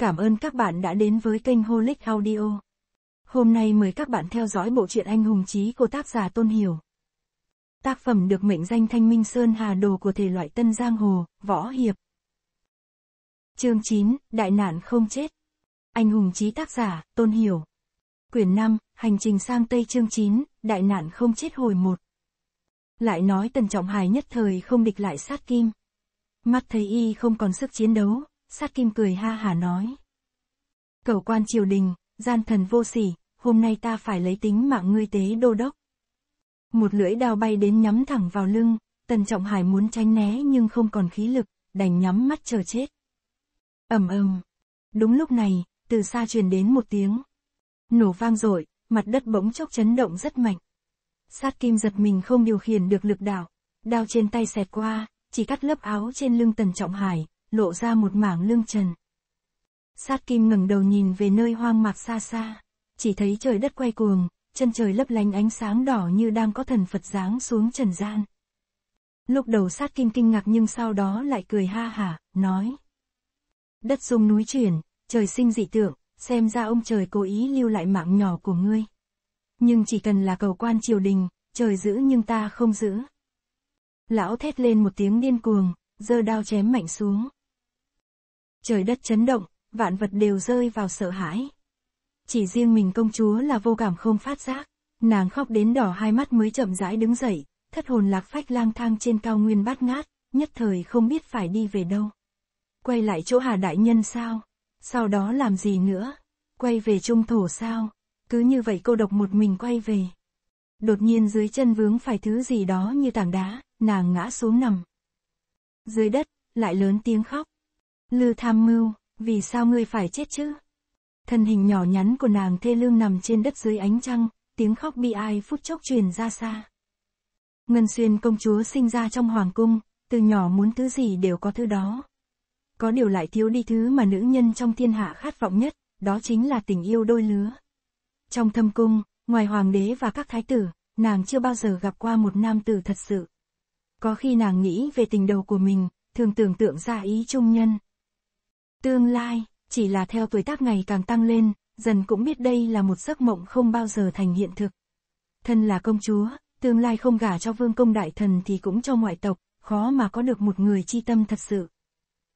Cảm ơn các bạn đã đến với kênh Holic Audio. Hôm nay mời các bạn theo dõi bộ truyện Anh hùng chí của tác giả Tôn Hiểu. Tác phẩm được mệnh danh Thanh Minh Sơn Hà Đồ của thể loại Tân Giang Hồ, Võ Hiệp. Chương 9, Đại nạn không chết. Anh hùng chí tác giả, Tôn Hiểu. Quyển 5, Hành trình sang Tây chương 9, Đại nạn không chết hồi 1. Lại nói Tần Trọng Hải nhất thời không địch lại sát kim. Mắt thấy y không còn sức chiến đấu, sát kim cười ha hả nói. Cầu quan triều đình, gian thần vô sỉ, hôm nay ta phải lấy tính mạng ngươi tế đô đốc. Một lưỡi đao bay đến nhắm thẳng vào lưng, tần trọng hải muốn tránh né nhưng không còn khí lực, đành nhắm mắt chờ chết. ầm ầm. Đúng lúc này, từ xa truyền đến một tiếng. Nổ vang dội mặt đất bỗng chốc chấn động rất mạnh. Sát kim giật mình không điều khiển được lực đạo, đao trên tay xẹt qua, chỉ cắt lớp áo trên lưng tần trọng hải, lộ ra một mảng lưng trần. Sát kim ngẩng đầu nhìn về nơi hoang mạc xa xa, chỉ thấy trời đất quay cuồng, chân trời lấp lánh ánh sáng đỏ như đang có thần Phật giáng xuống trần gian. Lúc đầu sát kim kinh ngạc nhưng sau đó lại cười ha hả, nói. Đất rung núi chuyển, trời sinh dị tượng, xem ra ông trời cố ý lưu lại mạng nhỏ của ngươi. Nhưng chỉ cần là cầu quan triều đình, trời giữ nhưng ta không giữ. Lão thét lên một tiếng điên cuồng, giơ đao chém mạnh xuống trời đất chấn động, vạn vật đều rơi vào sợ hãi. Chỉ riêng mình công chúa là vô cảm không phát giác, nàng khóc đến đỏ hai mắt mới chậm rãi đứng dậy, thất hồn lạc phách lang thang trên cao nguyên bát ngát, nhất thời không biết phải đi về đâu. Quay lại chỗ Hà Đại Nhân sao? Sau đó làm gì nữa? Quay về trung thổ sao? Cứ như vậy cô độc một mình quay về. Đột nhiên dưới chân vướng phải thứ gì đó như tảng đá, nàng ngã xuống nằm. Dưới đất, lại lớn tiếng khóc. Lư tham mưu, vì sao ngươi phải chết chứ? Thân hình nhỏ nhắn của nàng thê lương nằm trên đất dưới ánh trăng, tiếng khóc bi ai phút chốc truyền ra xa. Ngân xuyên công chúa sinh ra trong hoàng cung, từ nhỏ muốn thứ gì đều có thứ đó. Có điều lại thiếu đi thứ mà nữ nhân trong thiên hạ khát vọng nhất, đó chính là tình yêu đôi lứa. Trong thâm cung, ngoài hoàng đế và các thái tử, nàng chưa bao giờ gặp qua một nam tử thật sự. Có khi nàng nghĩ về tình đầu của mình, thường tưởng tượng ra ý trung nhân, Tương lai, chỉ là theo tuổi tác ngày càng tăng lên, dần cũng biết đây là một giấc mộng không bao giờ thành hiện thực. Thân là công chúa, tương lai không gả cho vương công đại thần thì cũng cho ngoại tộc, khó mà có được một người chi tâm thật sự.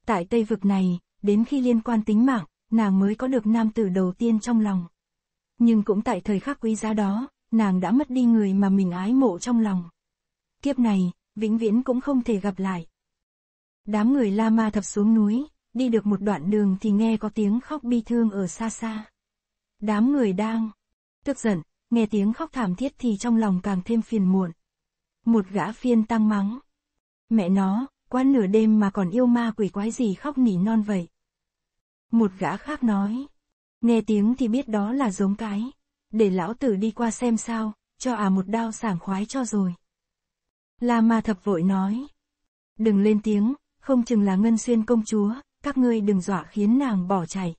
Tại Tây Vực này, đến khi liên quan tính mạng, nàng mới có được nam tử đầu tiên trong lòng. Nhưng cũng tại thời khắc quý giá đó, nàng đã mất đi người mà mình ái mộ trong lòng. Kiếp này, vĩnh viễn cũng không thể gặp lại. Đám người La Ma thập xuống núi, Đi được một đoạn đường thì nghe có tiếng khóc bi thương ở xa xa. Đám người đang tức giận, nghe tiếng khóc thảm thiết thì trong lòng càng thêm phiền muộn. Một gã phiên tăng mắng. Mẹ nó, quá nửa đêm mà còn yêu ma quỷ quái gì khóc nỉ non vậy. Một gã khác nói. Nghe tiếng thì biết đó là giống cái. Để lão tử đi qua xem sao, cho à một đao sảng khoái cho rồi. La ma thập vội nói. Đừng lên tiếng, không chừng là ngân xuyên công chúa, các ngươi đừng dọa khiến nàng bỏ chạy.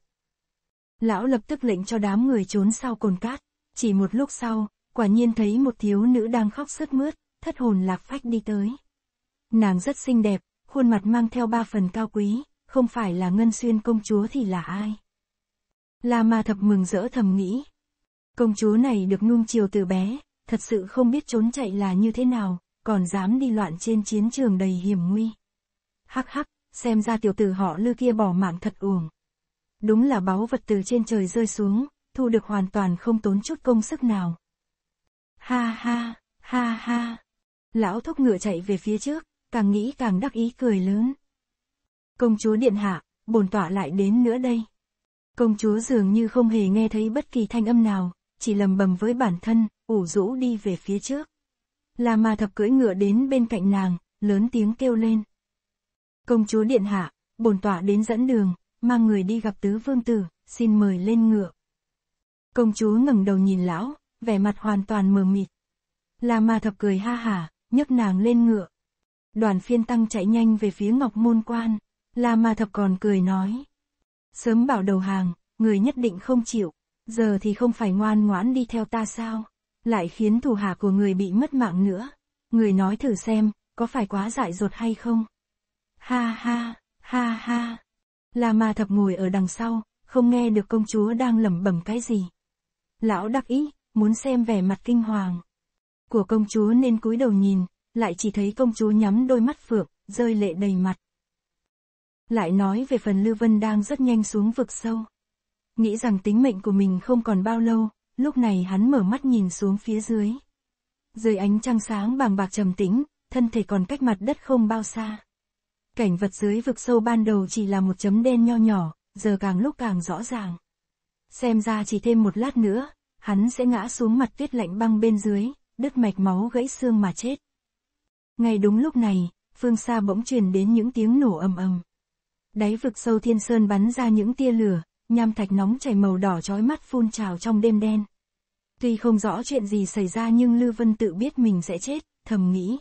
Lão lập tức lệnh cho đám người trốn sau cồn cát, chỉ một lúc sau, quả nhiên thấy một thiếu nữ đang khóc sướt mướt, thất hồn lạc phách đi tới. Nàng rất xinh đẹp, khuôn mặt mang theo ba phần cao quý, không phải là Ngân Xuyên công chúa thì là ai. La Ma thập mừng rỡ thầm nghĩ. Công chúa này được nuông chiều từ bé, thật sự không biết trốn chạy là như thế nào, còn dám đi loạn trên chiến trường đầy hiểm nguy. Hắc hắc, xem ra tiểu tử họ lư kia bỏ mạng thật uổng. Đúng là báu vật từ trên trời rơi xuống, thu được hoàn toàn không tốn chút công sức nào. Ha ha, ha ha. Lão thúc ngựa chạy về phía trước, càng nghĩ càng đắc ý cười lớn. Công chúa điện hạ, bổn tọa lại đến nữa đây. Công chúa dường như không hề nghe thấy bất kỳ thanh âm nào, chỉ lầm bầm với bản thân, ủ rũ đi về phía trước. Là ma thập cưỡi ngựa đến bên cạnh nàng, lớn tiếng kêu lên. Công chúa điện hạ, bổn tọa đến dẫn đường, mang người đi gặp tứ vương tử, xin mời lên ngựa. Công chúa ngẩng đầu nhìn lão, vẻ mặt hoàn toàn mờ mịt. La ma thập cười ha hả, nhấc nàng lên ngựa. Đoàn phiên tăng chạy nhanh về phía ngọc môn quan, La ma thập còn cười nói. Sớm bảo đầu hàng, người nhất định không chịu, giờ thì không phải ngoan ngoãn đi theo ta sao, lại khiến thủ hạ của người bị mất mạng nữa. Người nói thử xem, có phải quá dại dột hay không? Ha ha, ha ha. Là ma thập ngồi ở đằng sau, không nghe được công chúa đang lẩm bẩm cái gì. Lão đắc ý, muốn xem vẻ mặt kinh hoàng của công chúa nên cúi đầu nhìn, lại chỉ thấy công chúa nhắm đôi mắt phượng, rơi lệ đầy mặt. Lại nói về phần Lưu Vân đang rất nhanh xuống vực sâu. Nghĩ rằng tính mệnh của mình không còn bao lâu, lúc này hắn mở mắt nhìn xuống phía dưới. Dưới ánh trăng sáng bàng bạc trầm tĩnh, thân thể còn cách mặt đất không bao xa. Cảnh vật dưới vực sâu ban đầu chỉ là một chấm đen nho nhỏ, giờ càng lúc càng rõ ràng. Xem ra chỉ thêm một lát nữa, hắn sẽ ngã xuống mặt tuyết lạnh băng bên dưới, đứt mạch máu gãy xương mà chết. Ngay đúng lúc này, phương xa bỗng truyền đến những tiếng nổ ầm ầm. Đáy vực sâu thiên sơn bắn ra những tia lửa, nham thạch nóng chảy màu đỏ chói mắt phun trào trong đêm đen. Tuy không rõ chuyện gì xảy ra nhưng Lư Vân tự biết mình sẽ chết, thầm nghĩ.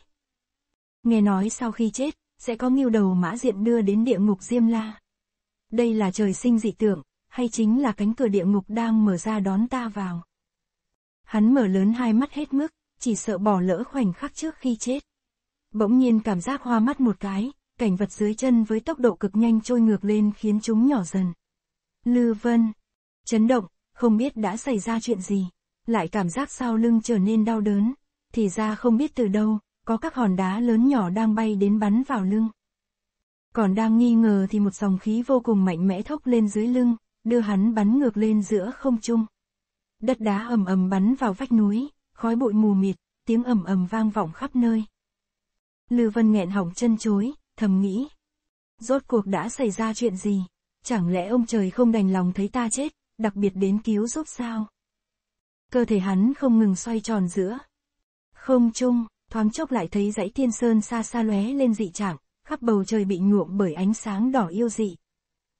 Nghe nói sau khi chết, sẽ có nghiêu đầu mã diện đưa đến địa ngục Diêm La. Đây là trời sinh dị tưởng, hay chính là cánh cửa địa ngục đang mở ra đón ta vào. Hắn mở lớn hai mắt hết mức, chỉ sợ bỏ lỡ khoảnh khắc trước khi chết. Bỗng nhiên cảm giác hoa mắt một cái, cảnh vật dưới chân với tốc độ cực nhanh trôi ngược lên khiến chúng nhỏ dần. Lư Vân, chấn động, không biết đã xảy ra chuyện gì, lại cảm giác sau lưng trở nên đau đớn, thì ra không biết từ đâu, có các hòn đá lớn nhỏ đang bay đến bắn vào lưng. Còn đang nghi ngờ thì một dòng khí vô cùng mạnh mẽ thốc lên dưới lưng, đưa hắn bắn ngược lên giữa không trung. Đất đá ầm ầm bắn vào vách núi, khói bụi mù mịt, tiếng ầm ầm vang vọng khắp nơi. Lư Vân nghẹn hỏng chân chối, thầm nghĩ. Rốt cuộc đã xảy ra chuyện gì? Chẳng lẽ ông trời không đành lòng thấy ta chết, đặc biệt đến cứu giúp sao? Cơ thể hắn không ngừng xoay tròn giữa. Không chung thoáng chốc lại thấy dãy thiên sơn xa xa lóe lên dị trạng, khắp bầu trời bị nhuộm bởi ánh sáng đỏ yêu dị.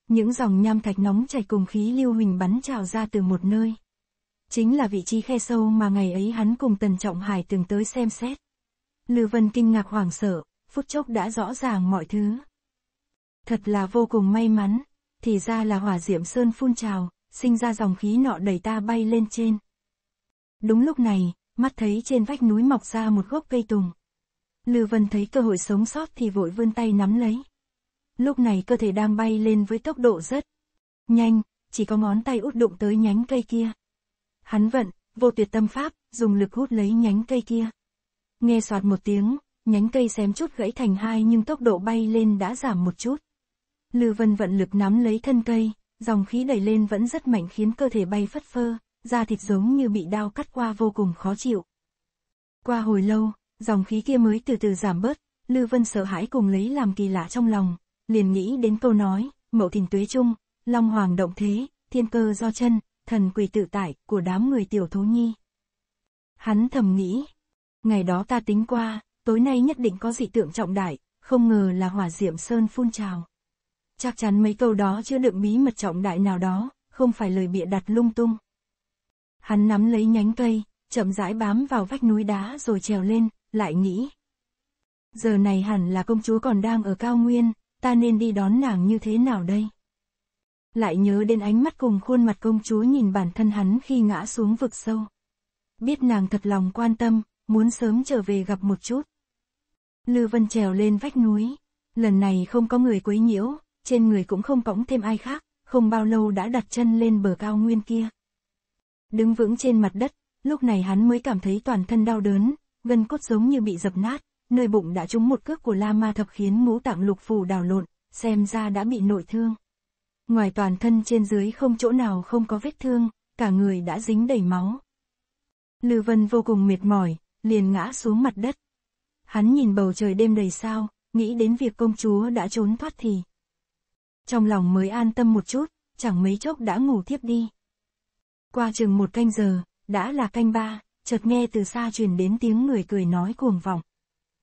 Những dòng nham thạch nóng chảy cùng khí lưu huỳnh bắn trào ra từ một nơi. Chính là vị trí khe sâu mà ngày ấy hắn cùng Tần Trọng Hải từng tới xem xét. Lư Vân kinh ngạc hoảng sợ, phút chốc đã rõ ràng mọi thứ. Thật là vô cùng may mắn, thì ra là hỏa diệm sơn phun trào, sinh ra dòng khí nọ đẩy ta bay lên trên. Đúng lúc này, mắt thấy trên vách núi mọc ra một gốc cây tùng. Lưu Vân thấy cơ hội sống sót thì vội vươn tay nắm lấy. Lúc này cơ thể đang bay lên với tốc độ rất nhanh, chỉ có ngón tay út đụng tới nhánh cây kia. Hắn vận, vô tuyệt tâm pháp, dùng lực hút lấy nhánh cây kia. Nghe soạt một tiếng, nhánh cây xém chút gãy thành hai nhưng tốc độ bay lên đã giảm một chút. Lưu Vân vận lực nắm lấy thân cây, dòng khí đẩy lên vẫn rất mạnh khiến cơ thể bay phất phơ da thịt giống như bị đau cắt qua vô cùng khó chịu. Qua hồi lâu, dòng khí kia mới từ từ giảm bớt, Lư Vân sợ hãi cùng lấy làm kỳ lạ trong lòng, liền nghĩ đến câu nói, mậu thìn tuế trung, long hoàng động thế, thiên cơ do chân, thần quỷ tự tại của đám người tiểu thố nhi. Hắn thầm nghĩ, ngày đó ta tính qua, tối nay nhất định có dị tượng trọng đại, không ngờ là hỏa diệm sơn phun trào. Chắc chắn mấy câu đó chưa đựng bí mật trọng đại nào đó, không phải lời bịa đặt lung tung. Hắn nắm lấy nhánh cây, chậm rãi bám vào vách núi đá rồi trèo lên, lại nghĩ. Giờ này hẳn là công chúa còn đang ở cao nguyên, ta nên đi đón nàng như thế nào đây? Lại nhớ đến ánh mắt cùng khuôn mặt công chúa nhìn bản thân hắn khi ngã xuống vực sâu. Biết nàng thật lòng quan tâm, muốn sớm trở về gặp một chút. Lư Vân trèo lên vách núi, lần này không có người quấy nhiễu, trên người cũng không cõng thêm ai khác, không bao lâu đã đặt chân lên bờ cao nguyên kia. Đứng vững trên mặt đất, lúc này hắn mới cảm thấy toàn thân đau đớn, gân cốt giống như bị dập nát, nơi bụng đã trúng một cước của La Ma thập khiến ngũ tạng lục phủ đảo lộn, xem ra đã bị nội thương. Ngoài toàn thân trên dưới không chỗ nào không có vết thương, cả người đã dính đầy máu. Lư Vân vô cùng mệt mỏi, liền ngã xuống mặt đất. Hắn nhìn bầu trời đêm đầy sao, nghĩ đến việc công chúa đã trốn thoát thì. Trong lòng mới an tâm một chút, chẳng mấy chốc đã ngủ thiếp đi. Qua chừng một canh giờ, đã là canh ba, chợt nghe từ xa truyền đến tiếng người cười nói cuồng vọng.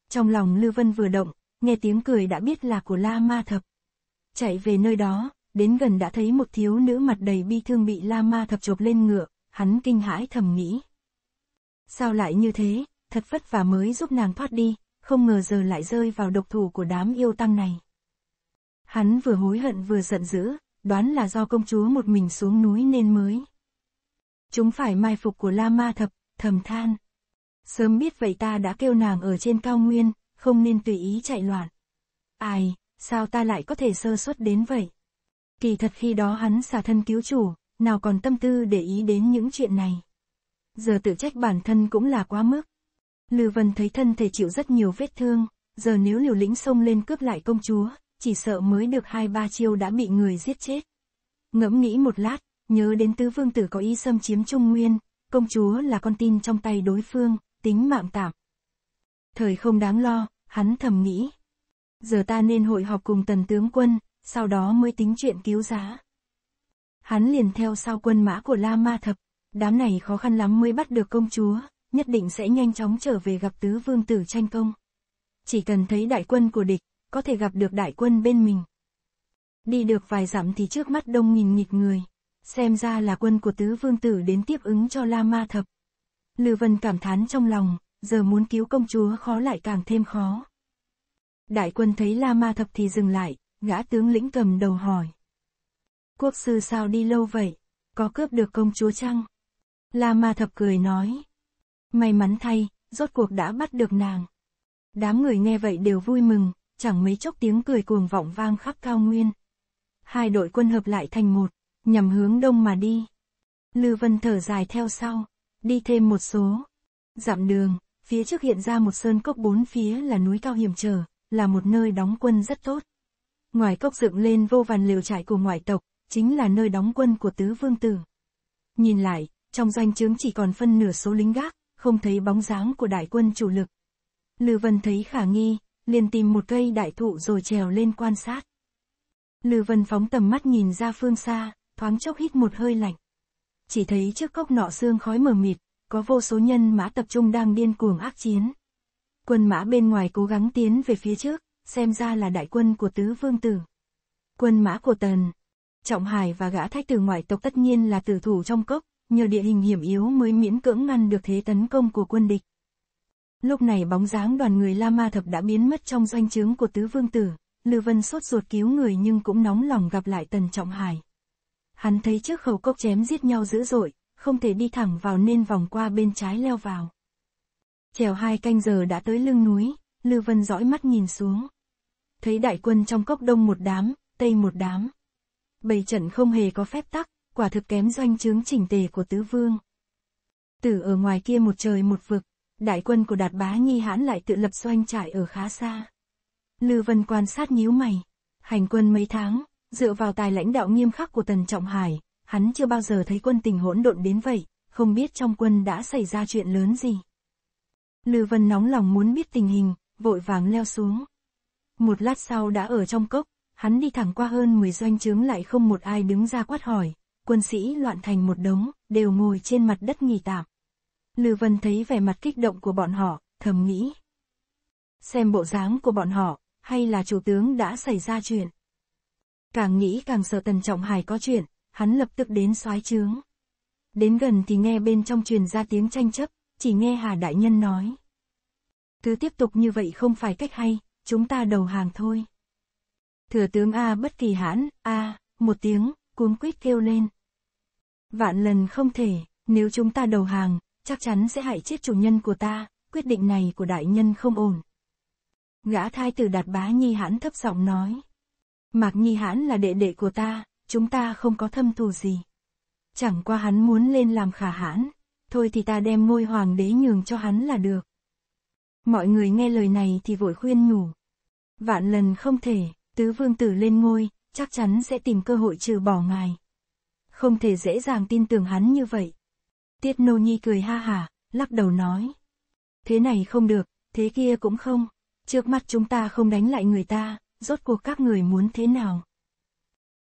Trong lòng Lưu Vân vừa động, nghe tiếng cười đã biết là của La Ma Thập. Chạy về nơi đó, đến gần đã thấy một thiếu nữ mặt đầy bi thương bị La Ma Thập chộp lên ngựa, hắn kinh hãi thầm nghĩ. Sao lại như thế, thật vất vả mới giúp nàng thoát đi, không ngờ giờ lại rơi vào độc thủ của đám yêu tăng này. Hắn vừa hối hận vừa giận dữ, đoán là do công chúa một mình xuống núi nên mới. Chúng phải mai phục của La Ma Thập, thầm than. Sớm biết vậy ta đã kêu nàng ở trên cao nguyên, không nên tùy ý chạy loạn. Ai, sao ta lại có thể sơ suất đến vậy? Kỳ thật khi đó hắn xả thân cứu chủ, nào còn tâm tư để ý đến những chuyện này. Giờ tự trách bản thân cũng là quá mức. Lư Vân thấy thân thể chịu rất nhiều vết thương, giờ nếu liều lĩnh xông lên cướp lại công chúa, chỉ sợ mới được hai ba chiêu đã bị người giết chết. Ngẫm nghĩ một lát, nhớ đến tứ vương tử có ý xâm chiếm Trung Nguyên, công chúa là con tin trong tay đối phương, tính mạng tạm. Thời không đáng lo, hắn thầm nghĩ. Giờ ta nên hội họp cùng tần tướng quân, sau đó mới tính chuyện cứu giá. Hắn liền theo sau quân mã của La Ma Thập, đám này khó khăn lắm mới bắt được công chúa, nhất định sẽ nhanh chóng trở về gặp tứ vương tử tranh công. Chỉ cần thấy đại quân của địch, có thể gặp được đại quân bên mình. Đi được vài dặm thì trước mắt đông nghìn nghịt người xem ra là quân của tứ vương tử đến tiếp ứng cho La Ma Thập. Lư Vân cảm thán trong lòng, giờ muốn cứu công chúa khó lại càng thêm khó. Đại quân thấy La Ma Thập thì dừng lại, ngã tướng lĩnh cầm đầu hỏi. Quốc sư sao đi lâu vậy, có cướp được công chúa chăng? La Ma Thập cười nói. May mắn thay, rốt cuộc đã bắt được nàng. Đám người nghe vậy đều vui mừng, chẳng mấy chốc tiếng cười cuồng vọng vang khắp cao nguyên. Hai đội quân hợp lại thành một, nhằm hướng đông mà đi. Lư Vân thở dài theo sau, đi thêm một số. Dặm đường, phía trước hiện ra một sơn cốc bốn phía là núi cao hiểm trở, là một nơi đóng quân rất tốt. Ngoài cốc dựng lên vô vàn liều trại của ngoại tộc, chính là nơi đóng quân của tứ vương tử. Nhìn lại, trong doanh trướng chỉ còn phân nửa số lính gác, không thấy bóng dáng của đại quân chủ lực. Lư Vân thấy khả nghi, liền tìm một cây đại thụ rồi trèo lên quan sát. Lư Vân phóng tầm mắt nhìn ra phương xa, thoáng chốc hít một hơi lạnh. Chỉ thấy trước cốc nọ xương khói mờ mịt, có vô số nhân mã tập trung đang điên cuồng ác chiến. Quân mã bên ngoài cố gắng tiến về phía trước, xem ra là đại quân của tứ vương tử. Quân mã của tần, trọng hải và gã thách tử ngoại tộc tất nhiên là tử thủ trong cốc, nhờ địa hình hiểm yếu mới miễn cưỡng ngăn được thế tấn công của quân địch. Lúc này bóng dáng đoàn người La Ma Thập đã biến mất trong doanh trướng của tứ vương tử, Lư Vân sốt ruột cứu người nhưng cũng nóng lòng gặp lại Tần Trọng Hải hắn thấy trước khẩu cốc chém giết nhau dữ dội, không thể đi thẳng vào nên vòng qua bên trái leo vào. Trèo hai canh giờ đã tới lưng núi, Lư Vân dõi mắt nhìn xuống. Thấy đại quân trong cốc đông một đám, tây một đám. Bầy trận không hề có phép tắc, quả thực kém doanh trướng chỉnh tề của tứ vương. tử ở ngoài kia một trời một vực, đại quân của đạt bá nghi hãn lại tự lập doanh trại ở khá xa. Lư Vân quan sát nhíu mày, hành quân mấy tháng, Dựa vào tài lãnh đạo nghiêm khắc của Tần Trọng Hải, hắn chưa bao giờ thấy quân tình hỗn độn đến vậy, không biết trong quân đã xảy ra chuyện lớn gì. Lư Vân nóng lòng muốn biết tình hình, vội vàng leo xuống. Một lát sau đã ở trong cốc, hắn đi thẳng qua hơn 10 doanh trướng lại không một ai đứng ra quát hỏi, quân sĩ loạn thành một đống, đều ngồi trên mặt đất nghỉ tạm. Lư Vân thấy vẻ mặt kích động của bọn họ, thầm nghĩ. Xem bộ dáng của bọn họ, hay là chủ tướng đã xảy ra chuyện. Càng nghĩ càng sợ Tần Trọng Hải có chuyện, hắn lập tức đến soái trướng. Đến gần thì nghe bên trong truyền ra tiếng tranh chấp, chỉ nghe Hà Đại Nhân nói. Cứ tiếp tục như vậy không phải cách hay, chúng ta đầu hàng thôi. Thừa tướng A bất kỳ hãn, A, một tiếng, cuống quýt kêu lên. Vạn lần không thể, nếu chúng ta đầu hàng, chắc chắn sẽ hại chết chủ nhân của ta, quyết định này của đại nhân không ổn. Gã thái tử đạt bá nhi hãn thấp giọng nói. Mạc Nhi Hãn là đệ đệ của ta, chúng ta không có thâm thù gì. Chẳng qua hắn muốn lên làm khả hãn, thôi thì ta đem ngôi hoàng đế nhường cho hắn là được. Mọi người nghe lời này thì vội khuyên nhủ. Vạn lần không thể, tứ vương tử lên ngôi, chắc chắn sẽ tìm cơ hội trừ bỏ ngài. Không thể dễ dàng tin tưởng hắn như vậy. Tiết Nô Nhi cười ha hả, lắc đầu nói. Thế này không được, thế kia cũng không. Trước mắt chúng ta không đánh lại người ta, rốt cuộc các người muốn thế nào?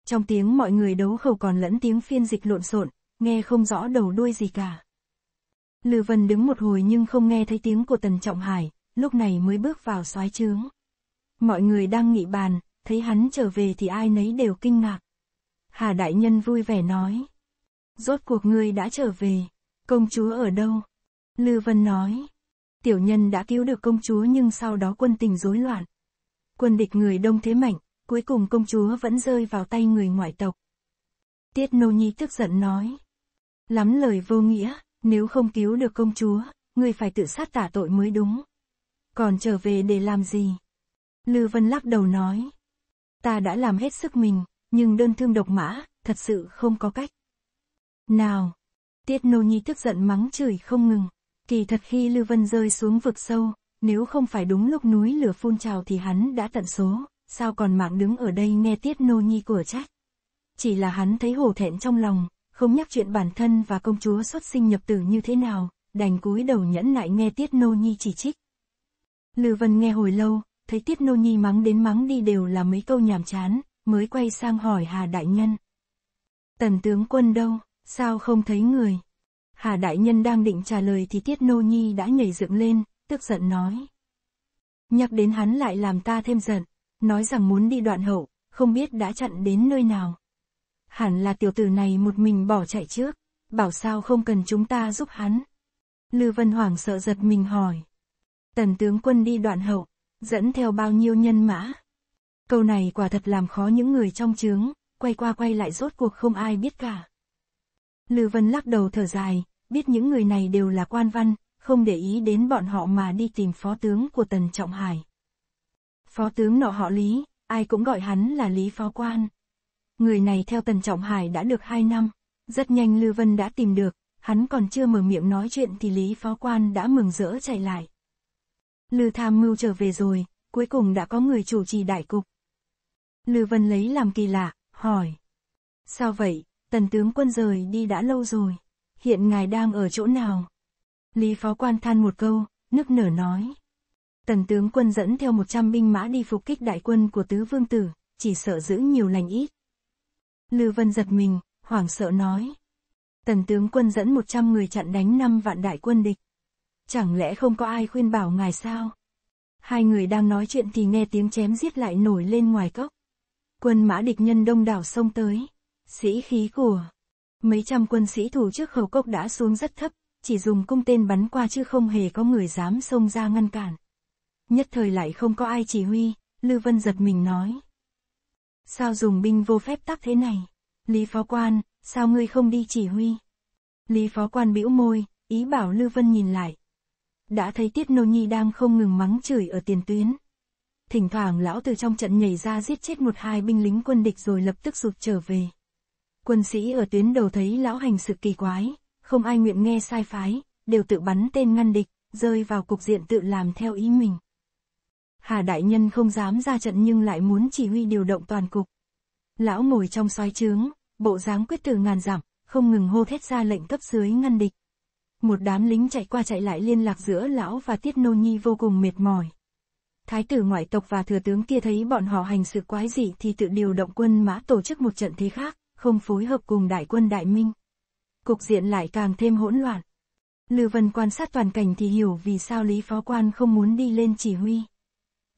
Trong tiếng mọi người đấu khẩu còn lẫn tiếng phiên dịch lộn xộn, nghe không rõ đầu đuôi gì cả. Lư Vân đứng một hồi nhưng không nghe thấy tiếng của Tần Trọng Hải, lúc này mới bước vào soái trướng. Mọi người đang nghị bàn, thấy hắn trở về thì ai nấy đều kinh ngạc. Hà Đại Nhân vui vẻ nói. Rốt cuộc ngươi đã trở về, công chúa ở đâu? Lư Vân nói. Tiểu nhân đã cứu được công chúa nhưng sau đó quân tình rối loạn, quân địch người đông thế mạnh, cuối cùng công chúa vẫn rơi vào tay người ngoại tộc. Tiết Nô Nhi tức giận nói. Lắm lời vô nghĩa, nếu không cứu được công chúa, người phải tự sát tả tội mới đúng. Còn trở về để làm gì? Lư Vân lắc đầu nói. Ta đã làm hết sức mình, nhưng đơn thương độc mã, thật sự không có cách. Nào! Tiết Nô Nhi tức giận mắng chửi không ngừng. Kỳ thật khi Lư Vân rơi xuống vực sâu, nếu không phải đúng lúc núi lửa phun trào thì hắn đã tận số, sao còn mạng đứng ở đây nghe tiết nô nhi của trách. Chỉ là hắn thấy hổ thẹn trong lòng, không nhắc chuyện bản thân và công chúa xuất sinh nhập tử như thế nào, đành cúi đầu nhẫn nại nghe tiết nô nhi chỉ trích. Lư Vân nghe hồi lâu, thấy tiết nô nhi mắng đến mắng đi đều là mấy câu nhàm chán, mới quay sang hỏi Hà Đại Nhân. Tần tướng quân đâu, sao không thấy người? Hà Đại Nhân đang định trả lời thì tiết nô nhi đã nhảy dựng lên, tức giận nói. Nhắc đến hắn lại làm ta thêm giận, nói rằng muốn đi đoạn hậu, không biết đã chặn đến nơi nào. Hẳn là tiểu tử này một mình bỏ chạy trước, bảo sao không cần chúng ta giúp hắn. Lư Vân Hoàng sợ giật mình hỏi. Tần tướng quân đi đoạn hậu, dẫn theo bao nhiêu nhân mã. Câu này quả thật làm khó những người trong chướng, quay qua quay lại rốt cuộc không ai biết cả. Lư Vân lắc đầu thở dài, biết những người này đều là quan văn, không để ý đến bọn họ mà đi tìm phó tướng của Tần Trọng Hải. Phó tướng nọ họ Lý, ai cũng gọi hắn là Lý Phó Quan. Người này theo Tần Trọng Hải đã được 2 năm, rất nhanh Lư Vân đã tìm được, hắn còn chưa mở miệng nói chuyện thì Lý Phó Quan đã mừng rỡ chạy lại. Lư Tham Mưu trở về rồi, cuối cùng đã có người chủ trì đại cục. Lư Vân lấy làm kỳ lạ, hỏi. Sao vậy, Tần Tướng Quân rời đi đã lâu rồi, hiện ngài đang ở chỗ nào? Lý phó quan than một câu, nức nở nói. Tần tướng quân dẫn theo 100 binh mã đi phục kích đại quân của tứ vương tử, chỉ sợ giữ nhiều lành ít. Lưu Vân giật mình, hoảng sợ nói. Tần tướng quân dẫn 100 người chặn đánh 5 vạn đại quân địch. Chẳng lẽ không có ai khuyên bảo ngài sao? Hai người đang nói chuyện thì nghe tiếng chém giết lại nổi lên ngoài cốc. Quân mã địch nhân đông đảo xông tới. Sĩ khí của mấy trăm quân sĩ thủ trước khẩu cốc đã xuống rất thấp, chỉ dùng cung tên bắn qua chứ không hề có người dám xông ra ngăn cản. Nhất thời lại không có ai chỉ huy, Lư Vân giật mình nói. Sao dùng binh vô phép tắc thế này? Lý phó quan, sao ngươi không đi chỉ huy? Lý phó quan bĩu môi, ý bảo Lư Vân nhìn lại. Đã thấy Tiết Nô Nhi đang không ngừng mắng chửi ở tiền tuyến. Thỉnh thoảng lão từ trong trận nhảy ra giết chết một hai binh lính quân địch rồi lập tức rụt trở về. Quân sĩ ở tuyến đầu thấy lão hành sự kỳ quái, không ai nguyện nghe sai phái, đều tự bắn tên ngăn địch, rơi vào cục diện tự làm theo ý mình. Hà Đại Nhân không dám ra trận nhưng lại muốn chỉ huy điều động toàn cục. Lão ngồi trong xoái trướng, bộ dáng quyết từ ngàn giảm, không ngừng hô thét ra lệnh cấp dưới ngăn địch. Một đám lính chạy qua chạy lại liên lạc giữa lão và Tiết Nô Nhi vô cùng mệt mỏi. Thái tử ngoại tộc và thừa tướng kia thấy bọn họ hành sự quái dị thì tự điều động quân mã tổ chức một trận thế khác, không phối hợp cùng đại quân đại minh cục diện lại càng thêm hỗn loạn. Lư Vân quan sát toàn cảnh thì hiểu vì sao Lý Phó Quan không muốn đi lên chỉ huy.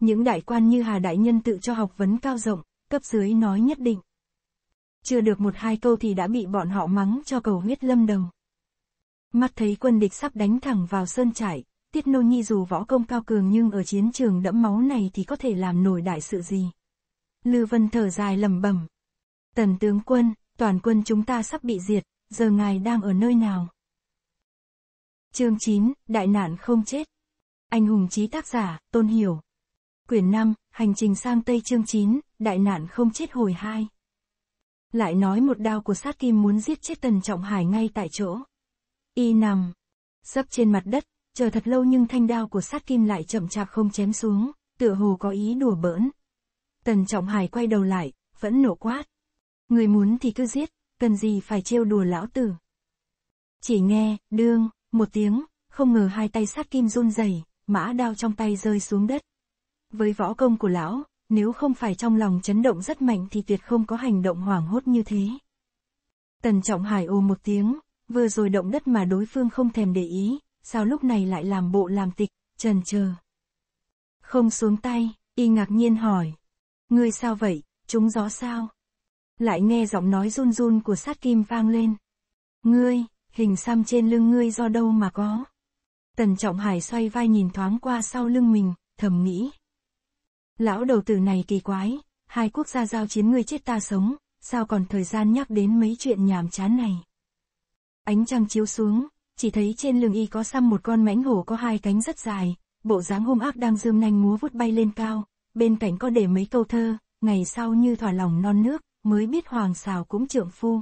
Những đại quan như Hà Đại Nhân tự cho học vấn cao rộng, cấp dưới nói nhất định. Chưa được một hai câu thì đã bị bọn họ mắng cho cầu huyết lâm đồng. Mắt thấy quân địch sắp đánh thẳng vào sơn trải, Tiết Nô Nhi dù võ công cao cường nhưng ở chiến trường đẫm máu này thì có thể làm nổi đại sự gì. Lư Vân thở dài lầm bẩm Tần tướng quân, toàn quân chúng ta sắp bị diệt, giờ ngài đang ở nơi nào? Chương 9, Đại nạn không chết. Anh hùng trí tác giả, Tôn Hiểu. Quyển 5, Hành trình sang Tây chương 9, Đại nạn không chết hồi 2. Lại nói một đao của sát kim muốn giết chết Tần Trọng Hải ngay tại chỗ. Y nằm, sấp trên mặt đất, chờ thật lâu nhưng thanh đao của sát kim lại chậm chạp không chém xuống, tựa hồ có ý đùa bỡn. Tần Trọng Hải quay đầu lại, vẫn nổ quát. Người muốn thì cứ giết, cần gì phải trêu đùa lão tử. Chỉ nghe, đương, một tiếng, không ngờ hai tay sát kim run rẩy, mã đao trong tay rơi xuống đất. Với võ công của lão, nếu không phải trong lòng chấn động rất mạnh thì tuyệt không có hành động hoảng hốt như thế. Tần Trọng Hải ồ một tiếng, vừa rồi động đất mà đối phương không thèm để ý, sao lúc này lại làm bộ làm tịch, trần chờ. Không xuống tay, y ngạc nhiên hỏi. Ngươi sao vậy, chúng gió sao? lại nghe giọng nói run run của sát kim vang lên. Ngươi, hình xăm trên lưng ngươi do đâu mà có? Tần Trọng Hải xoay vai nhìn thoáng qua sau lưng mình, thầm nghĩ. Lão đầu tử này kỳ quái, hai quốc gia giao chiến ngươi chết ta sống, sao còn thời gian nhắc đến mấy chuyện nhàm chán này. Ánh trăng chiếu xuống, chỉ thấy trên lưng y có xăm một con mãnh hổ có hai cánh rất dài, bộ dáng hung ác đang dương nanh múa vút bay lên cao, bên cạnh có để mấy câu thơ, ngày sau như thỏa lòng non nước, mới biết Hoàng xào cũng trưởng phu.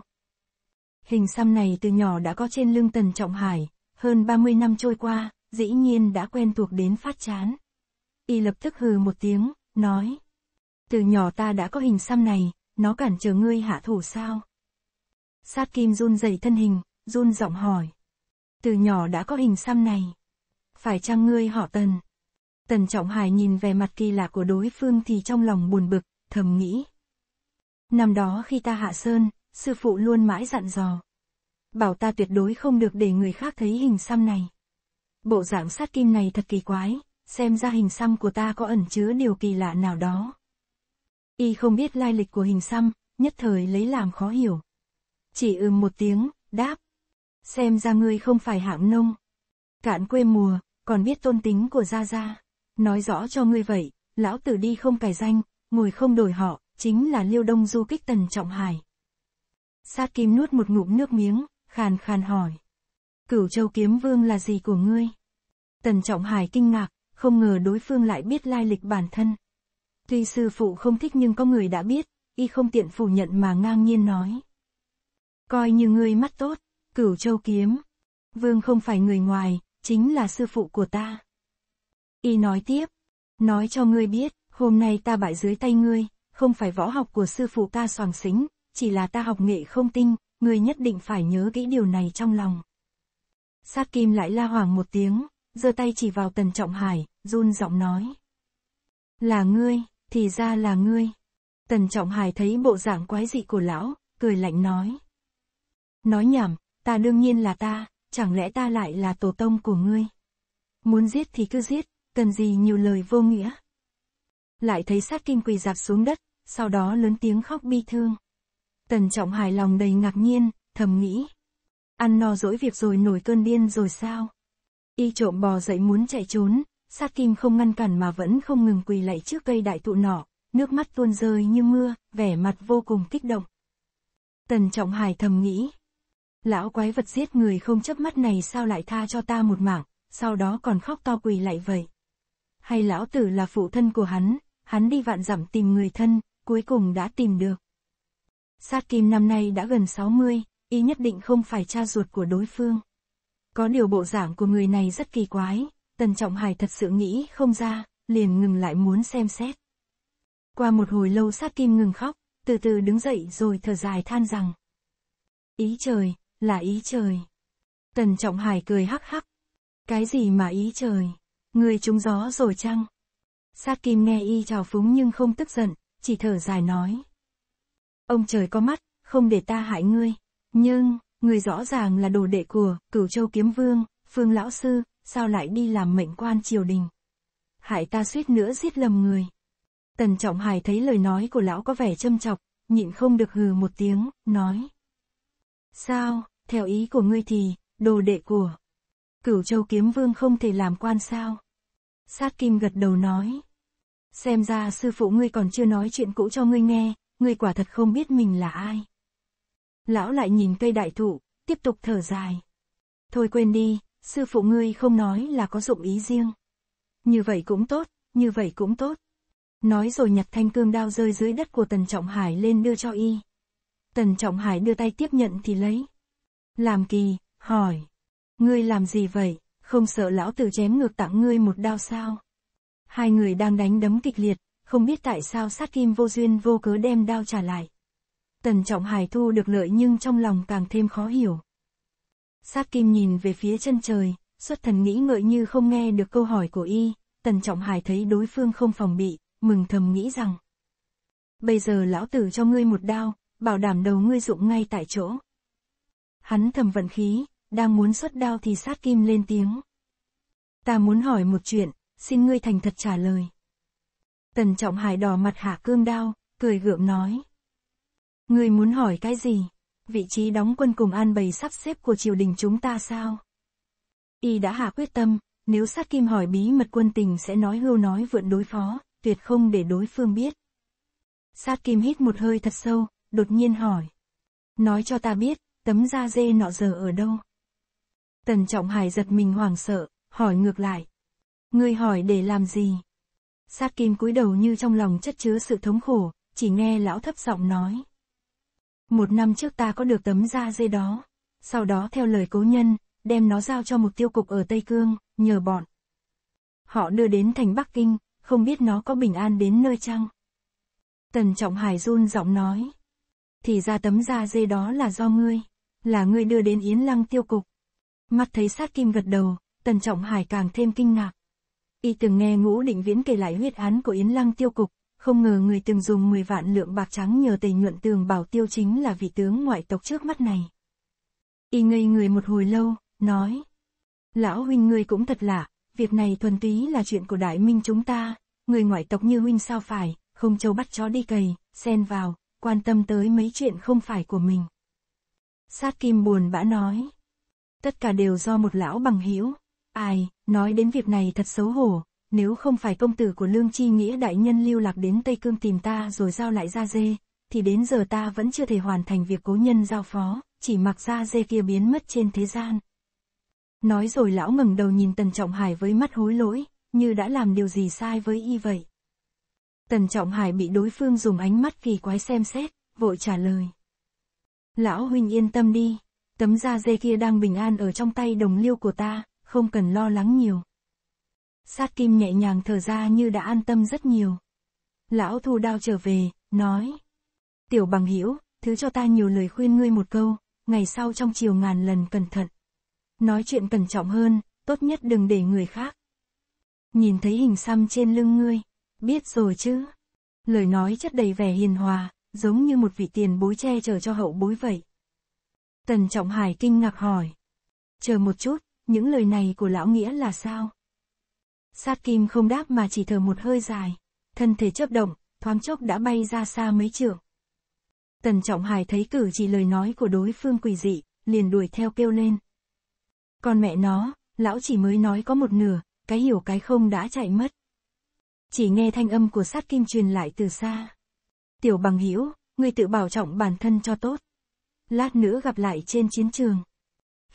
Hình xăm này từ nhỏ đã có trên lưng Tần Trọng Hải, hơn 30 năm trôi qua, dĩ nhiên đã quen thuộc đến phát chán. Y lập tức hừ một tiếng, nói. Từ nhỏ ta đã có hình xăm này, nó cản trở ngươi hạ thủ sao? Sát kim run dày thân hình, run giọng hỏi. Từ nhỏ đã có hình xăm này. Phải chăng ngươi họ tần? Tần Trọng Hải nhìn về mặt kỳ lạ của đối phương thì trong lòng buồn bực, thầm nghĩ. Năm đó khi ta hạ sơn, sư phụ luôn mãi dặn dò. Bảo ta tuyệt đối không được để người khác thấy hình xăm này. Bộ dạng sát kim này thật kỳ quái, xem ra hình xăm của ta có ẩn chứa điều kỳ lạ nào đó. Y không biết lai lịch của hình xăm, nhất thời lấy làm khó hiểu. Chỉ ừm một tiếng, đáp. Xem ra ngươi không phải hạng nông. Cạn quê mùa, còn biết tôn tính của Gia Gia. Nói rõ cho ngươi vậy, lão tử đi không cải danh, ngồi không đổi họ, chính là Liêu Đông du kích Tần Trọng Hải. Sát Kim nuốt một ngụm nước miếng, khàn khàn hỏi. Cửu Châu Kiếm Vương là gì của ngươi? Tần Trọng Hải kinh ngạc, không ngờ đối phương lại biết lai lịch bản thân. Tuy sư phụ không thích nhưng có người đã biết, y không tiện phủ nhận mà ngang nhiên nói. Coi như ngươi mắt tốt, Cửu Châu Kiếm. Vương không phải người ngoài, chính là sư phụ của ta. Y nói tiếp, nói cho ngươi biết, hôm nay ta bại dưới tay ngươi, không phải võ học của sư phụ ta soàng xính, chỉ là ta học nghệ không tinh, người nhất định phải nhớ kỹ điều này trong lòng. Sát kim lại la hoàng một tiếng, giơ tay chỉ vào tần trọng hải, run giọng nói. Là ngươi, thì ra là ngươi. Tần trọng hải thấy bộ dạng quái dị của lão, cười lạnh nói. Nói nhảm, ta đương nhiên là ta, chẳng lẽ ta lại là tổ tông của ngươi? Muốn giết thì cứ giết, cần gì nhiều lời vô nghĩa. Lại thấy sát kim quỳ dạp xuống đất, sau đó lớn tiếng khóc bi thương. Tần trọng hài lòng đầy ngạc nhiên, thầm nghĩ. Ăn no dỗi việc rồi nổi cơn điên rồi sao? Y trộm bò dậy muốn chạy trốn, sát kim không ngăn cản mà vẫn không ngừng quỳ lạy trước cây đại tụ nọ, nước mắt tuôn rơi như mưa, vẻ mặt vô cùng kích động. Tần trọng hài thầm nghĩ. Lão quái vật giết người không chấp mắt này sao lại tha cho ta một mạng? sau đó còn khóc to quỳ lại vậy. Hay lão tử là phụ thân của hắn, hắn đi vạn dặm tìm người thân, cuối cùng đã tìm được. Sát Kim năm nay đã gần 60, y nhất định không phải cha ruột của đối phương. Có điều bộ dạng của người này rất kỳ quái, Tần Trọng Hải thật sự nghĩ không ra, liền ngừng lại muốn xem xét. Qua một hồi lâu sát kim ngừng khóc, từ từ đứng dậy rồi thở dài than rằng. Ý trời, là ý trời. Tần Trọng Hải cười hắc hắc. Cái gì mà ý trời? Người trúng gió rồi chăng? Sát kim nghe y trào phúng nhưng không tức giận, chỉ thở dài nói. Ông trời có mắt, không để ta hại ngươi. Nhưng, người rõ ràng là đồ đệ của, cửu châu kiếm vương, phương lão sư, sao lại đi làm mệnh quan triều đình. Hại ta suýt nữa giết lầm người. Tần Trọng Hải thấy lời nói của lão có vẻ châm chọc, nhịn không được hừ một tiếng, nói. Sao, theo ý của ngươi thì, đồ đệ của. Cửu châu kiếm vương không thể làm quan sao? Sát kim gật đầu nói xem ra sư phụ ngươi còn chưa nói chuyện cũ cho ngươi nghe, ngươi quả thật không biết mình là ai. Lão lại nhìn cây đại thụ, tiếp tục thở dài. Thôi quên đi, sư phụ ngươi không nói là có dụng ý riêng. Như vậy cũng tốt, như vậy cũng tốt. Nói rồi nhặt thanh cương đao rơi dưới đất của Tần Trọng Hải lên đưa cho y. Tần Trọng Hải đưa tay tiếp nhận thì lấy. Làm kỳ, hỏi. Ngươi làm gì vậy, không sợ lão tử chém ngược tặng ngươi một đao sao? Hai người đang đánh đấm kịch liệt, không biết tại sao sát kim vô duyên vô cớ đem đao trả lại. Tần trọng hải thu được lợi nhưng trong lòng càng thêm khó hiểu. Sát kim nhìn về phía chân trời, xuất thần nghĩ ngợi như không nghe được câu hỏi của y, tần trọng hải thấy đối phương không phòng bị, mừng thầm nghĩ rằng. Bây giờ lão tử cho ngươi một đao, bảo đảm đầu ngươi rụng ngay tại chỗ. Hắn thầm vận khí, đang muốn xuất đao thì sát kim lên tiếng. Ta muốn hỏi một chuyện, xin ngươi thành thật trả lời. Tần Trọng Hải đỏ mặt hạ cương đao, cười gượng nói. Ngươi muốn hỏi cái gì? Vị trí đóng quân cùng an bày sắp xếp của triều đình chúng ta sao? Y đã hạ quyết tâm, nếu sát kim hỏi bí mật quân tình sẽ nói hưu nói vượn đối phó, tuyệt không để đối phương biết. Sát kim hít một hơi thật sâu, đột nhiên hỏi. Nói cho ta biết, tấm da dê nọ giờ ở đâu? Tần Trọng Hải giật mình hoảng sợ, hỏi ngược lại, Ngươi hỏi để làm gì? Sát kim cúi đầu như trong lòng chất chứa sự thống khổ, chỉ nghe lão thấp giọng nói. Một năm trước ta có được tấm da dê đó. Sau đó theo lời cố nhân, đem nó giao cho một tiêu cục ở Tây Cương, nhờ bọn. Họ đưa đến thành Bắc Kinh, không biết nó có bình an đến nơi chăng? Tần Trọng Hải run giọng nói. Thì ra tấm da dê đó là do ngươi, là ngươi đưa đến Yến Lăng tiêu cục. Mắt thấy sát kim gật đầu, Tần Trọng Hải càng thêm kinh ngạc. Y từng nghe ngũ định viễn kể lại huyết án của Yến Lăng tiêu cục, không ngờ người từng dùng 10 vạn lượng bạc trắng nhờ tề nhuận tường bảo tiêu chính là vị tướng ngoại tộc trước mắt này. Y ngây người một hồi lâu, nói. Lão huynh ngươi cũng thật lạ, việc này thuần túy là chuyện của đại minh chúng ta, người ngoại tộc như huynh sao phải, không châu bắt chó đi cầy, xen vào, quan tâm tới mấy chuyện không phải của mình. Sát kim buồn bã nói. Tất cả đều do một lão bằng hữu ai, Nói đến việc này thật xấu hổ, nếu không phải công tử của Lương Chi Nghĩa đại nhân lưu lạc đến Tây Cương tìm ta rồi giao lại ra dê, thì đến giờ ta vẫn chưa thể hoàn thành việc cố nhân giao phó, chỉ mặc ra dê kia biến mất trên thế gian. Nói rồi lão ngẩng đầu nhìn Tần Trọng Hải với mắt hối lỗi, như đã làm điều gì sai với y vậy. Tần Trọng Hải bị đối phương dùng ánh mắt kỳ quái xem xét, vội trả lời. Lão huynh yên tâm đi, tấm da dê kia đang bình an ở trong tay đồng liêu của ta, không cần lo lắng nhiều. Sát kim nhẹ nhàng thở ra như đã an tâm rất nhiều. Lão thu đao trở về, nói. Tiểu bằng hữu thứ cho ta nhiều lời khuyên ngươi một câu, ngày sau trong chiều ngàn lần cẩn thận. Nói chuyện cẩn trọng hơn, tốt nhất đừng để người khác. Nhìn thấy hình xăm trên lưng ngươi, biết rồi chứ. Lời nói chất đầy vẻ hiền hòa, giống như một vị tiền bối che chở cho hậu bối vậy. Tần Trọng Hải kinh ngạc hỏi. Chờ một chút, những lời này của lão nghĩa là sao? Sát kim không đáp mà chỉ thở một hơi dài, thân thể chớp động, thoáng chốc đã bay ra xa mấy trượng. Tần Trọng Hải thấy cử chỉ lời nói của đối phương quỷ dị, liền đuổi theo kêu lên. Còn mẹ nó, lão chỉ mới nói có một nửa, cái hiểu cái không đã chạy mất. Chỉ nghe thanh âm của sát kim truyền lại từ xa. Tiểu bằng hữu ngươi tự bảo trọng bản thân cho tốt. Lát nữa gặp lại trên chiến trường.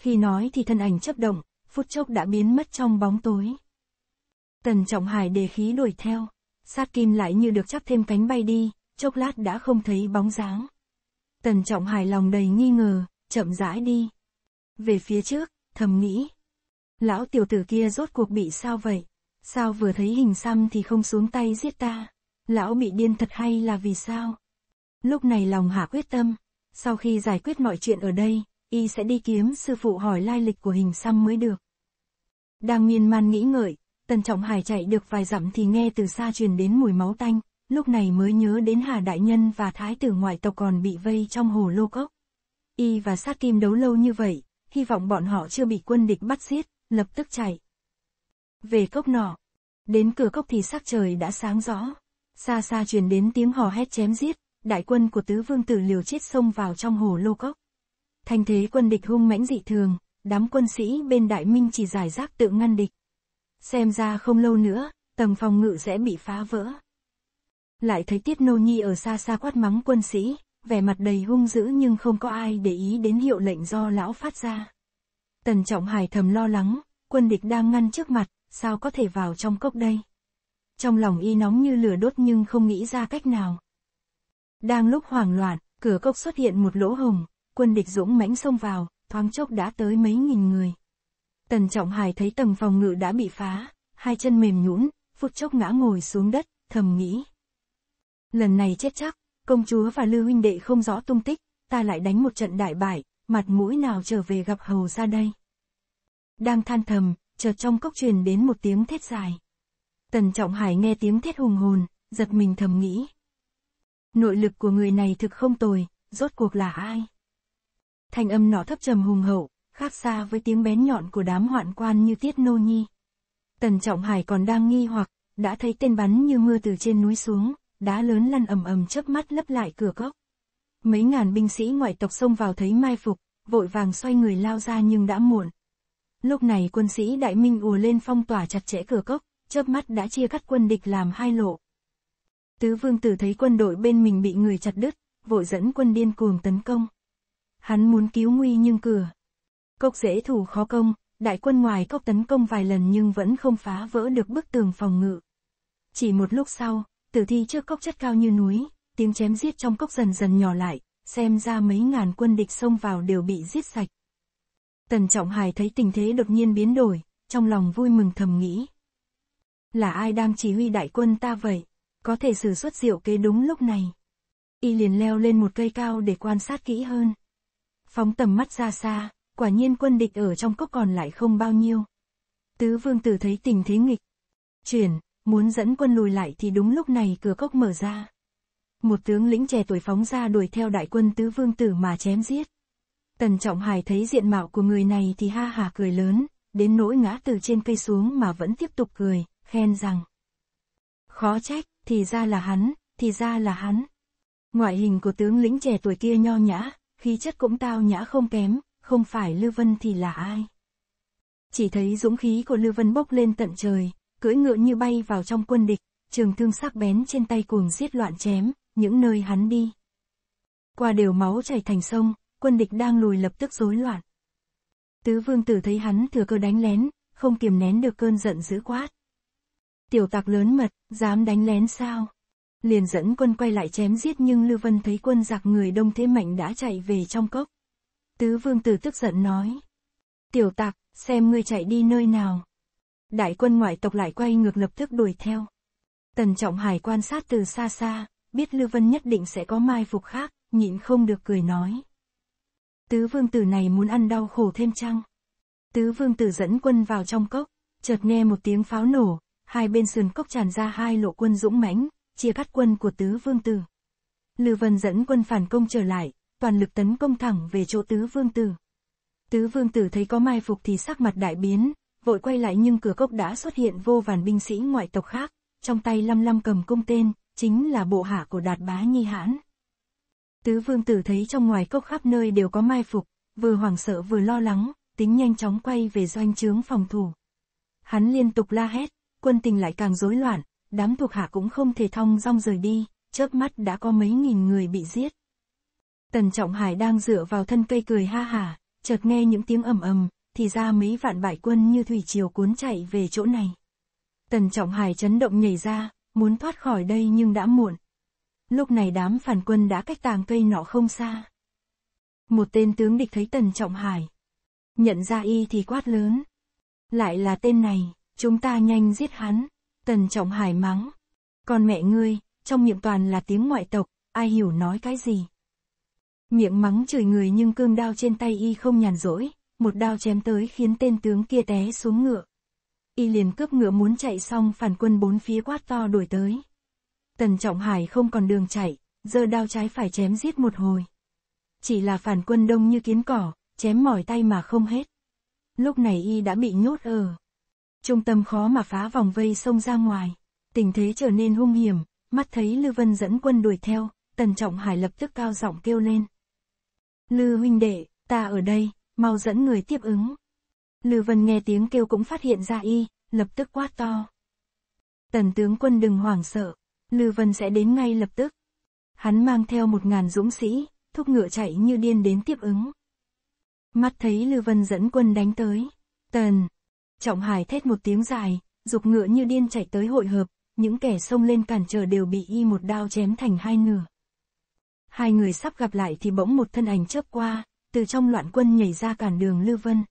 Khi nói thì thân ảnh chấp động, phút chốc đã biến mất trong bóng tối. Tần Trọng Hải đề khí đuổi theo, sát kim lại như được chắp thêm cánh bay đi, chốc lát đã không thấy bóng dáng. Tần Trọng Hải lòng đầy nghi ngờ, chậm rãi đi. Về phía trước, thầm nghĩ. Lão tiểu tử kia rốt cuộc bị sao vậy? Sao vừa thấy hình xăm thì không xuống tay giết ta? Lão bị điên thật hay là vì sao? Lúc này lòng hạ quyết tâm. Sau khi giải quyết mọi chuyện ở đây, y sẽ đi kiếm sư phụ hỏi lai lịch của hình xăm mới được. Đang miên man nghĩ ngợi, Tần Trọng Hải chạy được vài dặm thì nghe từ xa truyền đến mùi máu tanh, lúc này mới nhớ đến Hà Đại Nhân và Thái tử ngoại tộc còn bị vây trong hồ lô cốc. Y và sát kim đấu lâu như vậy, hy vọng bọn họ chưa bị quân địch bắt giết, lập tức chạy. Về cốc nọ, đến cửa cốc thì sắc trời đã sáng rõ, xa xa truyền đến tiếng hò hét chém giết, đại quân của tứ vương tử liều chết xông vào trong hồ lô cốc thanh thế quân địch hung mãnh dị thường, đám quân sĩ bên Đại Minh chỉ giải rác tự ngăn địch. Xem ra không lâu nữa, tầng phòng ngự sẽ bị phá vỡ. Lại thấy Tiết Nô Nhi ở xa xa quát mắng quân sĩ, vẻ mặt đầy hung dữ nhưng không có ai để ý đến hiệu lệnh do lão phát ra. Tần Trọng Hải thầm lo lắng, quân địch đang ngăn trước mặt, sao có thể vào trong cốc đây? Trong lòng y nóng như lửa đốt nhưng không nghĩ ra cách nào. Đang lúc hoảng loạn, cửa cốc xuất hiện một lỗ hồng, quân địch dũng mãnh xông vào, thoáng chốc đã tới mấy nghìn người. Tần Trọng Hải thấy tầng phòng ngự đã bị phá, hai chân mềm nhũn, phút chốc ngã ngồi xuống đất, thầm nghĩ. Lần này chết chắc, công chúa và Lưu huynh đệ không rõ tung tích, ta lại đánh một trận đại bại, mặt mũi nào trở về gặp hầu ra đây. Đang than thầm, chợt trong cốc truyền đến một tiếng thét dài. Tần Trọng Hải nghe tiếng thét hùng hồn, giật mình thầm nghĩ. Nội lực của người này thực không tồi, rốt cuộc là ai? thanh âm nọ thấp trầm hùng hậu, khác xa với tiếng bén nhọn của đám hoạn quan như Tiết Nô Nhi. Tần Trọng Hải còn đang nghi hoặc, đã thấy tên bắn như mưa từ trên núi xuống, đá lớn lăn ầm ầm chớp mắt lấp lại cửa cốc. Mấy ngàn binh sĩ ngoại tộc xông vào thấy mai phục, vội vàng xoay người lao ra nhưng đã muộn. Lúc này quân sĩ Đại Minh ùa lên phong tỏa chặt chẽ cửa cốc, chớp mắt đã chia cắt quân địch làm hai lộ. Tứ vương tử thấy quân đội bên mình bị người chặt đứt, vội dẫn quân điên cuồng tấn công hắn muốn cứu nguy nhưng cửa. Cốc dễ thủ khó công, đại quân ngoài cốc tấn công vài lần nhưng vẫn không phá vỡ được bức tường phòng ngự. Chỉ một lúc sau, tử thi trước cốc chất cao như núi, tiếng chém giết trong cốc dần dần nhỏ lại, xem ra mấy ngàn quân địch xông vào đều bị giết sạch. Tần Trọng Hải thấy tình thế đột nhiên biến đổi, trong lòng vui mừng thầm nghĩ. Là ai đang chỉ huy đại quân ta vậy? Có thể sử xuất diệu kế đúng lúc này. Y liền leo lên một cây cao để quan sát kỹ hơn. Phóng tầm mắt ra xa, quả nhiên quân địch ở trong cốc còn lại không bao nhiêu. Tứ vương tử thấy tình thế nghịch. Chuyển, muốn dẫn quân lùi lại thì đúng lúc này cửa cốc mở ra. Một tướng lĩnh trẻ tuổi phóng ra đuổi theo đại quân tứ vương tử mà chém giết. Tần Trọng Hải thấy diện mạo của người này thì ha hà cười lớn, đến nỗi ngã từ trên cây xuống mà vẫn tiếp tục cười, khen rằng. Khó trách, thì ra là hắn, thì ra là hắn. Ngoại hình của tướng lĩnh trẻ tuổi kia nho nhã, khí chất cũng tao nhã không kém, không phải Lưu Vân thì là ai. Chỉ thấy dũng khí của Lưu Vân bốc lên tận trời, cưỡi ngựa như bay vào trong quân địch, trường thương sắc bén trên tay cuồng giết loạn chém, những nơi hắn đi. Qua đều máu chảy thành sông, quân địch đang lùi lập tức rối loạn. Tứ vương tử thấy hắn thừa cơ đánh lén, không kiềm nén được cơn giận dữ quát. Tiểu tặc lớn mật, dám đánh lén sao? liền dẫn quân quay lại chém giết nhưng Lưu Vân thấy quân giặc người đông thế mạnh đã chạy về trong cốc. Tứ vương tử tức giận nói. Tiểu tạc, xem ngươi chạy đi nơi nào. Đại quân ngoại tộc lại quay ngược lập tức đuổi theo. Tần Trọng Hải quan sát từ xa xa, biết Lưu Vân nhất định sẽ có mai phục khác, nhịn không được cười nói. Tứ vương tử này muốn ăn đau khổ thêm chăng? Tứ vương tử dẫn quân vào trong cốc, chợt nghe một tiếng pháo nổ, hai bên sườn cốc tràn ra hai lộ quân dũng mãnh, chia cắt quân của tứ vương tử. Lư Vân dẫn quân phản công trở lại, toàn lực tấn công thẳng về chỗ tứ vương tử. Tứ vương tử thấy có mai phục thì sắc mặt đại biến, vội quay lại nhưng cửa cốc đã xuất hiện vô vàn binh sĩ ngoại tộc khác, trong tay lăm lăm cầm cung tên, chính là bộ hạ của đạt bá nhi hãn. Tứ vương tử thấy trong ngoài cốc khắp nơi đều có mai phục, vừa hoảng sợ vừa lo lắng, tính nhanh chóng quay về doanh trướng phòng thủ. Hắn liên tục la hét, quân tình lại càng rối loạn, đám thuộc hạ cũng không thể thong dong rời đi, chớp mắt đã có mấy nghìn người bị giết. Tần Trọng Hải đang dựa vào thân cây cười ha hả, chợt nghe những tiếng ầm ầm, thì ra mấy vạn bại quân như thủy triều cuốn chạy về chỗ này. Tần Trọng Hải chấn động nhảy ra, muốn thoát khỏi đây nhưng đã muộn. Lúc này đám phản quân đã cách tàng cây nọ không xa. Một tên tướng địch thấy Tần Trọng Hải. Nhận ra y thì quát lớn. Lại là tên này, chúng ta nhanh giết hắn. Tần Trọng Hải mắng. Con mẹ ngươi, trong miệng toàn là tiếng ngoại tộc, ai hiểu nói cái gì. Miệng mắng chửi người nhưng cương đao trên tay y không nhàn rỗi, một đao chém tới khiến tên tướng kia té xuống ngựa. Y liền cướp ngựa muốn chạy xong phản quân bốn phía quát to đuổi tới. Tần Trọng Hải không còn đường chạy, giơ đao trái phải chém giết một hồi. Chỉ là phản quân đông như kiến cỏ, chém mỏi tay mà không hết. Lúc này y đã bị nhốt ở Trung tâm khó mà phá vòng vây sông ra ngoài. Tình thế trở nên hung hiểm, mắt thấy Lư Vân dẫn quân đuổi theo, Tần Trọng Hải lập tức cao giọng kêu lên. Lư huynh đệ, ta ở đây, mau dẫn người tiếp ứng. Lư Vân nghe tiếng kêu cũng phát hiện ra y, lập tức quát to. Tần tướng quân đừng hoảng sợ, Lư Vân sẽ đến ngay lập tức. Hắn mang theo một ngàn dũng sĩ, thúc ngựa chạy như điên đến tiếp ứng. Mắt thấy Lư Vân dẫn quân đánh tới. Tần, Trọng Hải thét một tiếng dài, dục ngựa như điên chạy tới hội hợp, những kẻ xông lên cản trở đều bị y một đao chém thành hai nửa. Hai người sắp gặp lại thì bỗng một thân ảnh chớp qua, từ trong loạn quân nhảy ra cản đường Lưu Vân.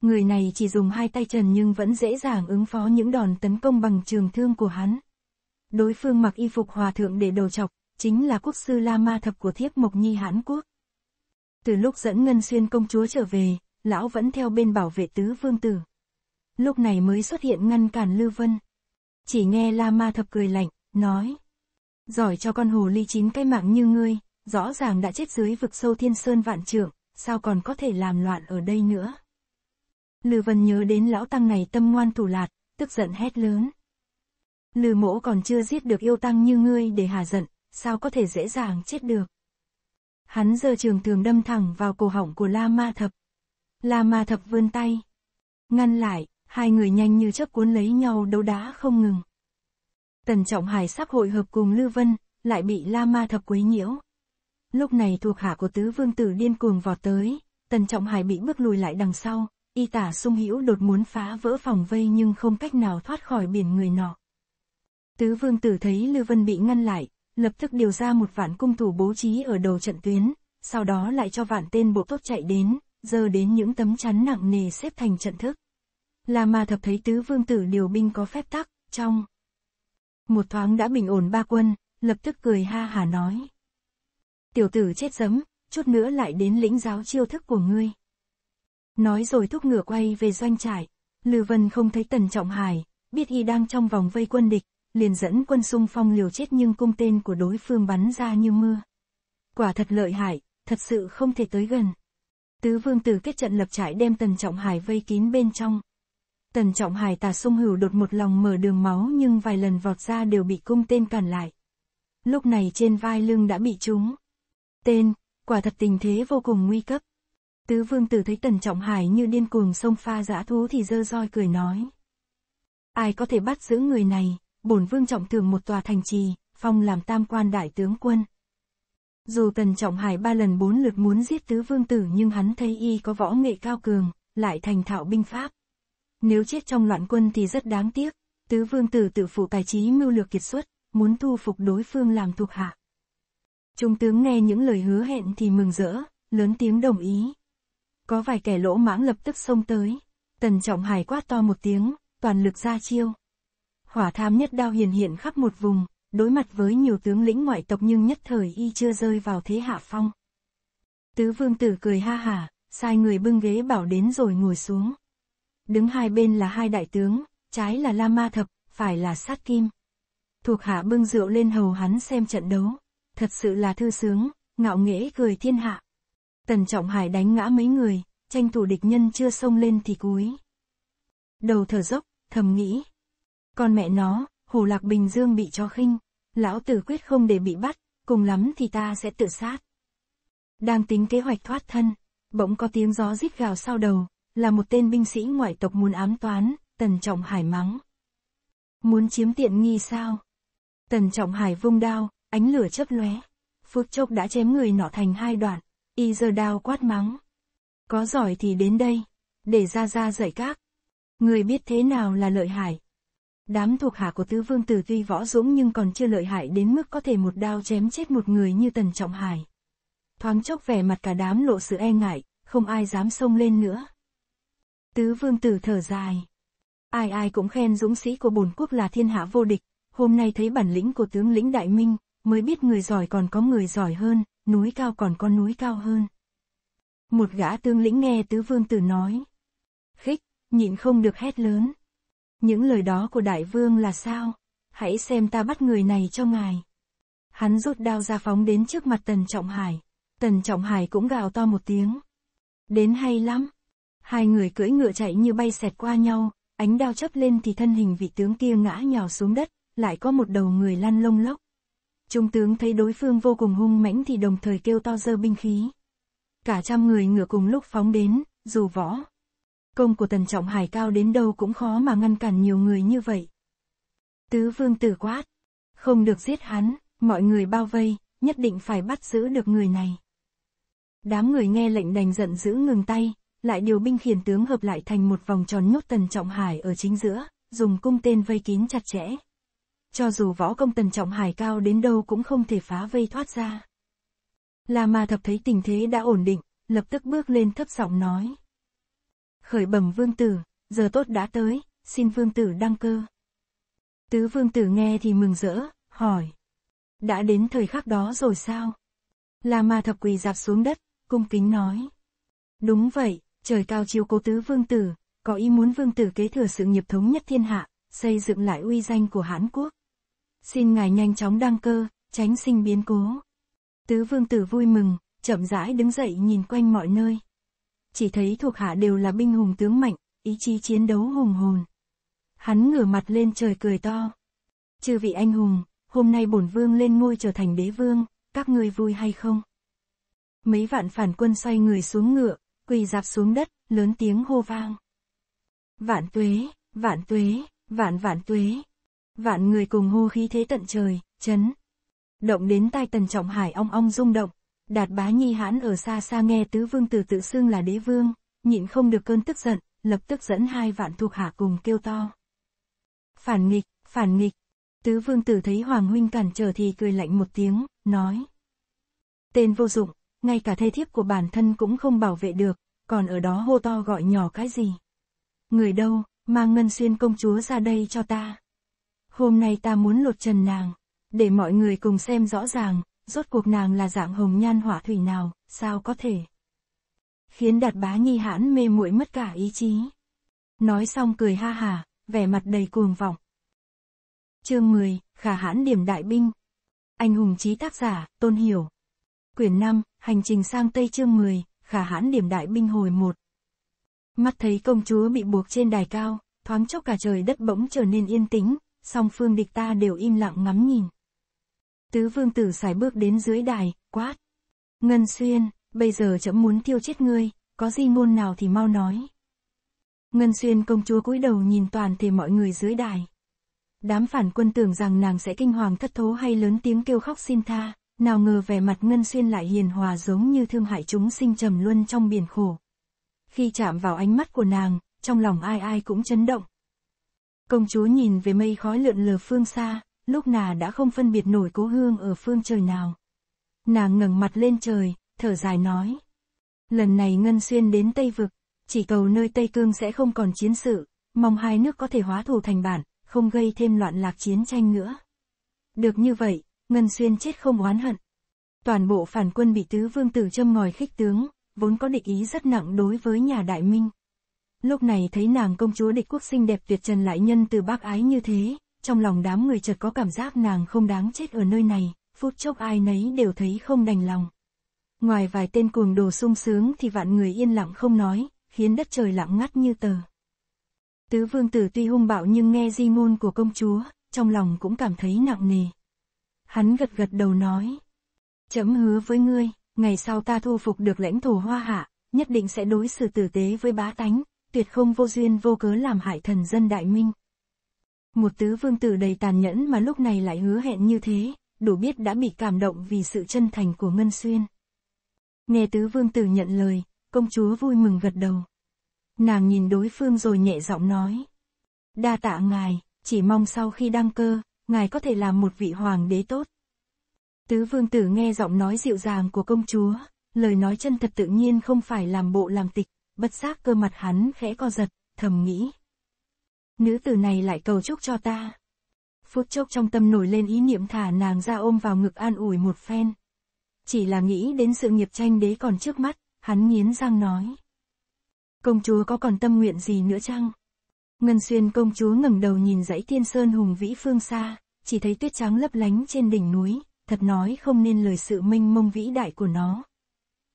Người này chỉ dùng hai tay trần nhưng vẫn dễ dàng ứng phó những đòn tấn công bằng trường thương của hắn. Đối phương mặc y phục hòa thượng để đầu chọc, chính là quốc sư La Ma Thập của Thiếp Mộc Nhi Hán Quốc. Từ lúc dẫn Ngân Xuyên công chúa trở về, lão vẫn theo bên bảo vệ tứ vương tử lúc này mới xuất hiện ngăn cản Lưu Vân. Chỉ nghe La Ma Thập cười lạnh, nói. Giỏi cho con hồ ly chín cái mạng như ngươi, rõ ràng đã chết dưới vực sâu thiên sơn vạn trượng, sao còn có thể làm loạn ở đây nữa. Lư Vân nhớ đến lão tăng này tâm ngoan thủ lạt, tức giận hét lớn. Lư mỗ còn chưa giết được yêu tăng như ngươi để hà giận, sao có thể dễ dàng chết được. Hắn giơ trường thường đâm thẳng vào cổ họng của La Ma Thập. La Ma Thập vươn tay. Ngăn lại, hai người nhanh như chớp cuốn lấy nhau đấu đá không ngừng. Tần Trọng Hải sắp hội hợp cùng Lư Vân, lại bị La Ma Thập quấy nhiễu. Lúc này thuộc hạ của tứ vương tử điên cuồng vọt tới, Tần Trọng Hải bị bước lùi lại đằng sau, y tả sung hữu đột muốn phá vỡ phòng vây nhưng không cách nào thoát khỏi biển người nọ. Tứ vương tử thấy Lư Vân bị ngăn lại, lập tức điều ra một vạn cung thủ bố trí ở đầu trận tuyến, sau đó lại cho vạn tên bộ tốt chạy đến, giờ đến những tấm chắn nặng nề xếp thành trận thức là mà thập thấy tứ vương tử điều binh có phép tắc, trong. Một thoáng đã bình ổn ba quân, lập tức cười ha hà nói. Tiểu tử chết dấm, chút nữa lại đến lĩnh giáo chiêu thức của ngươi. Nói rồi thúc ngựa quay về doanh trại, Lưu Vân không thấy Tần Trọng Hải, biết y đang trong vòng vây quân địch, liền dẫn quân xung phong liều chết nhưng cung tên của đối phương bắn ra như mưa. Quả thật lợi hại, thật sự không thể tới gần. Tứ vương tử kết trận lập trại đem Tần Trọng Hải vây kín bên trong, Tần Trọng Hải tà sung hửu đột một lòng mở đường máu nhưng vài lần vọt ra đều bị cung tên cản lại. Lúc này trên vai lưng đã bị trúng. Tên, quả thật tình thế vô cùng nguy cấp. Tứ vương tử thấy Tần Trọng Hải như điên cuồng sông pha dã thú thì dơ roi cười nói. Ai có thể bắt giữ người này, bổn vương trọng thường một tòa thành trì, phong làm tam quan đại tướng quân. Dù Tần Trọng Hải ba lần bốn lượt muốn giết tứ vương tử nhưng hắn thấy y có võ nghệ cao cường, lại thành thạo binh pháp, nếu chết trong loạn quân thì rất đáng tiếc, tứ vương tử tự phụ tài trí mưu lược kiệt xuất, muốn thu phục đối phương làm thuộc hạ. Trung tướng nghe những lời hứa hẹn thì mừng rỡ, lớn tiếng đồng ý. Có vài kẻ lỗ mãng lập tức xông tới, tần trọng hải quát to một tiếng, toàn lực ra chiêu. Hỏa tham nhất đao hiền hiện khắp một vùng, đối mặt với nhiều tướng lĩnh ngoại tộc nhưng nhất thời y chưa rơi vào thế hạ phong. Tứ vương tử cười ha hả, sai người bưng ghế bảo đến rồi ngồi xuống đứng hai bên là hai đại tướng, trái là La Ma Thập, phải là Sát Kim. Thuộc hạ bưng rượu lên hầu hắn xem trận đấu, thật sự là thư sướng, ngạo nghễ cười thiên hạ. Tần Trọng Hải đánh ngã mấy người, tranh thủ địch nhân chưa xông lên thì cúi. Đầu thở dốc, thầm nghĩ. Con mẹ nó, Hồ Lạc Bình Dương bị cho khinh, lão tử quyết không để bị bắt, cùng lắm thì ta sẽ tự sát. Đang tính kế hoạch thoát thân, bỗng có tiếng gió rít gào sau đầu, là một tên binh sĩ ngoại tộc muốn ám toán, Tần Trọng Hải mắng. Muốn chiếm tiện nghi sao? Tần Trọng Hải vung đao, ánh lửa chớp lóe. Phước chốc đã chém người nọ thành hai đoạn, y giơ đao quát mắng. Có giỏi thì đến đây, để ra ra dạy các. Người biết thế nào là lợi hại. Đám thuộc hạ của tứ vương tử tuy võ dũng nhưng còn chưa lợi hại đến mức có thể một đao chém chết một người như Tần Trọng Hải. Thoáng chốc vẻ mặt cả đám lộ sự e ngại, không ai dám xông lên nữa. Tứ vương tử thở dài. Ai ai cũng khen dũng sĩ của bổn quốc là thiên hạ vô địch, hôm nay thấy bản lĩnh của tướng lĩnh đại minh, mới biết người giỏi còn có người giỏi hơn, núi cao còn có núi cao hơn. Một gã tướng lĩnh nghe tứ vương tử nói. Khích, nhịn không được hét lớn. Những lời đó của đại vương là sao? Hãy xem ta bắt người này cho ngài. Hắn rút đao ra phóng đến trước mặt Tần Trọng Hải. Tần Trọng Hải cũng gào to một tiếng. Đến hay lắm. Hai người cưỡi ngựa chạy như bay xẹt qua nhau, ánh đao chấp lên thì thân hình vị tướng kia ngã nhào xuống đất, lại có một đầu người lăn lông lốc. Trung tướng thấy đối phương vô cùng hung mãnh thì đồng thời kêu to dơ binh khí. Cả trăm người ngựa cùng lúc phóng đến, dù võ. Công của tần trọng hải cao đến đâu cũng khó mà ngăn cản nhiều người như vậy. Tứ vương tử quát. Không được giết hắn, mọi người bao vây, nhất định phải bắt giữ được người này. Đám người nghe lệnh đành giận giữ ngừng tay, lại điều binh khiển tướng hợp lại thành một vòng tròn nhốt Tần Trọng Hải ở chính giữa, dùng cung tên vây kín chặt chẽ. Cho dù võ công Tần Trọng Hải cao đến đâu cũng không thể phá vây thoát ra. la ma thập thấy tình thế đã ổn định, lập tức bước lên thấp giọng nói. Khởi bẩm vương tử, giờ tốt đã tới, xin vương tử đăng cơ. Tứ vương tử nghe thì mừng rỡ, hỏi. Đã đến thời khắc đó rồi sao? la ma thập quỳ dạp xuống đất, cung kính nói. Đúng vậy, trời cao chiếu cố tứ vương tử, có ý muốn vương tử kế thừa sự nghiệp thống nhất thiên hạ, xây dựng lại uy danh của Hán Quốc. Xin ngài nhanh chóng đăng cơ, tránh sinh biến cố. Tứ vương tử vui mừng, chậm rãi đứng dậy nhìn quanh mọi nơi. Chỉ thấy thuộc hạ đều là binh hùng tướng mạnh, ý chí chiến đấu hùng hồn. Hắn ngửa mặt lên trời cười to. Chư vị anh hùng, hôm nay bổn vương lên ngôi trở thành đế vương, các ngươi vui hay không? Mấy vạn phản quân xoay người xuống ngựa, quỳ dạp xuống đất, lớn tiếng hô vang. Vạn tuế, vạn tuế, vạn vạn tuế. Vạn người cùng hô khí thế tận trời, chấn. Động đến tai tần trọng hải ong ong rung động. Đạt bá nhi hãn ở xa xa nghe tứ vương tử tự xưng là đế vương, nhịn không được cơn tức giận, lập tức dẫn hai vạn thuộc hạ cùng kêu to. Phản nghịch, phản nghịch. Tứ vương tử thấy Hoàng Huynh cản trở thì cười lạnh một tiếng, nói. Tên vô dụng, ngay cả thê thiếp của bản thân cũng không bảo vệ được, còn ở đó hô to gọi nhỏ cái gì. Người đâu, mang Ngân Xuyên công chúa ra đây cho ta. Hôm nay ta muốn lột trần nàng, để mọi người cùng xem rõ ràng, rốt cuộc nàng là dạng hồng nhan hỏa thủy nào, sao có thể. Khiến đạt bá nhi hãn mê muội mất cả ý chí. Nói xong cười ha hà, vẻ mặt đầy cuồng vọng. Chương 10, khả hãn điểm đại binh. Anh hùng trí tác giả, tôn hiểu. Quyển năm, Hành trình sang Tây chương 10, khả hãn điểm đại binh hồi một. Mắt thấy công chúa bị buộc trên đài cao, thoáng chốc cả trời đất bỗng trở nên yên tĩnh, song phương địch ta đều im lặng ngắm nhìn. Tứ vương tử xài bước đến dưới đài, quát. Ngân xuyên, bây giờ chấm muốn tiêu chết ngươi, có di ngôn nào thì mau nói. Ngân xuyên công chúa cúi đầu nhìn toàn thể mọi người dưới đài. Đám phản quân tưởng rằng nàng sẽ kinh hoàng thất thố hay lớn tiếng kêu khóc xin tha. Nào ngờ vẻ mặt Ngân Xuyên lại hiền hòa giống như thương hại chúng sinh trầm luân trong biển khổ. Khi chạm vào ánh mắt của nàng, trong lòng ai ai cũng chấn động. Công chúa nhìn về mây khói lượn lờ phương xa, lúc nà đã không phân biệt nổi cố hương ở phương trời nào. Nàng ngẩng mặt lên trời, thở dài nói. Lần này Ngân Xuyên đến Tây Vực, chỉ cầu nơi Tây Cương sẽ không còn chiến sự, mong hai nước có thể hóa thù thành bản, không gây thêm loạn lạc chiến tranh nữa. Được như vậy, Ngân Xuyên chết không oán hận. Toàn bộ phản quân bị tứ vương tử châm ngòi khích tướng, vốn có địch ý rất nặng đối với nhà đại minh. Lúc này thấy nàng công chúa địch quốc xinh đẹp tuyệt trần lại nhân từ bác ái như thế, trong lòng đám người chợt có cảm giác nàng không đáng chết ở nơi này, phút chốc ai nấy đều thấy không đành lòng. Ngoài vài tên cuồng đồ sung sướng thì vạn người yên lặng không nói, khiến đất trời lặng ngắt như tờ. Tứ vương tử tuy hung bạo nhưng nghe di ngôn của công chúa, trong lòng cũng cảm thấy nặng nề. Hắn gật gật đầu nói. Chấm hứa với ngươi, ngày sau ta thu phục được lãnh thổ hoa hạ, nhất định sẽ đối xử tử tế với bá tánh, tuyệt không vô duyên vô cớ làm hại thần dân đại minh. Một tứ vương tử đầy tàn nhẫn mà lúc này lại hứa hẹn như thế, đủ biết đã bị cảm động vì sự chân thành của Ngân Xuyên. Nghe tứ vương tử nhận lời, công chúa vui mừng gật đầu. Nàng nhìn đối phương rồi nhẹ giọng nói. Đa tạ ngài, chỉ mong sau khi đăng cơ, ngài có thể làm một vị hoàng đế tốt. Tứ vương tử nghe giọng nói dịu dàng của công chúa, lời nói chân thật tự nhiên không phải làm bộ làm tịch, bất giác cơ mặt hắn khẽ co giật, thầm nghĩ. Nữ tử này lại cầu chúc cho ta. Phút chốc trong tâm nổi lên ý niệm thả nàng ra ôm vào ngực an ủi một phen. Chỉ là nghĩ đến sự nghiệp tranh đế còn trước mắt, hắn nghiến răng nói. Công chúa có còn tâm nguyện gì nữa chăng? Ngân xuyên công chúa ngẩng đầu nhìn dãy thiên sơn hùng vĩ phương xa, chỉ thấy tuyết trắng lấp lánh trên đỉnh núi, thật nói không nên lời sự minh mông vĩ đại của nó.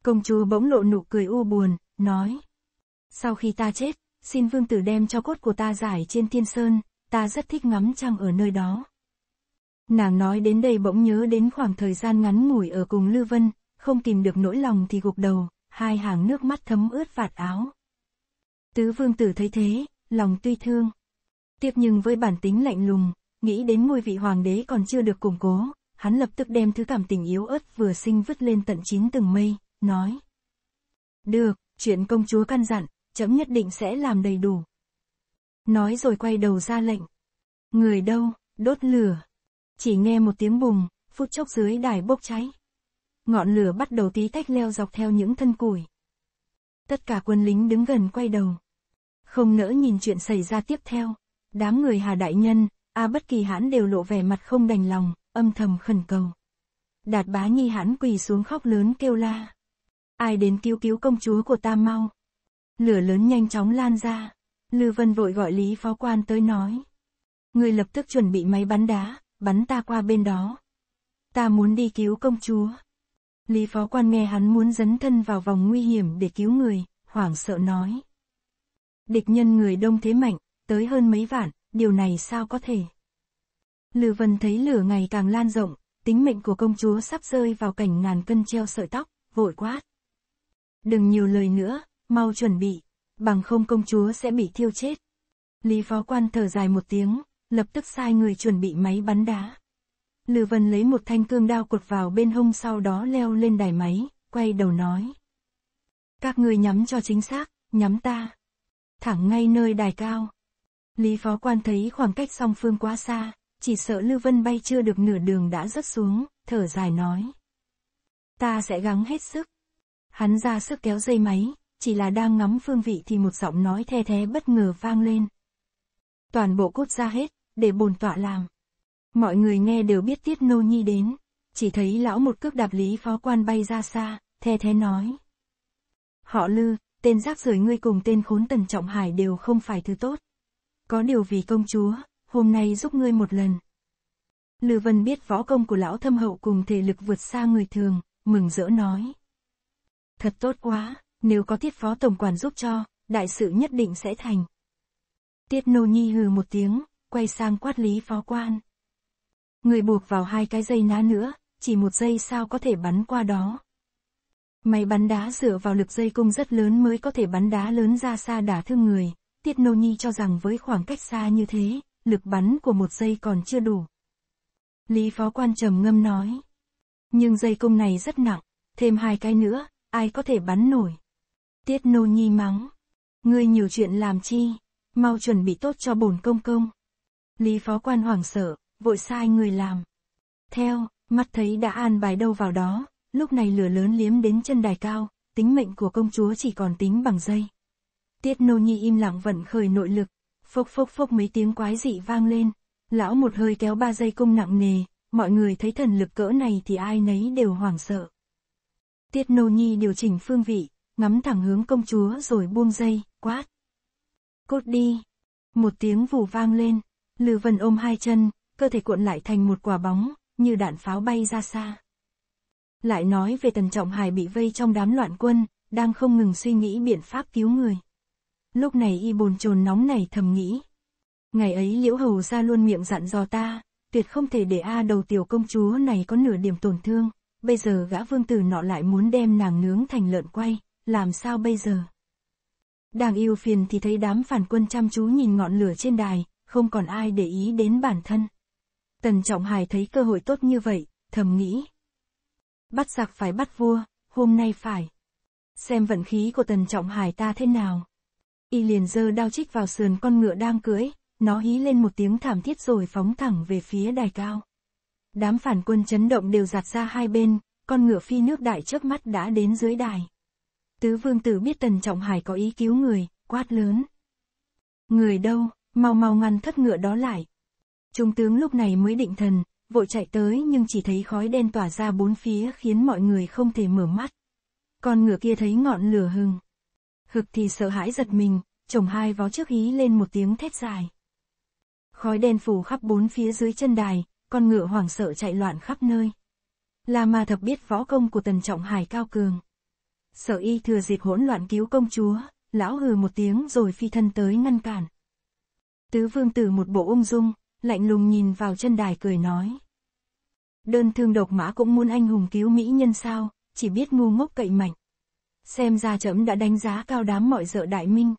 Công chúa bỗng lộ nụ cười u buồn, nói. Sau khi ta chết, xin vương tử đem cho cốt của ta giải trên thiên sơn, ta rất thích ngắm trăng ở nơi đó. Nàng nói đến đây bỗng nhớ đến khoảng thời gian ngắn ngủi ở cùng Lư Vân, không tìm được nỗi lòng thì gục đầu, hai hàng nước mắt thấm ướt vạt áo. Tứ vương tử thấy thế, lòng tuy thương. Tiếc nhưng với bản tính lạnh lùng, nghĩ đến ngôi vị hoàng đế còn chưa được củng cố, hắn lập tức đem thứ cảm tình yếu ớt vừa sinh vứt lên tận chín tầng mây, nói. Được, chuyện công chúa căn dặn, chấm nhất định sẽ làm đầy đủ. Nói rồi quay đầu ra lệnh. Người đâu, đốt lửa. Chỉ nghe một tiếng bùng, phút chốc dưới đài bốc cháy. Ngọn lửa bắt đầu tí tách leo dọc theo những thân củi. Tất cả quân lính đứng gần quay đầu không nỡ nhìn chuyện xảy ra tiếp theo. Đám người Hà Đại Nhân, A Bất Kỳ Hãn đều lộ vẻ mặt không đành lòng, âm thầm khẩn cầu. Đạt bá nhi hãn quỳ xuống khóc lớn kêu la. Ai đến cứu cứu công chúa của ta mau. Lửa lớn nhanh chóng lan ra. Lư Vân vội gọi Lý Phó Quan tới nói. Người lập tức chuẩn bị máy bắn đá, bắn ta qua bên đó. Ta muốn đi cứu công chúa. Lý Phó Quan nghe hắn muốn dấn thân vào vòng nguy hiểm để cứu người, hoảng sợ nói địch nhân người đông thế mạnh, tới hơn mấy vạn, điều này sao có thể. Lư Vân thấy lửa ngày càng lan rộng, tính mệnh của công chúa sắp rơi vào cảnh ngàn cân treo sợi tóc, vội quá Đừng nhiều lời nữa, mau chuẩn bị, bằng không công chúa sẽ bị thiêu chết. Lý phó quan thở dài một tiếng, lập tức sai người chuẩn bị máy bắn đá. Lư Vân lấy một thanh cương đao cột vào bên hông sau đó leo lên đài máy, quay đầu nói. Các người nhắm cho chính xác, nhắm ta thẳng ngay nơi đài cao. Lý phó quan thấy khoảng cách song phương quá xa, chỉ sợ Lưu Vân bay chưa được nửa đường đã rớt xuống, thở dài nói. Ta sẽ gắng hết sức. Hắn ra sức kéo dây máy, chỉ là đang ngắm phương vị thì một giọng nói the thế bất ngờ vang lên. Toàn bộ cốt ra hết, để bồn tọa làm. Mọi người nghe đều biết tiết nô nhi đến, chỉ thấy lão một cước đạp lý phó quan bay ra xa, the thế nói. Họ lư, tên rác rưởi ngươi cùng tên khốn tần trọng hải đều không phải thứ tốt. Có điều vì công chúa, hôm nay giúp ngươi một lần. Lư Vân biết võ công của lão thâm hậu cùng thể lực vượt xa người thường, mừng rỡ nói. Thật tốt quá, nếu có tiết phó tổng quản giúp cho, đại sự nhất định sẽ thành. Tiết nô nhi hừ một tiếng, quay sang quát lý phó quan. Người buộc vào hai cái dây ná nữa, chỉ một dây sao có thể bắn qua đó. Máy bắn đá dựa vào lực dây cung rất lớn mới có thể bắn đá lớn ra xa đả thương người. Tiết Nô Nhi cho rằng với khoảng cách xa như thế, lực bắn của một dây còn chưa đủ. Lý phó quan trầm ngâm nói. Nhưng dây cung này rất nặng, thêm hai cái nữa, ai có thể bắn nổi. Tiết Nô Nhi mắng. Ngươi nhiều chuyện làm chi, mau chuẩn bị tốt cho bổn công công. Lý phó quan hoảng sợ, vội sai người làm. Theo, mắt thấy đã an bài đâu vào đó, lúc này lửa lớn liếm đến chân đài cao, tính mệnh của công chúa chỉ còn tính bằng dây. Tiết nô nhi im lặng vận khởi nội lực, phốc phốc phốc mấy tiếng quái dị vang lên, lão một hơi kéo ba dây cung nặng nề, mọi người thấy thần lực cỡ này thì ai nấy đều hoảng sợ. Tiết nô nhi điều chỉnh phương vị, ngắm thẳng hướng công chúa rồi buông dây, quát. Cốt đi. Một tiếng vù vang lên, Lư Vân ôm hai chân, cơ thể cuộn lại thành một quả bóng, như đạn pháo bay ra xa. Lại nói về Tần Trọng Hải bị vây trong đám loạn quân, đang không ngừng suy nghĩ biện pháp cứu người. Lúc này y bồn chồn nóng này thầm nghĩ. Ngày ấy Liễu Hầu ra luôn miệng dặn dò ta, tuyệt không thể để A đầu tiểu công chúa này có nửa điểm tổn thương, bây giờ gã vương tử nọ lại muốn đem nàng nướng thành lợn quay, làm sao bây giờ? Đang yêu phiền thì thấy đám phản quân chăm chú nhìn ngọn lửa trên đài, không còn ai để ý đến bản thân. Tần Trọng Hải thấy cơ hội tốt như vậy, thầm nghĩ, bắt giặc phải bắt vua, hôm nay phải. Xem vận khí của tần trọng hải ta thế nào. Y liền giơ đao chích vào sườn con ngựa đang cưỡi, nó hí lên một tiếng thảm thiết rồi phóng thẳng về phía đài cao. Đám phản quân chấn động đều giạt ra hai bên, con ngựa phi nước đại trước mắt đã đến dưới đài. Tứ vương tử biết tần trọng hải có ý cứu người, quát lớn. Người đâu, mau mau ngăn thất ngựa đó lại. Trung tướng lúc này mới định thần, vội chạy tới nhưng chỉ thấy khói đen tỏa ra bốn phía khiến mọi người không thể mở mắt. Con ngựa kia thấy ngọn lửa hừng. Hực thì sợ hãi giật mình, chồng hai vó trước hí lên một tiếng thét dài. Khói đen phủ khắp bốn phía dưới chân đài, con ngựa hoảng sợ chạy loạn khắp nơi. La Ma Thập biết võ công của Tần Trọng Hải cao cường. Sở y thừa dịp hỗn loạn cứu công chúa, lão hừ một tiếng rồi phi thân tới ngăn cản. Tứ vương tử một bộ ung dung, lạnh lùng nhìn vào chân đài cười nói. Đơn thương độc mã cũng muốn anh hùng cứu mỹ nhân sao, chỉ biết ngu ngốc cậy mạnh. Xem ra chấm đã đánh giá cao đám mọi dợ đại minh.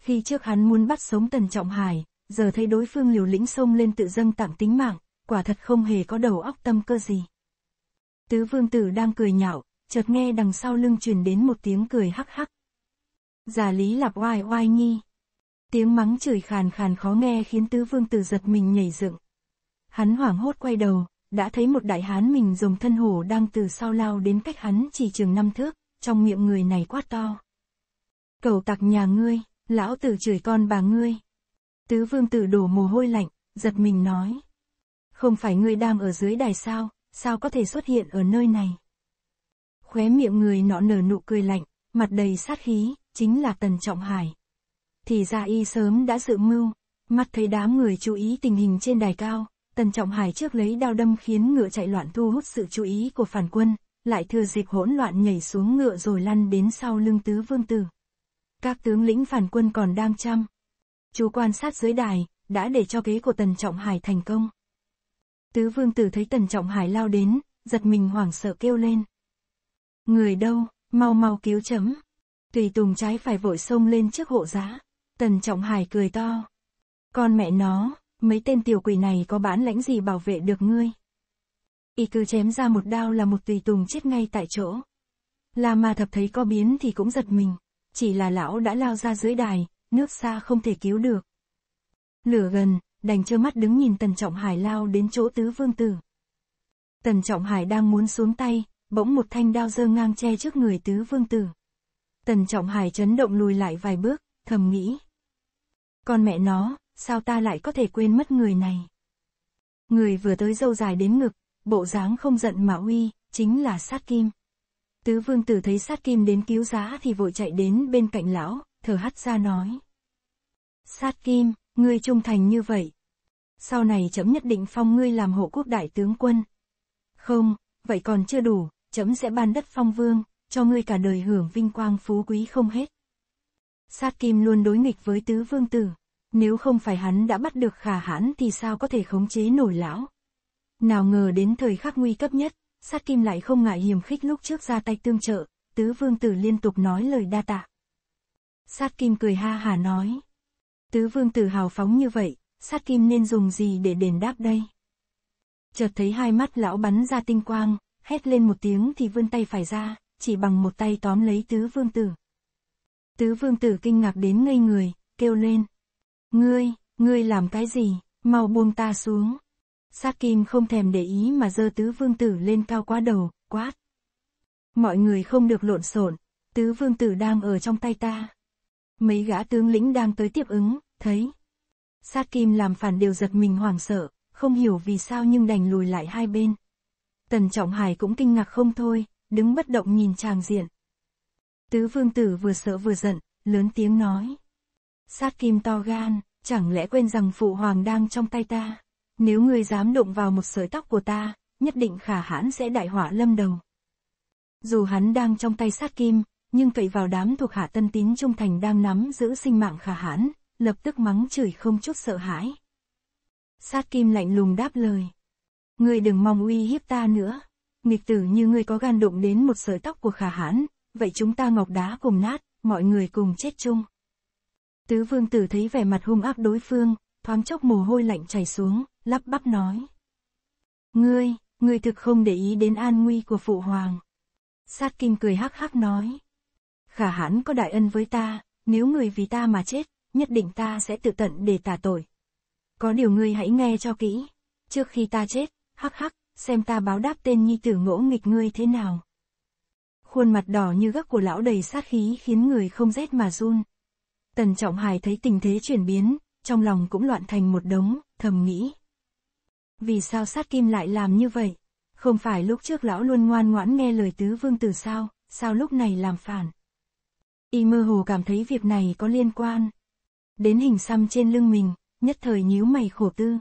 Khi trước hắn muốn bắt sống Tần Trọng Hải, giờ thấy đối phương liều lĩnh xông lên tự dâng tặng tính mạng, quả thật không hề có đầu óc tâm cơ gì. Tứ vương tử đang cười nhạo, chợt nghe đằng sau lưng truyền đến một tiếng cười hắc hắc. Giả lý lạp oai oai nghi. Tiếng mắng chửi khàn khàn khó nghe khiến tứ vương tử giật mình nhảy dựng. Hắn hoảng hốt quay đầu, đã thấy một đại hán mình dùng thân hổ đang từ sau lao đến cách hắn chỉ chừng năm thước, trong miệng người này quát to. Cầu tặc nhà ngươi, lão tử chửi con bà ngươi. Tứ vương tử đổ mồ hôi lạnh, giật mình nói. Không phải ngươi đang ở dưới đài sao, sao có thể xuất hiện ở nơi này? Khóe miệng người nọ nở nụ cười lạnh, mặt đầy sát khí, chính là Tần Trọng Hải thì ra y sớm đã dự mưu. Mắt thấy đám người chú ý tình hình trên đài cao, Tần Trọng Hải trước lấy đao đâm khiến ngựa chạy loạn thu hút sự chú ý của phản quân, lại thừa dịp hỗn loạn nhảy xuống ngựa rồi lăn đến sau lưng tứ vương tử. Các tướng lĩnh phản quân còn đang chăm. Chú quan sát dưới đài, đã để cho kế của Tần Trọng Hải thành công. Tứ vương tử thấy Tần Trọng Hải lao đến, giật mình hoảng sợ kêu lên. Người đâu, mau mau cứu chấm. Tùy tùng trái phải vội xông lên trước hộ giá. Tần Trọng Hải cười to. Con mẹ nó, mấy tên tiểu quỷ này có bản lãnh gì bảo vệ được ngươi. Y cứ chém ra một đao là một tùy tùng chết ngay tại chỗ. Là mà thập thấy có biến thì cũng giật mình, chỉ là lão đã lao ra dưới đài, nước xa không thể cứu được. Lửa gần, đành trơ mắt đứng nhìn Tần Trọng Hải lao đến chỗ tứ vương tử. Tần Trọng Hải đang muốn xuống tay, bỗng một thanh đao dơ ngang che trước người tứ vương tử. Tần Trọng Hải chấn động lùi lại vài bước, thầm nghĩ, con mẹ nó, sao ta lại có thể quên mất người này? Người vừa tới dâu dài đến ngực, bộ dáng không giận mà uy, chính là sát kim. Tứ vương tử thấy sát kim đến cứu giá thì vội chạy đến bên cạnh lão, thở hắt ra nói. Sát kim, ngươi trung thành như vậy. Sau này chấm nhất định phong ngươi làm hộ quốc đại tướng quân. Không, vậy còn chưa đủ, chấm sẽ ban đất phong vương, cho ngươi cả đời hưởng vinh quang phú quý không hết. Sát Kim luôn đối nghịch với tứ vương tử. Nếu không phải hắn đã bắt được khả hãn thì sao có thể khống chế nổi lão. Nào ngờ đến thời khắc nguy cấp nhất, sát kim lại không ngại hiểm khích lúc trước ra tay tương trợ, tứ vương tử liên tục nói lời đa tạ. Sát kim cười ha hà nói. Tứ vương tử hào phóng như vậy, sát kim nên dùng gì để đền đáp đây? Chợt thấy hai mắt lão bắn ra tinh quang, hét lên một tiếng thì vươn tay phải ra, chỉ bằng một tay tóm lấy tứ vương tử. Tứ vương tử kinh ngạc đến ngây người, kêu lên. Ngươi, ngươi làm cái gì, mau buông ta xuống. Sát kim không thèm để ý mà dơ tứ vương tử lên cao quá đầu, quát. Mọi người không được lộn xộn, tứ vương tử đang ở trong tay ta. Mấy gã tướng lĩnh đang tới tiếp ứng, thấy. Sát kim làm phản đều giật mình hoảng sợ, không hiểu vì sao nhưng đành lùi lại hai bên. Tần Trọng Hải cũng kinh ngạc không thôi, đứng bất động nhìn chàng diện. Tứ vương tử vừa sợ vừa giận, lớn tiếng nói. Sát kim to gan, chẳng lẽ quên rằng phụ hoàng đang trong tay ta. Nếu ngươi dám đụng vào một sợi tóc của ta, nhất định khả hãn sẽ đại họa lâm đầu. Dù hắn đang trong tay sát kim, nhưng cậy vào đám thuộc hạ tân tín trung thành đang nắm giữ sinh mạng khả hãn, lập tức mắng chửi không chút sợ hãi. Sát kim lạnh lùng đáp lời. Ngươi đừng mong uy hiếp ta nữa. Nghịch tử như ngươi có gan đụng đến một sợi tóc của khả hãn, vậy chúng ta ngọc đá cùng nát, mọi người cùng chết chung. Tứ vương tử thấy vẻ mặt hung ác đối phương, thoáng chốc mồ hôi lạnh chảy xuống, lắp bắp nói. Ngươi, ngươi thực không để ý đến an nguy của phụ hoàng. Sát kinh cười hắc hắc nói. Khả hãn có đại ân với ta, nếu người vì ta mà chết, nhất định ta sẽ tự tận để tả tội. Có điều ngươi hãy nghe cho kỹ. Trước khi ta chết, hắc hắc, xem ta báo đáp tên nhi tử ngỗ nghịch ngươi thế nào khuôn mặt đỏ như gấc của lão đầy sát khí khiến người không rét mà run. Tần Trọng Hải thấy tình thế chuyển biến, trong lòng cũng loạn thành một đống, thầm nghĩ. Vì sao sát kim lại làm như vậy? Không phải lúc trước lão luôn ngoan ngoãn nghe lời tứ vương tử sao, sao lúc này làm phản? Y mơ hồ cảm thấy việc này có liên quan. Đến hình xăm trên lưng mình, nhất thời nhíu mày khổ tư.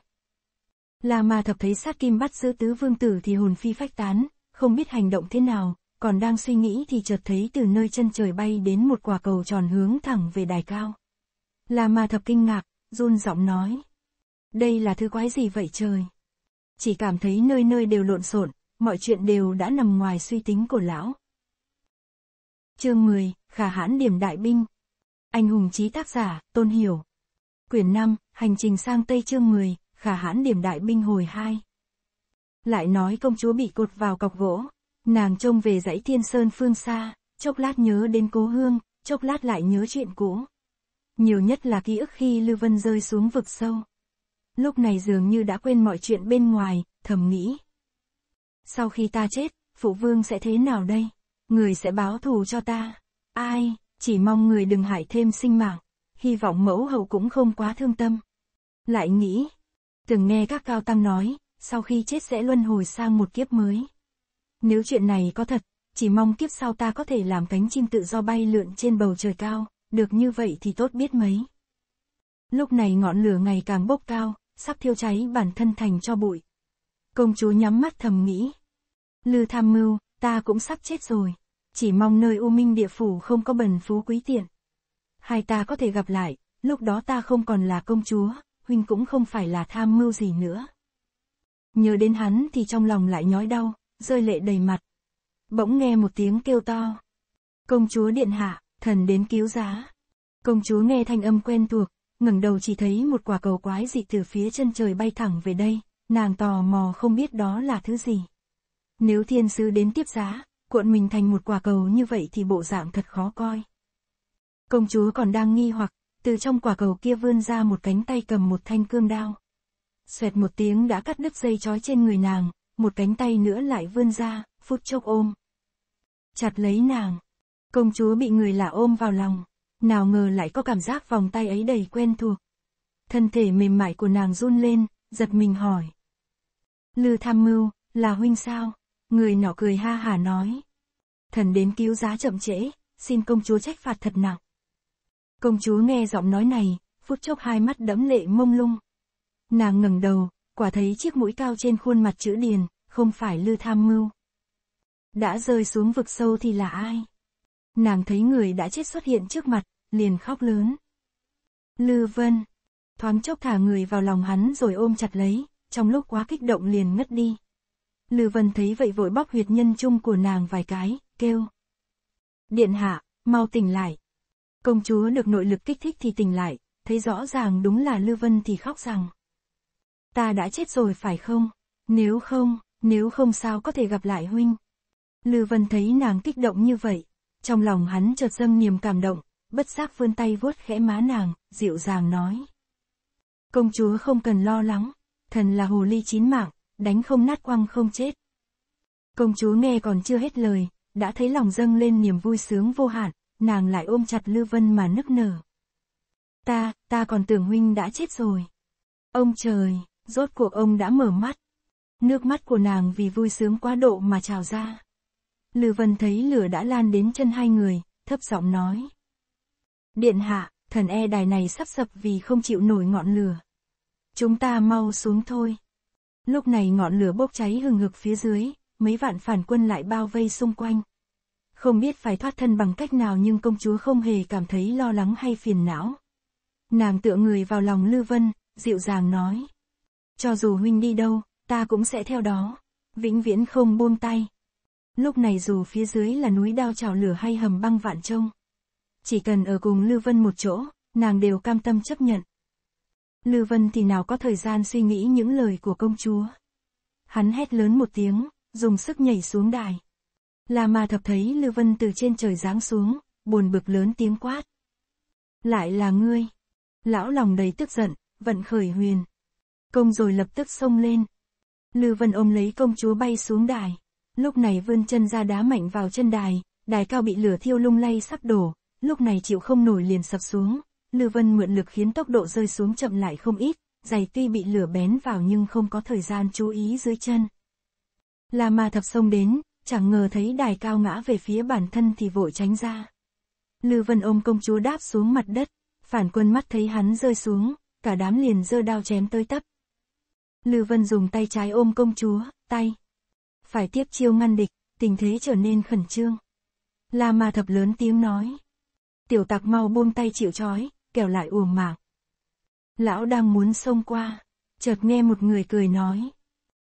Là mà thập thấy sát kim bắt giữ tứ vương tử thì hồn phi phách tán, không biết hành động thế nào, còn đang suy nghĩ thì chợt thấy từ nơi chân trời bay đến một quả cầu tròn hướng thẳng về đài cao. Là mà thập kinh ngạc, run giọng nói. Đây là thứ quái gì vậy trời? Chỉ cảm thấy nơi nơi đều lộn xộn, mọi chuyện đều đã nằm ngoài suy tính của lão. Chương 10, Khả hãn điểm đại binh. Anh hùng trí tác giả, Tôn Hiểu. Quyển 5, Hành trình sang Tây chương 10, Khả hãn điểm đại binh hồi 2. Lại nói công chúa bị cột vào cọc gỗ, Nàng trông về dãy thiên sơn phương xa, chốc lát nhớ đến cố hương, chốc lát lại nhớ chuyện cũ. Nhiều nhất là ký ức khi Lưu Vân rơi xuống vực sâu. Lúc này dường như đã quên mọi chuyện bên ngoài, thầm nghĩ. Sau khi ta chết, phụ vương sẽ thế nào đây? Người sẽ báo thù cho ta. Ai, chỉ mong người đừng hại thêm sinh mạng. Hy vọng mẫu hậu cũng không quá thương tâm. Lại nghĩ, từng nghe các cao tăng nói, sau khi chết sẽ luân hồi sang một kiếp mới. Nếu chuyện này có thật, chỉ mong kiếp sau ta có thể làm cánh chim tự do bay lượn trên bầu trời cao, được như vậy thì tốt biết mấy. Lúc này ngọn lửa ngày càng bốc cao, sắp thiêu cháy bản thân thành cho bụi. Công chúa nhắm mắt thầm nghĩ. Lư tham mưu, ta cũng sắp chết rồi. Chỉ mong nơi u minh địa phủ không có bần phú quý tiện. Hai ta có thể gặp lại, lúc đó ta không còn là công chúa, huynh cũng không phải là tham mưu gì nữa. Nhớ đến hắn thì trong lòng lại nhói đau, rơi lệ đầy mặt. Bỗng nghe một tiếng kêu to. Công chúa điện hạ, thần đến cứu giá. Công chúa nghe thanh âm quen thuộc, ngẩng đầu chỉ thấy một quả cầu quái dị từ phía chân trời bay thẳng về đây, nàng tò mò không biết đó là thứ gì. Nếu thiên sứ đến tiếp giá, cuộn mình thành một quả cầu như vậy thì bộ dạng thật khó coi. Công chúa còn đang nghi hoặc, từ trong quả cầu kia vươn ra một cánh tay cầm một thanh cương đao. Xoẹt một tiếng đã cắt đứt dây trói trên người nàng, một cánh tay nữa lại vươn ra, phút chốc ôm. Chặt lấy nàng. Công chúa bị người lạ ôm vào lòng, nào ngờ lại có cảm giác vòng tay ấy đầy quen thuộc. Thân thể mềm mại của nàng run lên, giật mình hỏi. Lư tham mưu, là huynh sao? Người nọ cười ha hà nói. Thần đến cứu giá chậm trễ, xin công chúa trách phạt thật nặng. Công chúa nghe giọng nói này, phút chốc hai mắt đẫm lệ mông lung. Nàng ngẩng đầu, quả thấy chiếc mũi cao trên khuôn mặt chữ điền, không phải lư tham mưu. Đã rơi xuống vực sâu thì là ai? Nàng thấy người đã chết xuất hiện trước mặt, liền khóc lớn. Lư Vân, thoáng chốc thả người vào lòng hắn rồi ôm chặt lấy, trong lúc quá kích động liền ngất đi. Lư Vân thấy vậy vội bóc huyệt nhân trung của nàng vài cái, kêu. Điện hạ, mau tỉnh lại. Công chúa được nội lực kích thích thì tỉnh lại, thấy rõ ràng đúng là Lư Vân thì khóc rằng. Ta đã chết rồi phải không? Nếu không, nếu không sao có thể gặp lại huynh? Lư Vân thấy nàng kích động như vậy, trong lòng hắn chợt dâng niềm cảm động, bất giác vươn tay vuốt khẽ má nàng, dịu dàng nói. Công chúa không cần lo lắng, thần là hồ ly chín mạng, đánh không nát quăng không chết. Công chúa nghe còn chưa hết lời, đã thấy lòng dâng lên niềm vui sướng vô hạn, nàng lại ôm chặt Lư Vân mà nức nở. Ta, ta còn tưởng huynh đã chết rồi. Ông trời! Rốt cuộc ông đã mở mắt. Nước mắt của nàng vì vui sướng quá độ mà trào ra. Lư Vân thấy lửa đã lan đến chân hai người, thấp giọng nói. Điện hạ, thần e đài này sắp sập vì không chịu nổi ngọn lửa. Chúng ta mau xuống thôi. Lúc này ngọn lửa bốc cháy hừng hực phía dưới, mấy vạn phản quân lại bao vây xung quanh. Không biết phải thoát thân bằng cách nào nhưng công chúa không hề cảm thấy lo lắng hay phiền não. Nàng tựa người vào lòng Lư Vân, dịu dàng nói. Cho dù huynh đi đâu, ta cũng sẽ theo đó. Vĩnh viễn không buông tay. Lúc này dù phía dưới là núi đao trào lửa hay hầm băng vạn trông. Chỉ cần ở cùng lưu Vân một chỗ, nàng đều cam tâm chấp nhận. lưu Vân thì nào có thời gian suy nghĩ những lời của công chúa. Hắn hét lớn một tiếng, dùng sức nhảy xuống đài. Là mà thập thấy lưu Vân từ trên trời giáng xuống, buồn bực lớn tiếng quát. Lại là ngươi. Lão lòng đầy tức giận, vận khởi huyền công rồi lập tức xông lên. Lư Vân ôm lấy công chúa bay xuống đài, lúc này vươn chân ra đá mạnh vào chân đài, đài cao bị lửa thiêu lung lay sắp đổ, lúc này chịu không nổi liền sập xuống, Lư Vân mượn lực khiến tốc độ rơi xuống chậm lại không ít, giày tuy bị lửa bén vào nhưng không có thời gian chú ý dưới chân. La Ma thập sông đến, chẳng ngờ thấy đài cao ngã về phía bản thân thì vội tránh ra. Lư Vân ôm công chúa đáp xuống mặt đất, phản quân mắt thấy hắn rơi xuống, cả đám liền giơ đao chém tới tấp, Lưu Vân dùng tay trái ôm công chúa, tay. Phải tiếp chiêu ngăn địch, tình thế trở nên khẩn trương. La ma thập lớn tiếng nói. Tiểu tặc mau buông tay chịu trói, kẻo lại uổng mạng. Lão đang muốn xông qua, chợt nghe một người cười nói.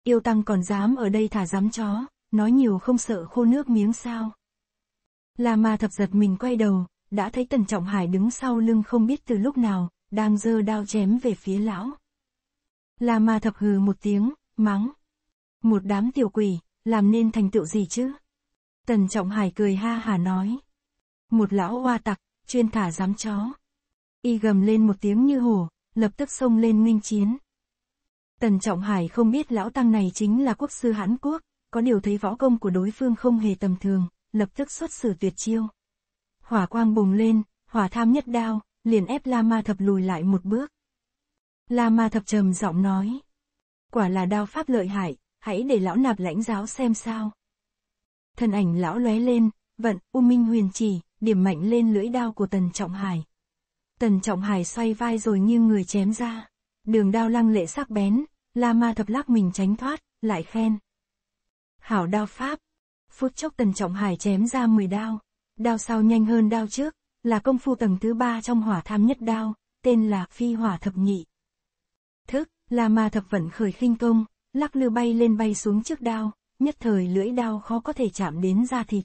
Yêu tăng còn dám ở đây thả dám chó, nói nhiều không sợ khô nước miếng sao. La ma thập giật mình quay đầu, đã thấy tần trọng hải đứng sau lưng không biết từ lúc nào, đang giơ đao chém về phía lão. La ma thập hừ một tiếng, mắng. Một đám tiểu quỷ, làm nên thành tựu gì chứ? Tần Trọng Hải cười ha hà nói. Một lão oa tặc, chuyên thả giám chó. Y gầm lên một tiếng như hổ, lập tức xông lên minh chiến. Tần Trọng Hải không biết lão tăng này chính là quốc sư Hán Quốc, có điều thấy võ công của đối phương không hề tầm thường, lập tức xuất xử tuyệt chiêu. Hỏa quang bùng lên, hỏa tham nhất đao, liền ép La Ma Thập lùi lại một bước. La ma thập trầm giọng nói. Quả là đao pháp lợi hại, hãy để lão nạp lãnh giáo xem sao. Thân ảnh lão lóe lên, vận, U Minh huyền trì, điểm mạnh lên lưỡi đao của Tần Trọng Hải. Tần Trọng Hải xoay vai rồi nghiêng người chém ra. Đường đao lăng lệ sắc bén, La ma thập lắc mình tránh thoát, lại khen. Hảo đao pháp. Phút chốc Tần Trọng Hải chém ra 10 đao. Đao sau nhanh hơn đao trước, là công phu tầng thứ ba trong hỏa tham nhất đao, tên là phi hỏa thập nhị thức, là ma thập vận khởi khinh công, lắc lư bay lên bay xuống trước đao, nhất thời lưỡi đao khó có thể chạm đến da thịt.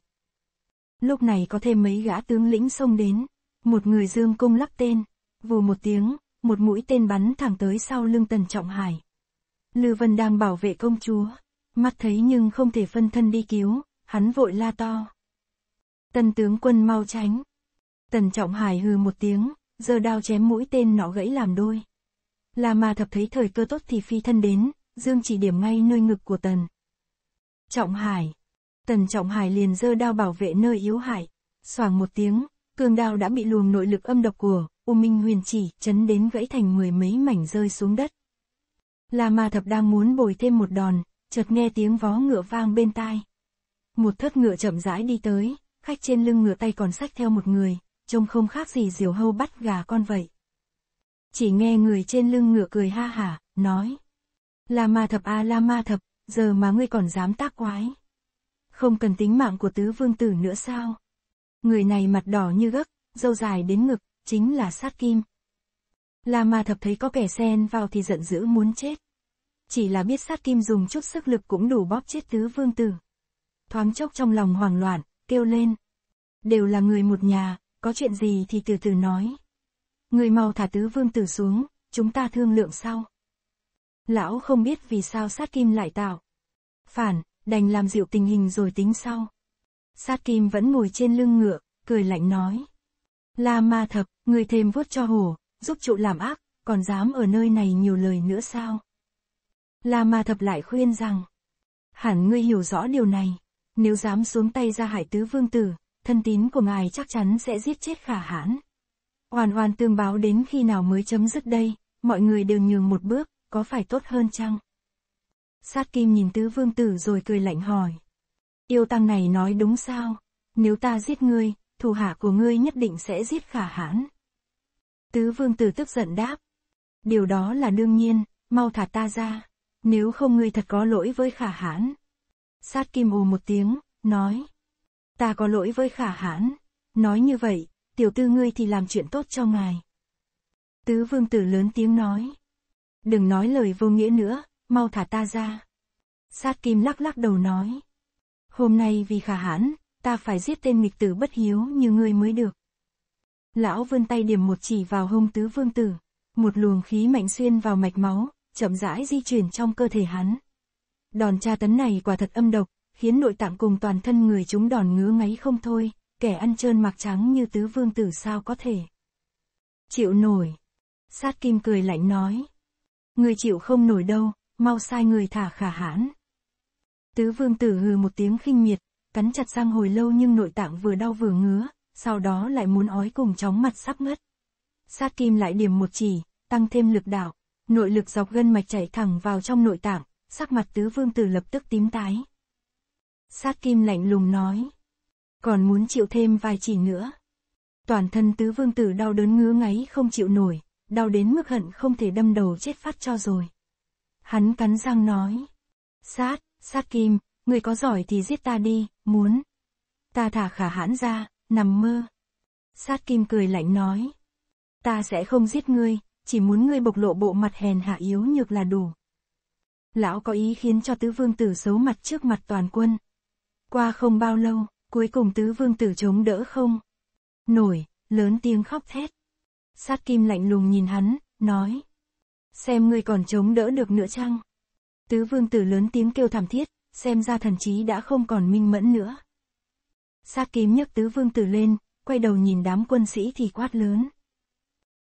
Lúc này có thêm mấy gã tướng lĩnh xông đến, một người dương cung lắp tên, vù một tiếng, một mũi tên bắn thẳng tới sau lưng tần trọng hải. Lư Vân đang bảo vệ công chúa, mắt thấy nhưng không thể phân thân đi cứu, hắn vội la to. Tần tướng quân mau tránh. Tần trọng hải hừ một tiếng, giờ đao chém mũi tên nó gãy làm đôi. La Ma thập thấy thời cơ tốt thì phi thân đến, dương chỉ điểm ngay nơi ngực của tần. Trọng Hải. Tần Trọng Hải liền giơ đao bảo vệ nơi yếu hại. Xoàng một tiếng, cương đao đã bị luồng nội lực âm độc của U Minh Huyền Chỉ chấn đến gãy thành mười mấy mảnh rơi xuống đất. La Ma thập đang muốn bồi thêm một đòn, chợt nghe tiếng vó ngựa vang bên tai. Một thất ngựa chậm rãi đi tới, khách trên lưng ngựa tay còn xách theo một người, trông không khác gì diều hâu bắt gà con vậy chỉ nghe người trên lưng ngựa cười ha hả, nói. La ma thập a à, la ma thập, giờ mà ngươi còn dám tác quái. Không cần tính mạng của tứ vương tử nữa sao? Người này mặt đỏ như gấc, dâu dài đến ngực, chính là sát kim. La ma thập thấy có kẻ xen vào thì giận dữ muốn chết. Chỉ là biết sát kim dùng chút sức lực cũng đủ bóp chết tứ vương tử. Thoáng chốc trong lòng hoảng loạn, kêu lên. Đều là người một nhà, có chuyện gì thì từ từ nói. Người mau thả tứ vương tử xuống, chúng ta thương lượng sau. Lão không biết vì sao sát kim lại tạo. Phản, đành làm dịu tình hình rồi tính sau. Sát kim vẫn ngồi trên lưng ngựa, cười lạnh nói. La ma thập, người thêm vuốt cho hổ, giúp trụ làm ác, còn dám ở nơi này nhiều lời nữa sao? La ma thập lại khuyên rằng. Hẳn ngươi hiểu rõ điều này. Nếu dám xuống tay ra hại tứ vương tử, thân tín của ngài chắc chắn sẽ giết chết khả hãn. Hoàn hoàn tương báo đến khi nào mới chấm dứt đây, mọi người đều nhường một bước, có phải tốt hơn chăng? Sát kim nhìn tứ vương tử rồi cười lạnh hỏi. Yêu tăng này nói đúng sao? Nếu ta giết ngươi, thủ hạ của ngươi nhất định sẽ giết khả hãn. Tứ vương tử tức giận đáp. Điều đó là đương nhiên, mau thả ta ra. Nếu không ngươi thật có lỗi với khả hãn. Sát kim ù một tiếng, nói. Ta có lỗi với khả hãn. Nói như vậy, tiểu tư ngươi thì làm chuyện tốt cho ngài. Tứ vương tử lớn tiếng nói. Đừng nói lời vô nghĩa nữa, mau thả ta ra. Sát kim lắc lắc đầu nói. Hôm nay vì khả hãn, ta phải giết tên nghịch tử bất hiếu như ngươi mới được. Lão vươn tay điểm một chỉ vào hông tứ vương tử. Một luồng khí mạnh xuyên vào mạch máu, chậm rãi di chuyển trong cơ thể hắn. Đòn tra tấn này quả thật âm độc, khiến nội tạng cùng toàn thân người chúng đòn ngứa ngáy không thôi, kẻ ăn trơn mặc trắng như tứ vương tử sao có thể. Chịu nổi. Sát kim cười lạnh nói. Người chịu không nổi đâu, mau sai người thả khả hãn. Tứ vương tử hừ một tiếng khinh miệt, cắn chặt răng hồi lâu nhưng nội tạng vừa đau vừa ngứa, sau đó lại muốn ói cùng chóng mặt sắp ngất. Sát kim lại điểm một chỉ, tăng thêm lực đạo, nội lực dọc gân mạch chảy thẳng vào trong nội tạng, sắc mặt tứ vương tử lập tức tím tái. Sát kim lạnh lùng nói còn muốn chịu thêm vài chỉ nữa. Toàn thân tứ vương tử đau đớn ngứa ngáy không chịu nổi, đau đến mức hận không thể đâm đầu chết phát cho rồi. Hắn cắn răng nói. Sát, sát kim, người có giỏi thì giết ta đi, muốn. Ta thả khả hãn ra, nằm mơ. Sát kim cười lạnh nói. Ta sẽ không giết ngươi, chỉ muốn ngươi bộc lộ bộ mặt hèn hạ yếu nhược là đủ. Lão có ý khiến cho tứ vương tử xấu mặt trước mặt toàn quân. Qua không bao lâu, Cuối cùng tứ vương tử chống đỡ không? Nổi, lớn tiếng khóc thét. Sát kim lạnh lùng nhìn hắn, nói. Xem ngươi còn chống đỡ được nữa chăng? Tứ vương tử lớn tiếng kêu thảm thiết, xem ra thần trí đã không còn minh mẫn nữa. Sát kim nhấc tứ vương tử lên, quay đầu nhìn đám quân sĩ thì quát lớn.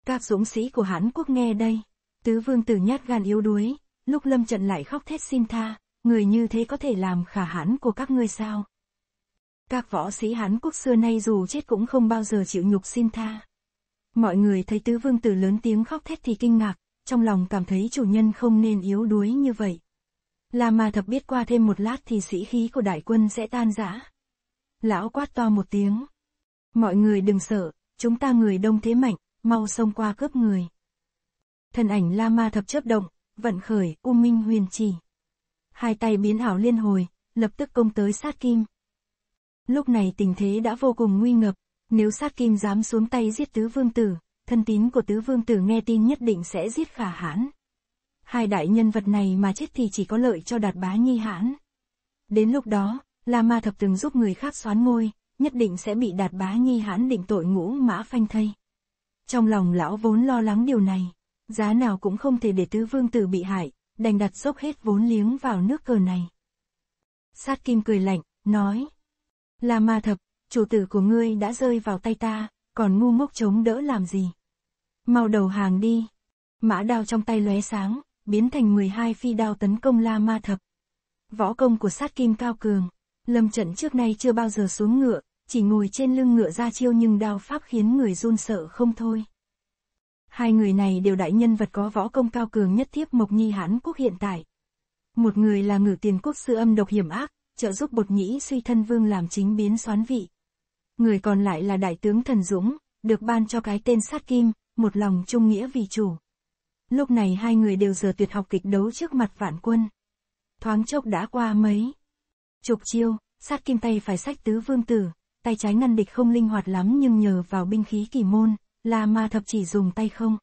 Các dũng sĩ của Hán quốc nghe đây, tứ vương tử nhát gan yếu đuối, lúc lâm trận lại khóc thét xin tha, người như thế có thể làm khả hãn của các ngươi sao? Các võ sĩ Hán quốc xưa nay dù chết cũng không bao giờ chịu nhục xin tha. Mọi người thấy tứ vương tử lớn tiếng khóc thét thì kinh ngạc, trong lòng cảm thấy chủ nhân không nên yếu đuối như vậy. Là mà thập biết qua thêm một lát thì sĩ khí của đại quân sẽ tan rã. Lão quát to một tiếng. Mọi người đừng sợ, chúng ta người đông thế mạnh, mau xông qua cướp người. Thân ảnh La Ma thập chớp động, vận khởi, U Minh huyền trì Hai tay biến ảo liên hồi, lập tức công tới sát kim. Lúc này tình thế đã vô cùng nguy ngập, nếu sát kim dám xuống tay giết tứ vương tử, thân tín của tứ vương tử nghe tin nhất định sẽ giết khả hãn. Hai đại nhân vật này mà chết thì chỉ có lợi cho đạt bá nhi hãn. Đến lúc đó, La Ma Thập từng giúp người khác xoán ngôi, nhất định sẽ bị đạt bá nhi hãn định tội ngũ mã phanh thây. Trong lòng lão vốn lo lắng điều này, giá nào cũng không thể để tứ vương tử bị hại, đành đặt dốc hết vốn liếng vào nước cờ này. Sát kim cười lạnh, nói, La ma thập, chủ tử của ngươi đã rơi vào tay ta, còn ngu ngốc chống đỡ làm gì? Mau đầu hàng đi. Mã đao trong tay lóe sáng, biến thành 12 phi đao tấn công La ma thập. Võ công của sát kim cao cường, lâm trận trước nay chưa bao giờ xuống ngựa, chỉ ngồi trên lưng ngựa ra chiêu nhưng đao pháp khiến người run sợ không thôi. Hai người này đều đại nhân vật có võ công cao cường nhất thiếp Mộc Nhi Hán Quốc hiện tại. Một người là ngự tiền quốc sư âm độc hiểm ác, trợ giúp bột nhĩ suy thân vương làm chính biến xoán vị. Người còn lại là đại tướng Thần Dũng, được ban cho cái tên sát kim, một lòng trung nghĩa vì chủ. Lúc này hai người đều giờ tuyệt học kịch đấu trước mặt vạn quân. Thoáng chốc đã qua mấy. Chục chiêu, sát kim tay phải sách tứ vương tử, tay trái ngăn địch không linh hoạt lắm nhưng nhờ vào binh khí kỳ môn, là ma thập chỉ dùng tay không.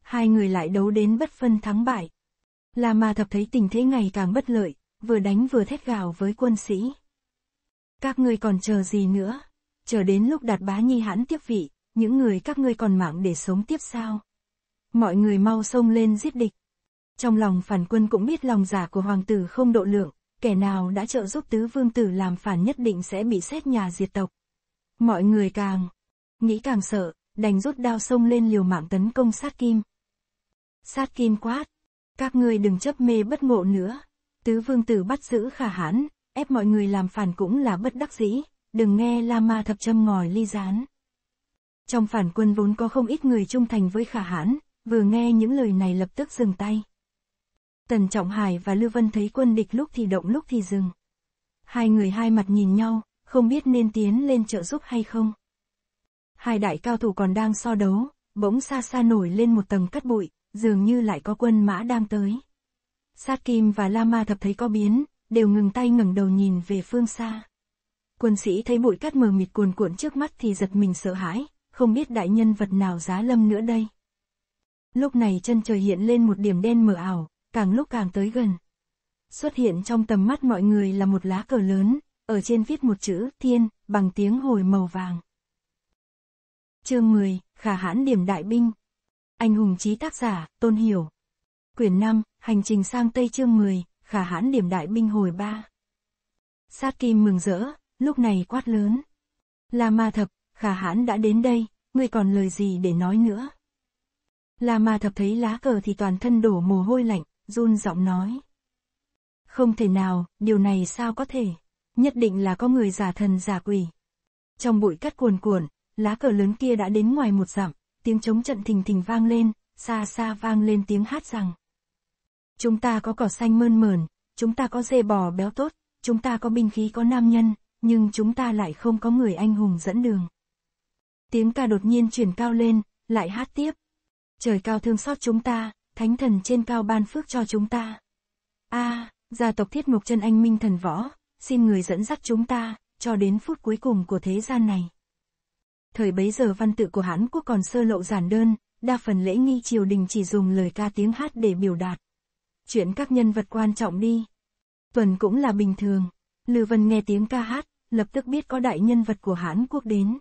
Hai người lại đấu đến bất phân thắng bại. La Ma Thập thấy tình thế ngày càng bất lợi, vừa đánh vừa thét gào với quân sĩ. Các ngươi còn chờ gì nữa? Chờ đến lúc đạt bá nhi hãn tiếp vị, những người các ngươi còn mạng để sống tiếp sao? Mọi người mau xông lên giết địch. Trong lòng phản quân cũng biết lòng giả của hoàng tử không độ lượng, kẻ nào đã trợ giúp tứ vương tử làm phản nhất định sẽ bị xét nhà diệt tộc. Mọi người càng, nghĩ càng sợ, đành rút đao xông lên liều mạng tấn công sát kim. Sát kim quát, các ngươi đừng chấp mê bất ngộ nữa, Tứ vương tử bắt giữ khả hãn, ép mọi người làm phản cũng là bất đắc dĩ, đừng nghe lama thập châm ngòi ly gián. Trong phản quân vốn có không ít người trung thành với khả hãn, vừa nghe những lời này lập tức dừng tay. Tần Trọng Hải và Lưu Vân thấy quân địch lúc thì động lúc thì dừng. Hai người hai mặt nhìn nhau, không biết nên tiến lên trợ giúp hay không. Hai đại cao thủ còn đang so đấu, bỗng xa xa nổi lên một tầng cắt bụi, dường như lại có quân mã đang tới. Sát Kim và lama Thập thấy có biến, đều ngừng tay ngẩng đầu nhìn về phương xa. Quân sĩ thấy bụi cát mờ mịt cuồn cuộn trước mắt thì giật mình sợ hãi, không biết đại nhân vật nào giá lâm nữa đây. Lúc này chân trời hiện lên một điểm đen mờ ảo, càng lúc càng tới gần. Xuất hiện trong tầm mắt mọi người là một lá cờ lớn, ở trên viết một chữ thiên, bằng tiếng hồi màu vàng. Chương 10, Khả hãn điểm đại binh. Anh hùng trí tác giả, Tôn Hiểu. Quyển 5, Hành trình sang Tây chương 10, khả hãn điểm đại binh hồi ba. Sát kim mừng rỡ, lúc này quát lớn. la ma thập, khả hãn đã đến đây, ngươi còn lời gì để nói nữa? la ma thập thấy lá cờ thì toàn thân đổ mồ hôi lạnh, run giọng nói. Không thể nào, điều này sao có thể? Nhất định là có người giả thần giả quỷ. Trong bụi cắt cuồn cuộn, lá cờ lớn kia đã đến ngoài một dặm, tiếng trống trận thình thình vang lên, xa xa vang lên tiếng hát rằng. Chúng ta có cỏ xanh mơn mờn, chúng ta có dê bò béo tốt, chúng ta có binh khí có nam nhân, nhưng chúng ta lại không có người anh hùng dẫn đường. Tiếng ca đột nhiên chuyển cao lên, lại hát tiếp. Trời cao thương xót chúng ta, thánh thần trên cao ban phước cho chúng ta. A, à, gia tộc thiết mục chân anh minh thần võ, xin người dẫn dắt chúng ta, cho đến phút cuối cùng của thế gian này. Thời bấy giờ văn tự của Hán Quốc còn sơ lộ giản đơn, đa phần lễ nghi triều đình chỉ dùng lời ca tiếng hát để biểu đạt. Chuyện các nhân vật quan trọng đi. Tuần cũng là bình thường. Lư Vân nghe tiếng ca hát, lập tức biết có đại nhân vật của Hán quốc đến.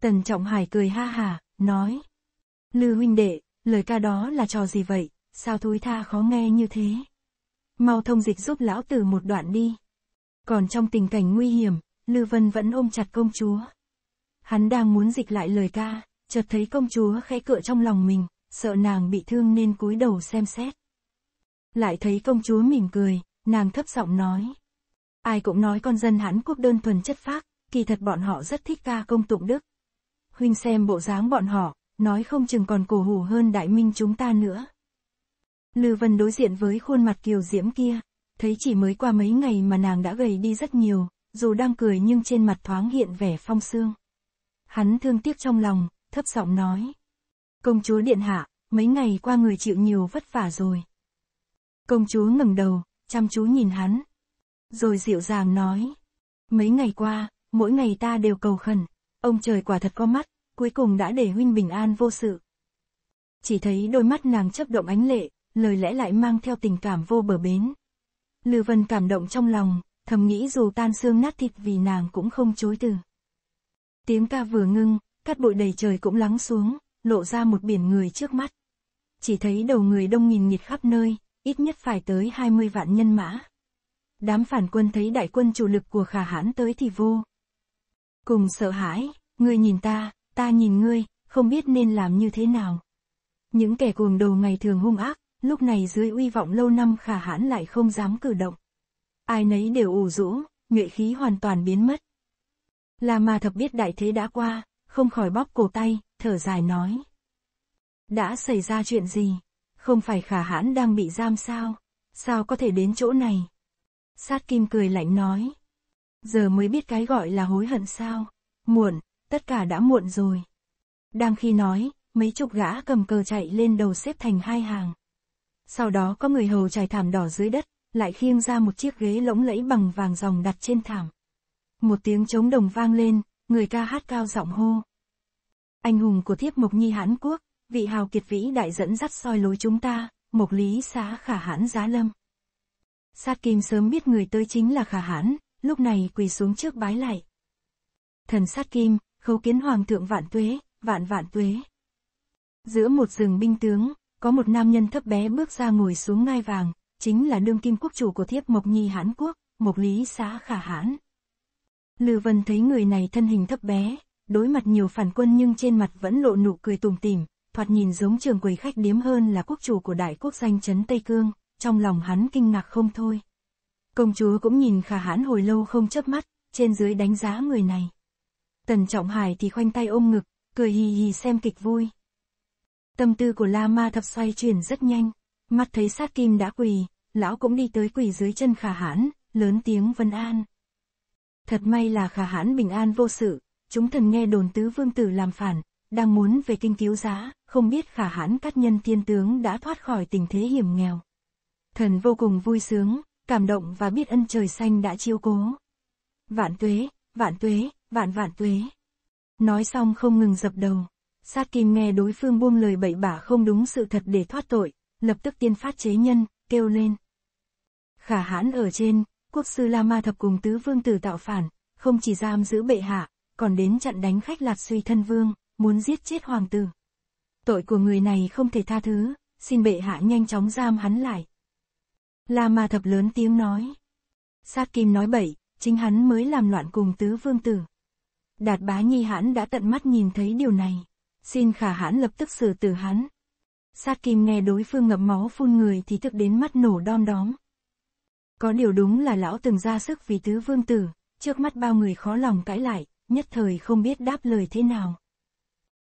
Tần Trọng Hải cười ha hà, nói. Lư huynh đệ, lời ca đó là trò gì vậy, sao thúi tha khó nghe như thế? Mau thông dịch giúp lão tử một đoạn đi. Còn trong tình cảnh nguy hiểm, Lư Vân vẫn ôm chặt công chúa. Hắn đang muốn dịch lại lời ca, chợt thấy công chúa khẽ cựa trong lòng mình, sợ nàng bị thương nên cúi đầu xem xét lại thấy công chúa mỉm cười, nàng thấp giọng nói. Ai cũng nói con dân Hán Quốc đơn thuần chất phác, kỳ thật bọn họ rất thích ca công tụng đức. Huynh xem bộ dáng bọn họ, nói không chừng còn cổ hủ hơn đại minh chúng ta nữa. Lư Vân đối diện với khuôn mặt kiều diễm kia, thấy chỉ mới qua mấy ngày mà nàng đã gầy đi rất nhiều, dù đang cười nhưng trên mặt thoáng hiện vẻ phong sương. Hắn thương tiếc trong lòng, thấp giọng nói. Công chúa điện hạ, mấy ngày qua người chịu nhiều vất vả rồi, Công chúa ngẩng đầu, chăm chú nhìn hắn. Rồi dịu dàng nói. Mấy ngày qua, mỗi ngày ta đều cầu khẩn. Ông trời quả thật có mắt, cuối cùng đã để huynh bình an vô sự. Chỉ thấy đôi mắt nàng chấp động ánh lệ, lời lẽ lại mang theo tình cảm vô bờ bến. Lư Vân cảm động trong lòng, thầm nghĩ dù tan xương nát thịt vì nàng cũng không chối từ. Tiếng ca vừa ngưng, cát bụi đầy trời cũng lắng xuống, lộ ra một biển người trước mắt. Chỉ thấy đầu người đông nghìn nghịt khắp nơi, ít nhất phải tới 20 vạn nhân mã. Đám phản quân thấy đại quân chủ lực của khả hãn tới thì vô. Cùng sợ hãi, ngươi nhìn ta, ta nhìn ngươi, không biết nên làm như thế nào. Những kẻ cuồng đồ ngày thường hung ác, lúc này dưới uy vọng lâu năm khả hãn lại không dám cử động. Ai nấy đều ủ rũ, nhuệ khí hoàn toàn biến mất. Là mà thập biết đại thế đã qua, không khỏi bóp cổ tay, thở dài nói. Đã xảy ra chuyện gì? Không phải khả hãn đang bị giam sao? Sao có thể đến chỗ này? Sát kim cười lạnh nói. Giờ mới biết cái gọi là hối hận sao? Muộn, tất cả đã muộn rồi. Đang khi nói, mấy chục gã cầm cờ chạy lên đầu xếp thành hai hàng. Sau đó có người hầu trải thảm đỏ dưới đất, lại khiêng ra một chiếc ghế lỗng lẫy bằng vàng dòng đặt trên thảm. Một tiếng trống đồng vang lên, người ca hát cao giọng hô. Anh hùng của thiếp mộc nhi Hán Quốc, vị hào kiệt vĩ đại dẫn dắt soi lối chúng ta, mục lý xá khả hãn giá lâm. Sát kim sớm biết người tới chính là khả hãn, lúc này quỳ xuống trước bái lại. Thần sát kim, khấu kiến hoàng thượng vạn tuế, vạn vạn tuế. Giữa một rừng binh tướng, có một nam nhân thấp bé bước ra ngồi xuống ngai vàng, chính là đương kim quốc chủ của thiếp Mộc Nhi hãn Quốc, mục Lý Xá Khả Hãn. Lư Vân thấy người này thân hình thấp bé, đối mặt nhiều phản quân nhưng trên mặt vẫn lộ nụ cười tủm tìm thoạt nhìn giống trường quầy khách điếm hơn là quốc chủ của đại quốc danh chấn Tây Cương, trong lòng hắn kinh ngạc không thôi. Công chúa cũng nhìn khả hãn hồi lâu không chớp mắt, trên dưới đánh giá người này. Tần Trọng Hải thì khoanh tay ôm ngực, cười hì hì xem kịch vui. Tâm tư của La Ma thập xoay chuyển rất nhanh, mắt thấy sát kim đã quỳ, lão cũng đi tới quỳ dưới chân khả hãn, lớn tiếng vân an. Thật may là khả hãn bình an vô sự, chúng thần nghe đồn tứ vương tử làm phản, đang muốn về kinh cứu giá, không biết khả hãn cát nhân tiên tướng đã thoát khỏi tình thế hiểm nghèo. Thần vô cùng vui sướng, cảm động và biết ân trời xanh đã chiêu cố. Vạn tuế, vạn tuế, vạn vạn tuế. Nói xong không ngừng dập đầu. Sát kim nghe đối phương buông lời bậy bạ không đúng sự thật để thoát tội, lập tức tiên phát chế nhân, kêu lên. Khả hãn ở trên, quốc sư lama thập cùng tứ vương tử tạo phản, không chỉ giam giữ bệ hạ, còn đến chặn đánh khách lạt suy thân vương, muốn giết chết hoàng tử tội của người này không thể tha thứ, xin bệ hạ nhanh chóng giam hắn lại. La Ma Thập lớn tiếng nói. Sát Kim nói bậy, chính hắn mới làm loạn cùng tứ vương tử. Đạt bá nhi hãn đã tận mắt nhìn thấy điều này. Xin khả hãn lập tức xử tử hắn. Sát Kim nghe đối phương ngậm máu phun người thì tức đến mắt nổ đom đóm. Có điều đúng là lão từng ra sức vì tứ vương tử, trước mắt bao người khó lòng cãi lại, nhất thời không biết đáp lời thế nào.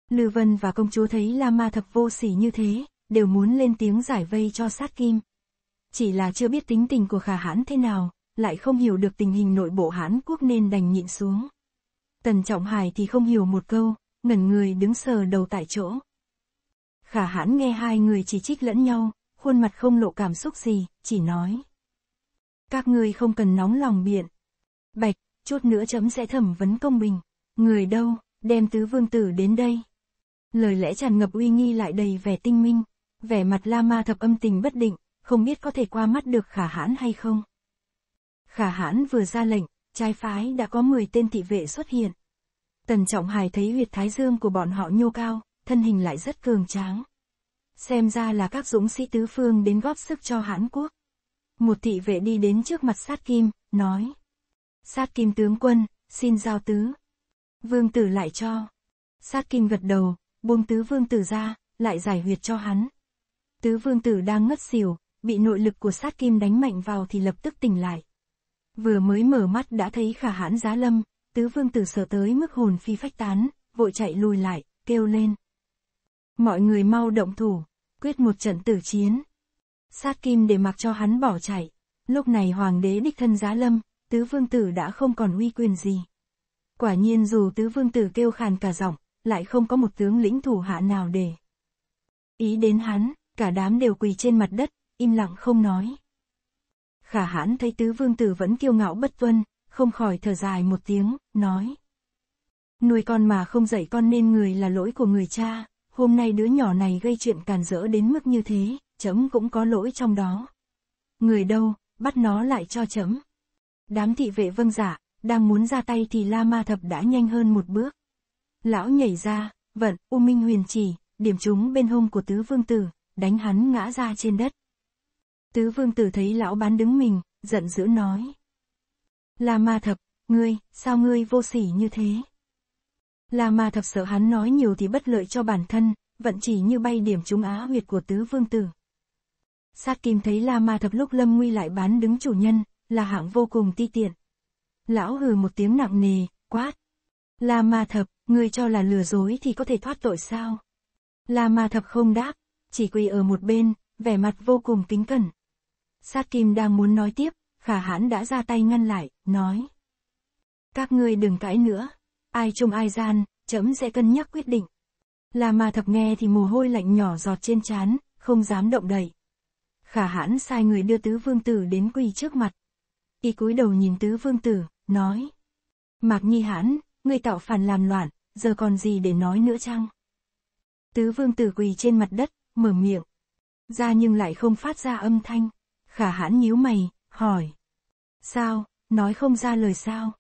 Lưu Vân và công chúa thấy La Ma Thập vô sỉ như thế, đều muốn lên tiếng giải vây cho sát kim. Chỉ là chưa biết tính tình của khả hãn thế nào, lại không hiểu được tình hình nội bộ hãn quốc nên đành nhịn xuống. Tần Trọng Hải thì không hiểu một câu, ngẩn người đứng sờ đầu tại chỗ. Khả hãn nghe hai người chỉ trích lẫn nhau, khuôn mặt không lộ cảm xúc gì, chỉ nói. Các người không cần nóng lòng biện. Bạch, chút nữa chấm sẽ thẩm vấn công bình. Người đâu, đem tứ vương tử đến đây lời lẽ tràn ngập uy nghi lại đầy vẻ tinh minh, vẻ mặt lama thập âm tình bất định, không biết có thể qua mắt được khả hãn hay không. Khả hãn vừa ra lệnh, trai phái đã có 10 tên thị vệ xuất hiện. Tần Trọng Hải thấy huyệt thái dương của bọn họ nhô cao, thân hình lại rất cường tráng. Xem ra là các dũng sĩ tứ phương đến góp sức cho hãn Quốc. Một thị vệ đi đến trước mặt sát kim, nói. Sát kim tướng quân, xin giao tứ. Vương tử lại cho. Sát kim gật đầu, buông tứ vương tử ra, lại giải huyệt cho hắn. Tứ vương tử đang ngất xỉu, bị nội lực của sát kim đánh mạnh vào thì lập tức tỉnh lại. Vừa mới mở mắt đã thấy khả hãn giá lâm, tứ vương tử sợ tới mức hồn phi phách tán, vội chạy lùi lại, kêu lên. Mọi người mau động thủ, quyết một trận tử chiến. Sát kim để mặc cho hắn bỏ chạy, lúc này hoàng đế đích thân giá lâm, tứ vương tử đã không còn uy quyền gì. Quả nhiên dù tứ vương tử kêu khàn cả giọng, lại không có một tướng lĩnh thủ hạ nào để. Ý đến hắn, cả đám đều quỳ trên mặt đất, im lặng không nói. Khả hãn thấy tứ vương tử vẫn kiêu ngạo bất tuân, không khỏi thở dài một tiếng, nói. Nuôi con mà không dạy con nên người là lỗi của người cha, hôm nay đứa nhỏ này gây chuyện càn rỡ đến mức như thế, chấm cũng có lỗi trong đó. Người đâu, bắt nó lại cho chấm. Đám thị vệ vâng giả, dạ, đang muốn ra tay thì La Ma Thập đã nhanh hơn một bước. Lão nhảy ra, vận, U Minh huyền chỉ, điểm trúng bên hông của tứ vương tử, đánh hắn ngã ra trên đất. Tứ vương tử thấy lão bán đứng mình, giận dữ nói. Là ma thập, ngươi, sao ngươi vô sỉ như thế? Là ma thập sợ hắn nói nhiều thì bất lợi cho bản thân, vận chỉ như bay điểm trúng á huyệt của tứ vương tử. Sát kim thấy la ma thập lúc lâm nguy lại bán đứng chủ nhân, là hạng vô cùng ti tiện. Lão hừ một tiếng nặng nề, quát. La ma thập, người cho là lừa dối thì có thể thoát tội sao? Là mà thập không đáp, chỉ quỳ ở một bên, vẻ mặt vô cùng kính cẩn. Sát kim đang muốn nói tiếp, khả hãn đã ra tay ngăn lại, nói. Các ngươi đừng cãi nữa, ai chung ai gian, chấm sẽ cân nhắc quyết định. Là mà thập nghe thì mồ hôi lạnh nhỏ giọt trên trán, không dám động đậy. Khả hãn sai người đưa tứ vương tử đến quỳ trước mặt. Y cúi đầu nhìn tứ vương tử, nói. Mạc nhi hãn, ngươi tạo phản làm loạn, giờ còn gì để nói nữa chăng? Tứ vương tử quỳ trên mặt đất, mở miệng. Ra nhưng lại không phát ra âm thanh. Khả hãn nhíu mày, hỏi. Sao, nói không ra lời sao?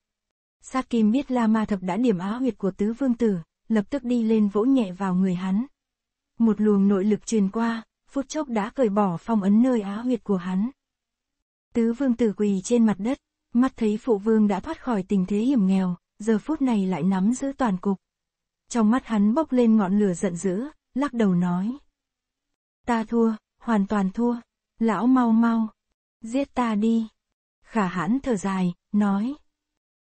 Sát kim biết La Ma Thập đã điểm á huyệt của tứ vương tử, lập tức đi lên vỗ nhẹ vào người hắn. Một luồng nội lực truyền qua, phút chốc đã cởi bỏ phong ấn nơi á huyệt của hắn. Tứ vương tử quỳ trên mặt đất, mắt thấy phụ vương đã thoát khỏi tình thế hiểm nghèo, giờ phút này lại nắm giữ toàn cục trong mắt hắn bốc lên ngọn lửa giận dữ, lắc đầu nói. Ta thua, hoàn toàn thua, lão mau mau, giết ta đi. Khả hãn thở dài, nói.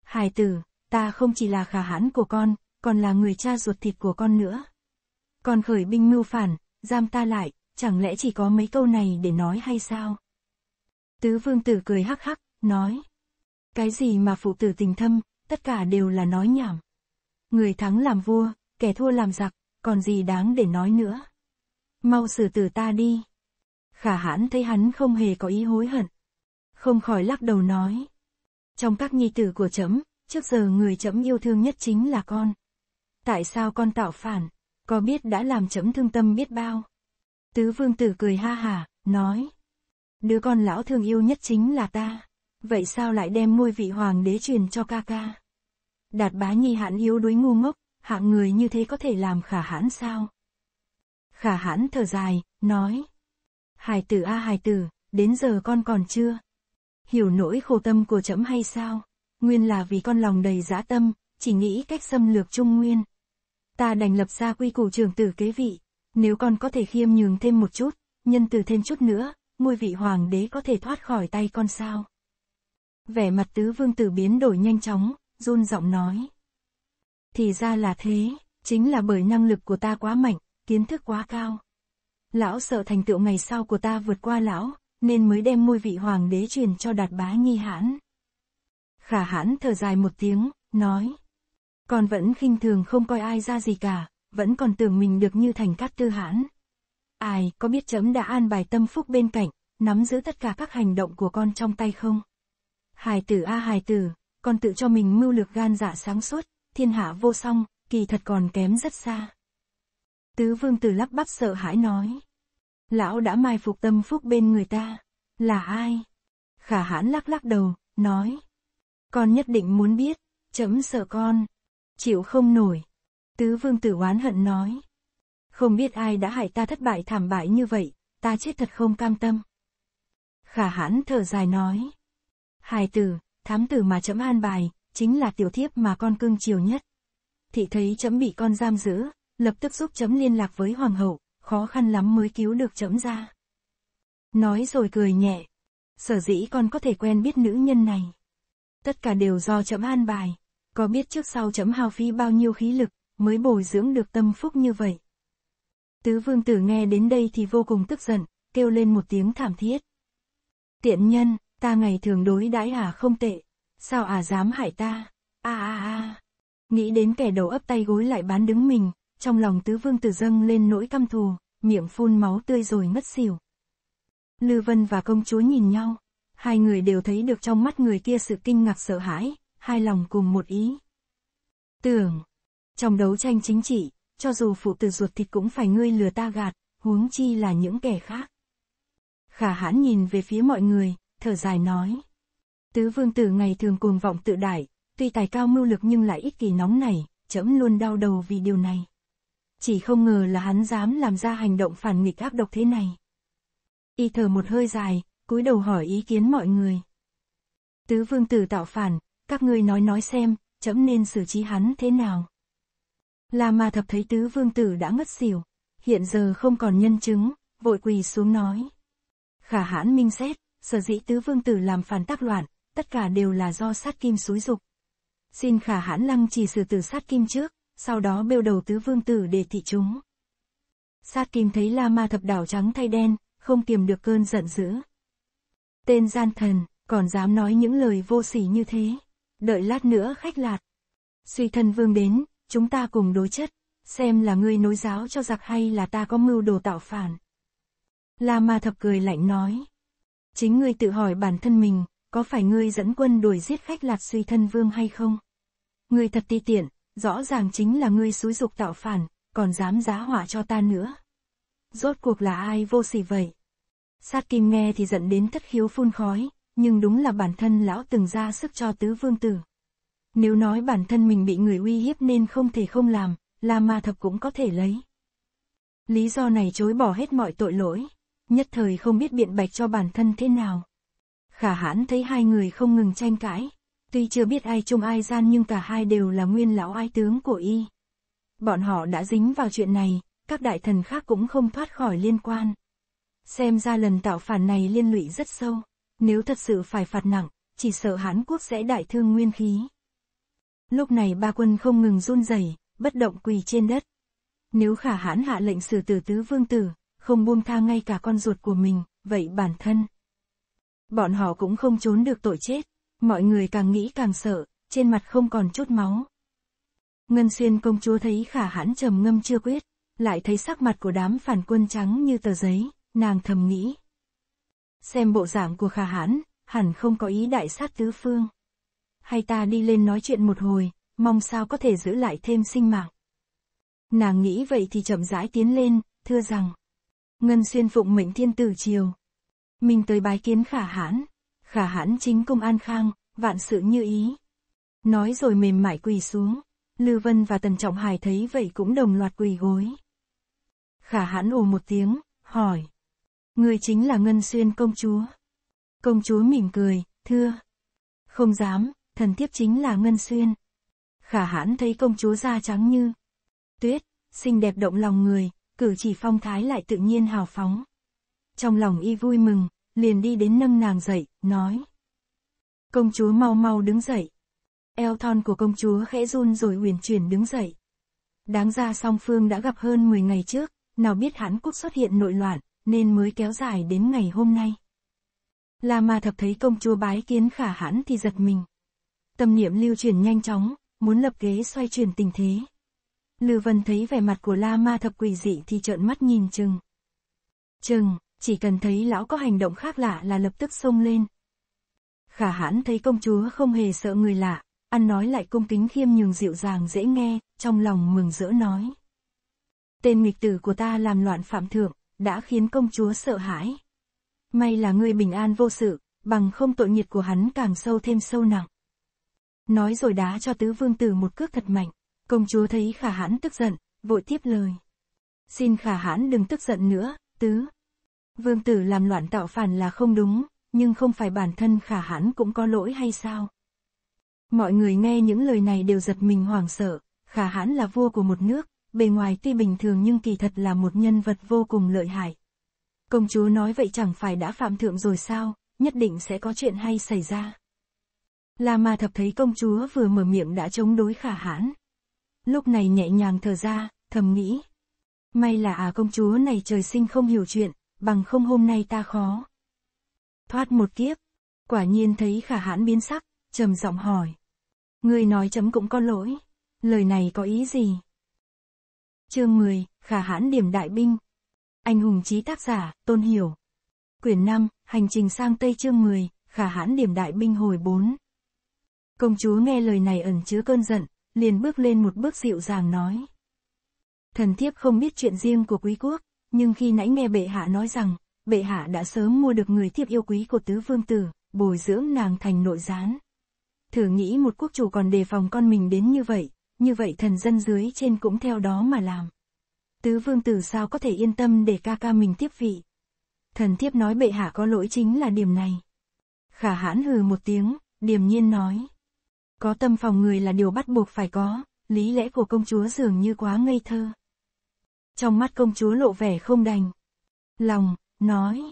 Hài tử, ta không chỉ là khả hãn của con, còn là người cha ruột thịt của con nữa. Còn khởi binh mưu phản, giam ta lại, chẳng lẽ chỉ có mấy câu này để nói hay sao? Tứ vương tử cười hắc hắc, nói. Cái gì mà phụ tử tình thâm, tất cả đều là nói nhảm. Người thắng làm vua, kẻ thua làm giặc, còn gì đáng để nói nữa. Mau xử tử ta đi. Khả hãn thấy hắn không hề có ý hối hận. Không khỏi lắc đầu nói. Trong các nhi tử của trẫm trước giờ người trẫm yêu thương nhất chính là con. Tại sao con tạo phản, có biết đã làm trẫm thương tâm biết bao? Tứ vương tử cười ha hả, nói. Đứa con lão thương yêu nhất chính là ta. Vậy sao lại đem ngôi vị hoàng đế truyền cho ca ca? Đạt bá nhi hãn yếu đuối ngu ngốc, hạng người như thế có thể làm khả hãn sao? Khả hãn thở dài, nói. Hải tử a à, hải tử, đến giờ con còn chưa? Hiểu nỗi khổ tâm của trẫm hay sao? Nguyên là vì con lòng đầy dã tâm, chỉ nghĩ cách xâm lược Trung Nguyên. Ta đành lập ra quy củ trường tử kế vị, nếu con có thể khiêm nhường thêm một chút, nhân từ thêm chút nữa, ngôi vị hoàng đế có thể thoát khỏi tay con sao? Vẻ mặt tứ vương tử biến đổi nhanh chóng, run giọng nói. Thì ra là thế, chính là bởi năng lực của ta quá mạnh, kiến thức quá cao. Lão sợ thành tựu ngày sau của ta vượt qua lão, nên mới đem ngôi vị hoàng đế truyền cho đạt bá nghi hãn. Khả hãn thở dài một tiếng, nói. Còn vẫn khinh thường không coi ai ra gì cả, vẫn còn tưởng mình được như thành cát tư hãn. Ai có biết chấm đã an bài tâm phúc bên cạnh, nắm giữ tất cả các hành động của con trong tay không? Hài tử a hài tử, còn tự cho mình mưu lược gan dạ sáng suốt, thiên hạ vô song, kỳ thật còn kém rất xa. Tứ vương tử lắp bắp sợ hãi nói. Lão đã mai phục tâm phúc bên người ta, là ai? Khả hãn lắc lắc đầu, nói. Con nhất định muốn biết, chấm sợ con. Chịu không nổi. Tứ vương tử oán hận nói. Không biết ai đã hại ta thất bại thảm bại như vậy, ta chết thật không cam tâm. Khả hãn thở dài nói. Hài tử, thám tử mà chấm an bài, chính là tiểu thiếp mà con cưng chiều nhất. Thị thấy chấm bị con giam giữ, lập tức giúp chấm liên lạc với hoàng hậu, khó khăn lắm mới cứu được chấm ra. Nói rồi cười nhẹ. Sở dĩ con có thể quen biết nữ nhân này. Tất cả đều do chấm an bài, có biết trước sau chấm hao phí bao nhiêu khí lực, mới bồi dưỡng được tâm phúc như vậy. Tứ vương tử nghe đến đây thì vô cùng tức giận, kêu lên một tiếng thảm thiết. Tiện nhân, Ta ngày thường đối đãi à không tệ, sao à dám hại ta, a a a. Nghĩ đến kẻ đầu ấp tay gối lại bán đứng mình, trong lòng tứ vương tử dâng lên nỗi căm thù, miệng phun máu tươi rồi ngất xỉu. Lư Vân và công chúa nhìn nhau, hai người đều thấy được trong mắt người kia sự kinh ngạc sợ hãi, hai lòng cùng một ý. Tưởng, trong đấu tranh chính trị, cho dù phụ tử ruột thịt cũng phải ngươi lừa ta gạt, huống chi là những kẻ khác. Khả hãn nhìn về phía mọi người, thở dài nói. Tứ vương tử ngày thường cuồng vọng tự đại, tuy tài cao mưu lực nhưng lại ít kỳ nóng này, chấm luôn đau đầu vì điều này. Chỉ không ngờ là hắn dám làm ra hành động phản nghịch ác độc thế này. Y thở một hơi dài, cúi đầu hỏi ý kiến mọi người. Tứ vương tử tạo phản, các ngươi nói nói xem, chấm nên xử trí hắn thế nào. Là mà thập thấy tứ vương tử đã ngất xỉu, hiện giờ không còn nhân chứng, vội quỳ xuống nói. Khả hãn minh xét, sở dĩ tứ vương tử làm phản tác loạn, tất cả đều là do sát kim xúi dục. Xin khả hãn lăng chỉ xử tử sát kim trước, sau đó bêu đầu tứ vương tử để thị chúng. Sát kim thấy la ma thập đảo trắng thay đen, không kiềm được cơn giận dữ. Tên gian thần, còn dám nói những lời vô sỉ như thế. Đợi lát nữa khách lạt. Suy thân vương đến, chúng ta cùng đối chất, xem là ngươi nối giáo cho giặc hay là ta có mưu đồ tạo phản. La ma thập cười lạnh nói. Chính ngươi tự hỏi bản thân mình, có phải ngươi dẫn quân đuổi giết khách lạc suy thân vương hay không? Ngươi thật ti tiện, rõ ràng chính là ngươi xúi dục tạo phản, còn dám giá hỏa cho ta nữa. Rốt cuộc là ai vô sỉ vậy? Sát kim nghe thì giận đến thất khiếu phun khói, nhưng đúng là bản thân lão từng ra sức cho tứ vương tử. Nếu nói bản thân mình bị người uy hiếp nên không thể không làm, là ma thập cũng có thể lấy. Lý do này chối bỏ hết mọi tội lỗi nhất thời không biết biện bạch cho bản thân thế nào. Khả hãn thấy hai người không ngừng tranh cãi, tuy chưa biết ai chung ai gian nhưng cả hai đều là nguyên lão ai tướng của y. Bọn họ đã dính vào chuyện này, các đại thần khác cũng không thoát khỏi liên quan. Xem ra lần tạo phản này liên lụy rất sâu, nếu thật sự phải phạt nặng, chỉ sợ Hán quốc sẽ đại thương nguyên khí. Lúc này ba quân không ngừng run rẩy, bất động quỳ trên đất. Nếu khả hãn hạ lệnh xử tử tứ vương tử, không buông tha ngay cả con ruột của mình, vậy bản thân. Bọn họ cũng không trốn được tội chết, mọi người càng nghĩ càng sợ, trên mặt không còn chút máu. Ngân xuyên công chúa thấy khả hãn trầm ngâm chưa quyết, lại thấy sắc mặt của đám phản quân trắng như tờ giấy, nàng thầm nghĩ. Xem bộ dạng của khả hãn, hẳn không có ý đại sát tứ phương. Hay ta đi lên nói chuyện một hồi, mong sao có thể giữ lại thêm sinh mạng. Nàng nghĩ vậy thì chậm rãi tiến lên, thưa rằng. Ngân xuyên phụng mệnh thiên tử triều. Mình tới bái kiến khả hãn. Khả hãn chính công an khang, vạn sự như ý. Nói rồi mềm mại quỳ xuống. Lư Vân và Tần Trọng Hải thấy vậy cũng đồng loạt quỳ gối. Khả hãn ồ một tiếng, hỏi. Người chính là Ngân Xuyên công chúa. Công chúa mỉm cười, thưa. Không dám, thần thiếp chính là Ngân Xuyên. Khả hãn thấy công chúa da trắng như tuyết, xinh đẹp động lòng người, cử chỉ phong thái lại tự nhiên hào phóng. Trong lòng y vui mừng, liền đi đến nâng nàng dậy, nói. Công chúa mau mau đứng dậy. Eo thon của công chúa khẽ run rồi uyển chuyển đứng dậy. Đáng ra song phương đã gặp hơn 10 ngày trước, nào biết Hán Quốc xuất hiện nội loạn, nên mới kéo dài đến ngày hôm nay. La Ma Thập thấy công chúa bái kiến khả hãn thì giật mình. Tâm niệm lưu chuyển nhanh chóng, muốn lập ghế xoay chuyển tình thế. Lư Vân thấy vẻ mặt của La Ma thập quỷ dị thì trợn mắt nhìn chừng. Chừng, chỉ cần thấy lão có hành động khác lạ là lập tức xông lên. Khả hãn thấy công chúa không hề sợ người lạ, ăn nói lại cung kính khiêm nhường dịu dàng dễ nghe, trong lòng mừng rỡ nói. Tên nghịch tử của ta làm loạn phạm thượng, đã khiến công chúa sợ hãi. May là ngươi bình an vô sự, bằng không tội nhiệt của hắn càng sâu thêm sâu nặng. Nói rồi đá cho tứ vương tử một cước thật mạnh. Công chúa thấy khả hãn tức giận, vội tiếp lời. Xin khả hãn đừng tức giận nữa, tứ. Vương tử làm loạn tạo phản là không đúng, nhưng không phải bản thân khả hãn cũng có lỗi hay sao? Mọi người nghe những lời này đều giật mình hoảng sợ, khả hãn là vua của một nước, bề ngoài tuy bình thường nhưng kỳ thật là một nhân vật vô cùng lợi hại. Công chúa nói vậy chẳng phải đã phạm thượng rồi sao, nhất định sẽ có chuyện hay xảy ra. Là mà thập thấy công chúa vừa mở miệng đã chống đối khả hãn lúc này nhẹ nhàng thở ra, thầm nghĩ. May là à công chúa này trời sinh không hiểu chuyện, bằng không hôm nay ta khó. Thoát một kiếp, quả nhiên thấy khả hãn biến sắc, trầm giọng hỏi. Người nói chấm cũng có lỗi, lời này có ý gì? Chương 10, khả hãn điểm đại binh. Anh hùng trí tác giả, tôn hiểu. Quyển 5, hành trình sang Tây chương 10, khả hãn điểm đại binh hồi 4. Công chúa nghe lời này ẩn chứa cơn giận, liền bước lên một bước dịu dàng nói. Thần thiếp không biết chuyện riêng của quý quốc, nhưng khi nãy nghe bệ hạ nói rằng, bệ hạ đã sớm mua được người thiếp yêu quý của tứ vương tử, bồi dưỡng nàng thành nội gián. Thử nghĩ một quốc chủ còn đề phòng con mình đến như vậy, như vậy thần dân dưới trên cũng theo đó mà làm. Tứ vương tử sao có thể yên tâm để ca ca mình tiếp vị. Thần thiếp nói bệ hạ có lỗi chính là điểm này. Khả hãn hừ một tiếng, điềm nhiên nói. Có tâm phòng người là điều bắt buộc phải có, lý lẽ của công chúa dường như quá ngây thơ. Trong mắt công chúa lộ vẻ không đành. Lòng, nói.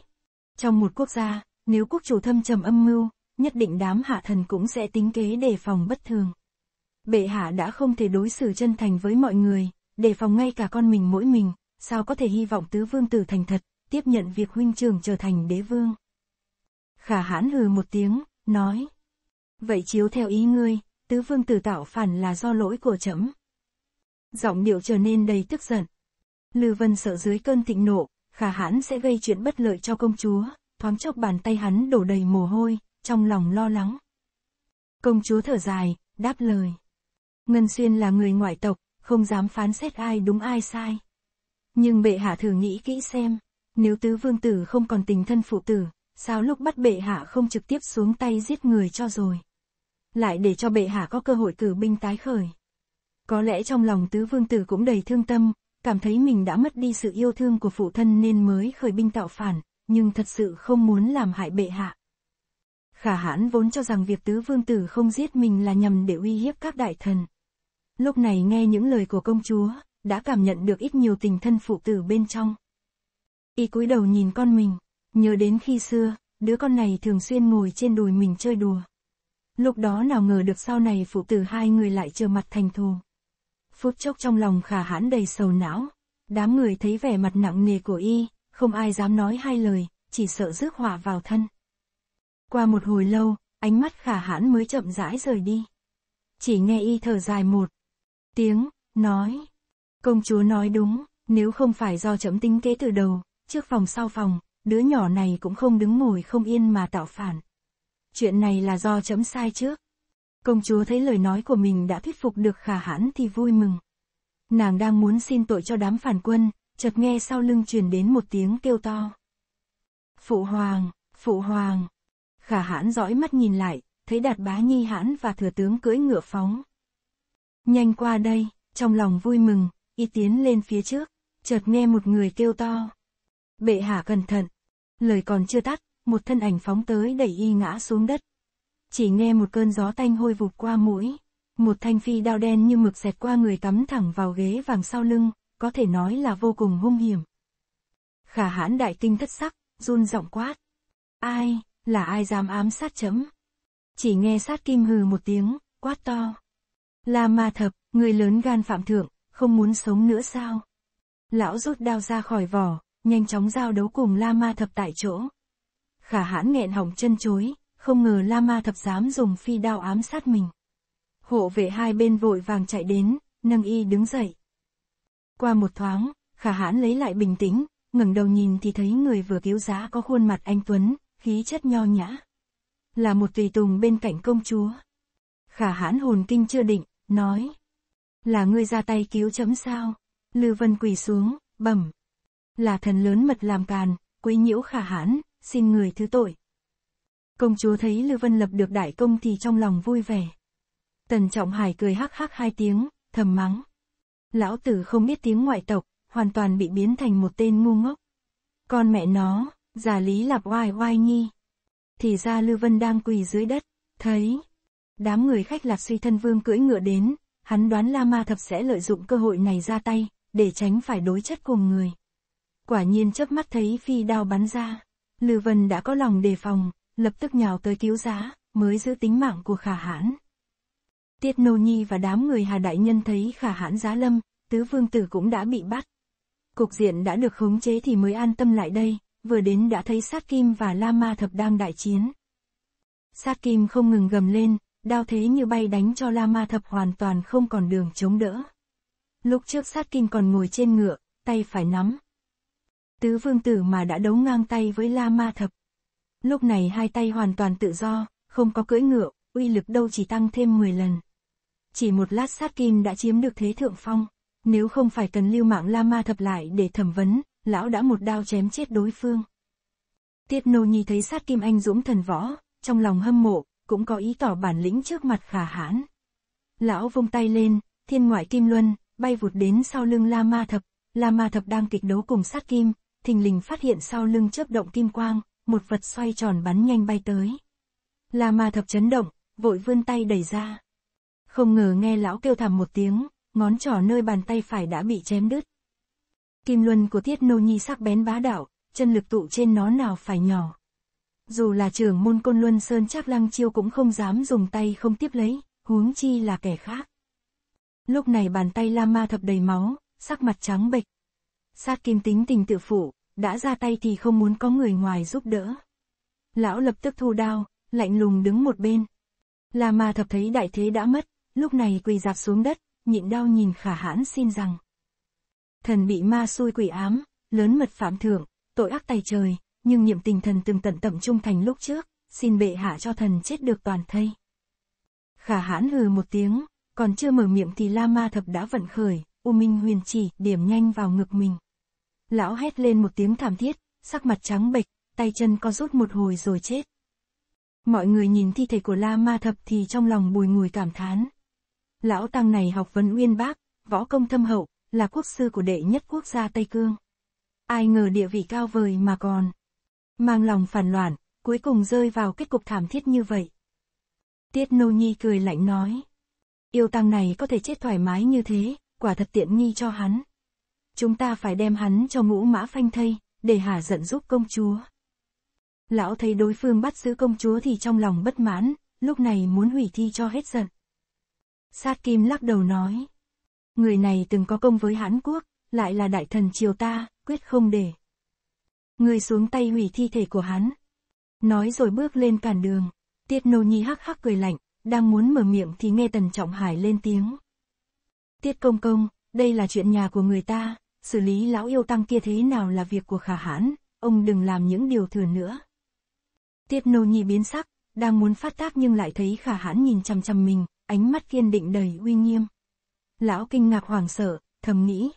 Trong một quốc gia, nếu quốc chủ thâm trầm âm mưu, nhất định đám hạ thần cũng sẽ tính kế đề phòng bất thường. Bệ hạ đã không thể đối xử chân thành với mọi người, đề phòng ngay cả con mình mỗi mình, sao có thể hy vọng tứ vương tử thành thật, tiếp nhận việc huynh trường trở thành đế vương. Khả hãn hừ một tiếng, nói. Vậy chiếu theo ý ngươi, tứ vương tử tạo phản là do lỗi của chấm Giọng điệu trở nên đầy tức giận. lưu Vân sợ dưới cơn thịnh nộ, khả hãn sẽ gây chuyện bất lợi cho công chúa, thoáng chốc bàn tay hắn đổ đầy mồ hôi, trong lòng lo lắng. Công chúa thở dài, đáp lời. Ngân Xuyên là người ngoại tộc, không dám phán xét ai đúng ai sai. Nhưng bệ hạ thử nghĩ kỹ xem, nếu tứ vương tử không còn tình thân phụ tử, sao lúc bắt bệ hạ không trực tiếp xuống tay giết người cho rồi lại để cho bệ hạ có cơ hội cử binh tái khởi. Có lẽ trong lòng tứ vương tử cũng đầy thương tâm, cảm thấy mình đã mất đi sự yêu thương của phụ thân nên mới khởi binh tạo phản, nhưng thật sự không muốn làm hại bệ hạ. Khả hãn vốn cho rằng việc tứ vương tử không giết mình là nhằm để uy hiếp các đại thần. Lúc này nghe những lời của công chúa, đã cảm nhận được ít nhiều tình thân phụ tử bên trong. Y cúi đầu nhìn con mình, nhớ đến khi xưa, đứa con này thường xuyên ngồi trên đùi mình chơi đùa. Lúc đó nào ngờ được sau này phụ tử hai người lại trở mặt thành thù. Phút chốc trong lòng khả hãn đầy sầu não, đám người thấy vẻ mặt nặng nề của y, không ai dám nói hai lời, chỉ sợ rước họa vào thân. Qua một hồi lâu, ánh mắt khả hãn mới chậm rãi rời đi. Chỉ nghe y thở dài một tiếng, nói. Công chúa nói đúng, nếu không phải do chấm tính kế từ đầu, trước phòng sau phòng, đứa nhỏ này cũng không đứng ngồi không yên mà tạo phản chuyện này là do chấm sai trước. Công chúa thấy lời nói của mình đã thuyết phục được khả hãn thì vui mừng. Nàng đang muốn xin tội cho đám phản quân, chợt nghe sau lưng truyền đến một tiếng kêu to. Phụ hoàng, phụ hoàng. Khả hãn dõi mắt nhìn lại, thấy đạt bá nhi hãn và thừa tướng cưỡi ngựa phóng. Nhanh qua đây, trong lòng vui mừng, y tiến lên phía trước, chợt nghe một người kêu to. Bệ hạ cẩn thận. Lời còn chưa tắt, một thân ảnh phóng tới đẩy y ngã xuống đất. Chỉ nghe một cơn gió tanh hôi vụt qua mũi, một thanh phi đao đen như mực xẹt qua người cắm thẳng vào ghế vàng sau lưng, có thể nói là vô cùng hung hiểm. Khả hãn đại tinh thất sắc, run giọng quát. Ai, là ai dám ám sát chấm? Chỉ nghe sát kim hừ một tiếng, quát to. Là ma thập, người lớn gan phạm thượng, không muốn sống nữa sao? Lão rút đao ra khỏi vỏ, nhanh chóng giao đấu cùng La Ma Thập tại chỗ khả hãn nghẹn hỏng chân chối, không ngờ la ma thập dám dùng phi đao ám sát mình. Hộ vệ hai bên vội vàng chạy đến, nâng y đứng dậy. Qua một thoáng, khả hãn lấy lại bình tĩnh, ngẩng đầu nhìn thì thấy người vừa cứu giá có khuôn mặt anh Tuấn, khí chất nho nhã. Là một tùy tùng bên cạnh công chúa. Khả hãn hồn kinh chưa định, nói. Là ngươi ra tay cứu chấm sao? Lư Vân quỳ xuống, bẩm. Là thần lớn mật làm càn, quấy nhiễu khả hãn, xin người thứ tội. Công chúa thấy Lư Vân lập được đại công thì trong lòng vui vẻ. Tần Trọng Hải cười hắc hắc hai tiếng, thầm mắng. Lão tử không biết tiếng ngoại tộc, hoàn toàn bị biến thành một tên ngu ngốc. Con mẹ nó, già lý lạp oai oai nhi. Thì ra Lư Vân đang quỳ dưới đất, thấy. Đám người khách lạc suy thân vương cưỡi ngựa đến, hắn đoán La Ma Thập sẽ lợi dụng cơ hội này ra tay, để tránh phải đối chất cùng người. Quả nhiên chớp mắt thấy phi đao bắn ra. Lư Vân đã có lòng đề phòng, lập tức nhào tới cứu giá, mới giữ tính mạng của khả hãn. Tiết Nô Nhi và đám người Hà Đại Nhân thấy khả hãn giá lâm, tứ vương tử cũng đã bị bắt. Cục diện đã được khống chế thì mới an tâm lại đây, vừa đến đã thấy sát kim và la ma thập đang đại chiến. Sát kim không ngừng gầm lên, đao thế như bay đánh cho la ma thập hoàn toàn không còn đường chống đỡ. Lúc trước sát kim còn ngồi trên ngựa, tay phải nắm, tứ vương tử mà đã đấu ngang tay với La Ma Thập. Lúc này hai tay hoàn toàn tự do, không có cưỡi ngựa, uy lực đâu chỉ tăng thêm 10 lần. Chỉ một lát sát kim đã chiếm được thế thượng phong, nếu không phải cần lưu mạng La Ma Thập lại để thẩm vấn, lão đã một đao chém chết đối phương. Tiết Nô Nhi thấy sát kim anh dũng thần võ, trong lòng hâm mộ, cũng có ý tỏ bản lĩnh trước mặt khả hãn. Lão vung tay lên, thiên ngoại kim luân, bay vụt đến sau lưng La Ma Thập, La Ma Thập đang kịch đấu cùng sát kim, thình lình phát hiện sau lưng chớp động kim quang, một vật xoay tròn bắn nhanh bay tới. Là ma thập chấn động, vội vươn tay đẩy ra. Không ngờ nghe lão kêu thảm một tiếng, ngón trỏ nơi bàn tay phải đã bị chém đứt. Kim luân của Tiết Nô Nhi sắc bén bá đạo, chân lực tụ trên nó nào phải nhỏ. Dù là trưởng môn côn luân sơn chắc lăng chiêu cũng không dám dùng tay không tiếp lấy, huống chi là kẻ khác. Lúc này bàn tay Lama thập đầy máu, sắc mặt trắng bệch. Sát kim tính tình tự phụ, đã ra tay thì không muốn có người ngoài giúp đỡ. Lão lập tức thu đao, lạnh lùng đứng một bên. Là mà thập thấy đại thế đã mất, lúc này quỳ dạp xuống đất, nhịn đau nhìn khả hãn xin rằng. Thần bị ma xui quỷ ám, lớn mật phạm thượng, tội ác tay trời, nhưng niệm tình thần từng tận tậm trung thành lúc trước, xin bệ hạ cho thần chết được toàn thây. Khả hãn hừ một tiếng, còn chưa mở miệng thì La Ma Thập đã vận khởi, U Minh huyền chỉ, điểm nhanh vào ngực mình lão hét lên một tiếng thảm thiết, sắc mặt trắng bệch, tay chân co rút một hồi rồi chết. Mọi người nhìn thi thể của La Ma Thập thì trong lòng bùi ngùi cảm thán. Lão Tăng này học vấn uyên bác, võ công thâm hậu, là quốc sư của đệ nhất quốc gia Tây Cương. Ai ngờ địa vị cao vời mà còn. Mang lòng phản loạn, cuối cùng rơi vào kết cục thảm thiết như vậy. Tiết Nô Nhi cười lạnh nói. Yêu Tăng này có thể chết thoải mái như thế, quả thật tiện nghi cho hắn chúng ta phải đem hắn cho ngũ mã phanh thây, để hả giận giúp công chúa. Lão thấy đối phương bắt giữ công chúa thì trong lòng bất mãn, lúc này muốn hủy thi cho hết giận. Sát Kim lắc đầu nói. Người này từng có công với Hán Quốc, lại là đại thần triều ta, quyết không để. Người xuống tay hủy thi thể của hắn. Nói rồi bước lên cản đường, Tiết Nô Nhi hắc hắc cười lạnh, đang muốn mở miệng thì nghe Tần Trọng Hải lên tiếng. Tiết Công Công, đây là chuyện nhà của người ta, xử lý lão yêu tăng kia thế nào là việc của khả hãn, ông đừng làm những điều thừa nữa. Tiết nô nhi biến sắc, đang muốn phát tác nhưng lại thấy khả hãn nhìn chằm chằm mình, ánh mắt kiên định đầy uy nghiêm. Lão kinh ngạc hoảng sợ, thầm nghĩ.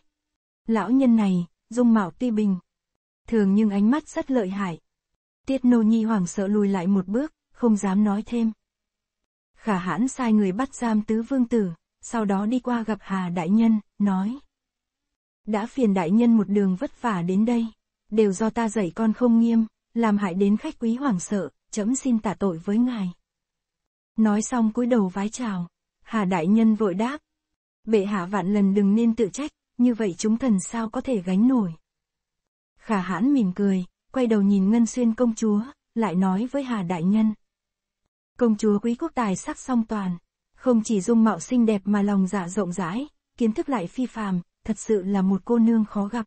Lão nhân này, dung mạo tuy bình. Thường nhưng ánh mắt rất lợi hại. Tiết nô nhi hoảng sợ lùi lại một bước, không dám nói thêm. Khả hãn sai người bắt giam tứ vương tử, sau đó đi qua gặp Hà Đại Nhân, nói. Đã phiền đại nhân một đường vất vả đến đây, đều do ta dạy con không nghiêm, làm hại đến khách quý hoàng sợ, chấm xin tả tội với ngài. Nói xong cúi đầu vái chào, Hà đại nhân vội đáp. Bệ hạ vạn lần đừng nên tự trách, như vậy chúng thần sao có thể gánh nổi. Khả hãn mỉm cười, quay đầu nhìn Ngân Xuyên công chúa, lại nói với Hà đại nhân. Công chúa quý quốc tài sắc song toàn, không chỉ dung mạo xinh đẹp mà lòng dạ rộng rãi, kiến thức lại phi phàm, thật sự là một cô nương khó gặp.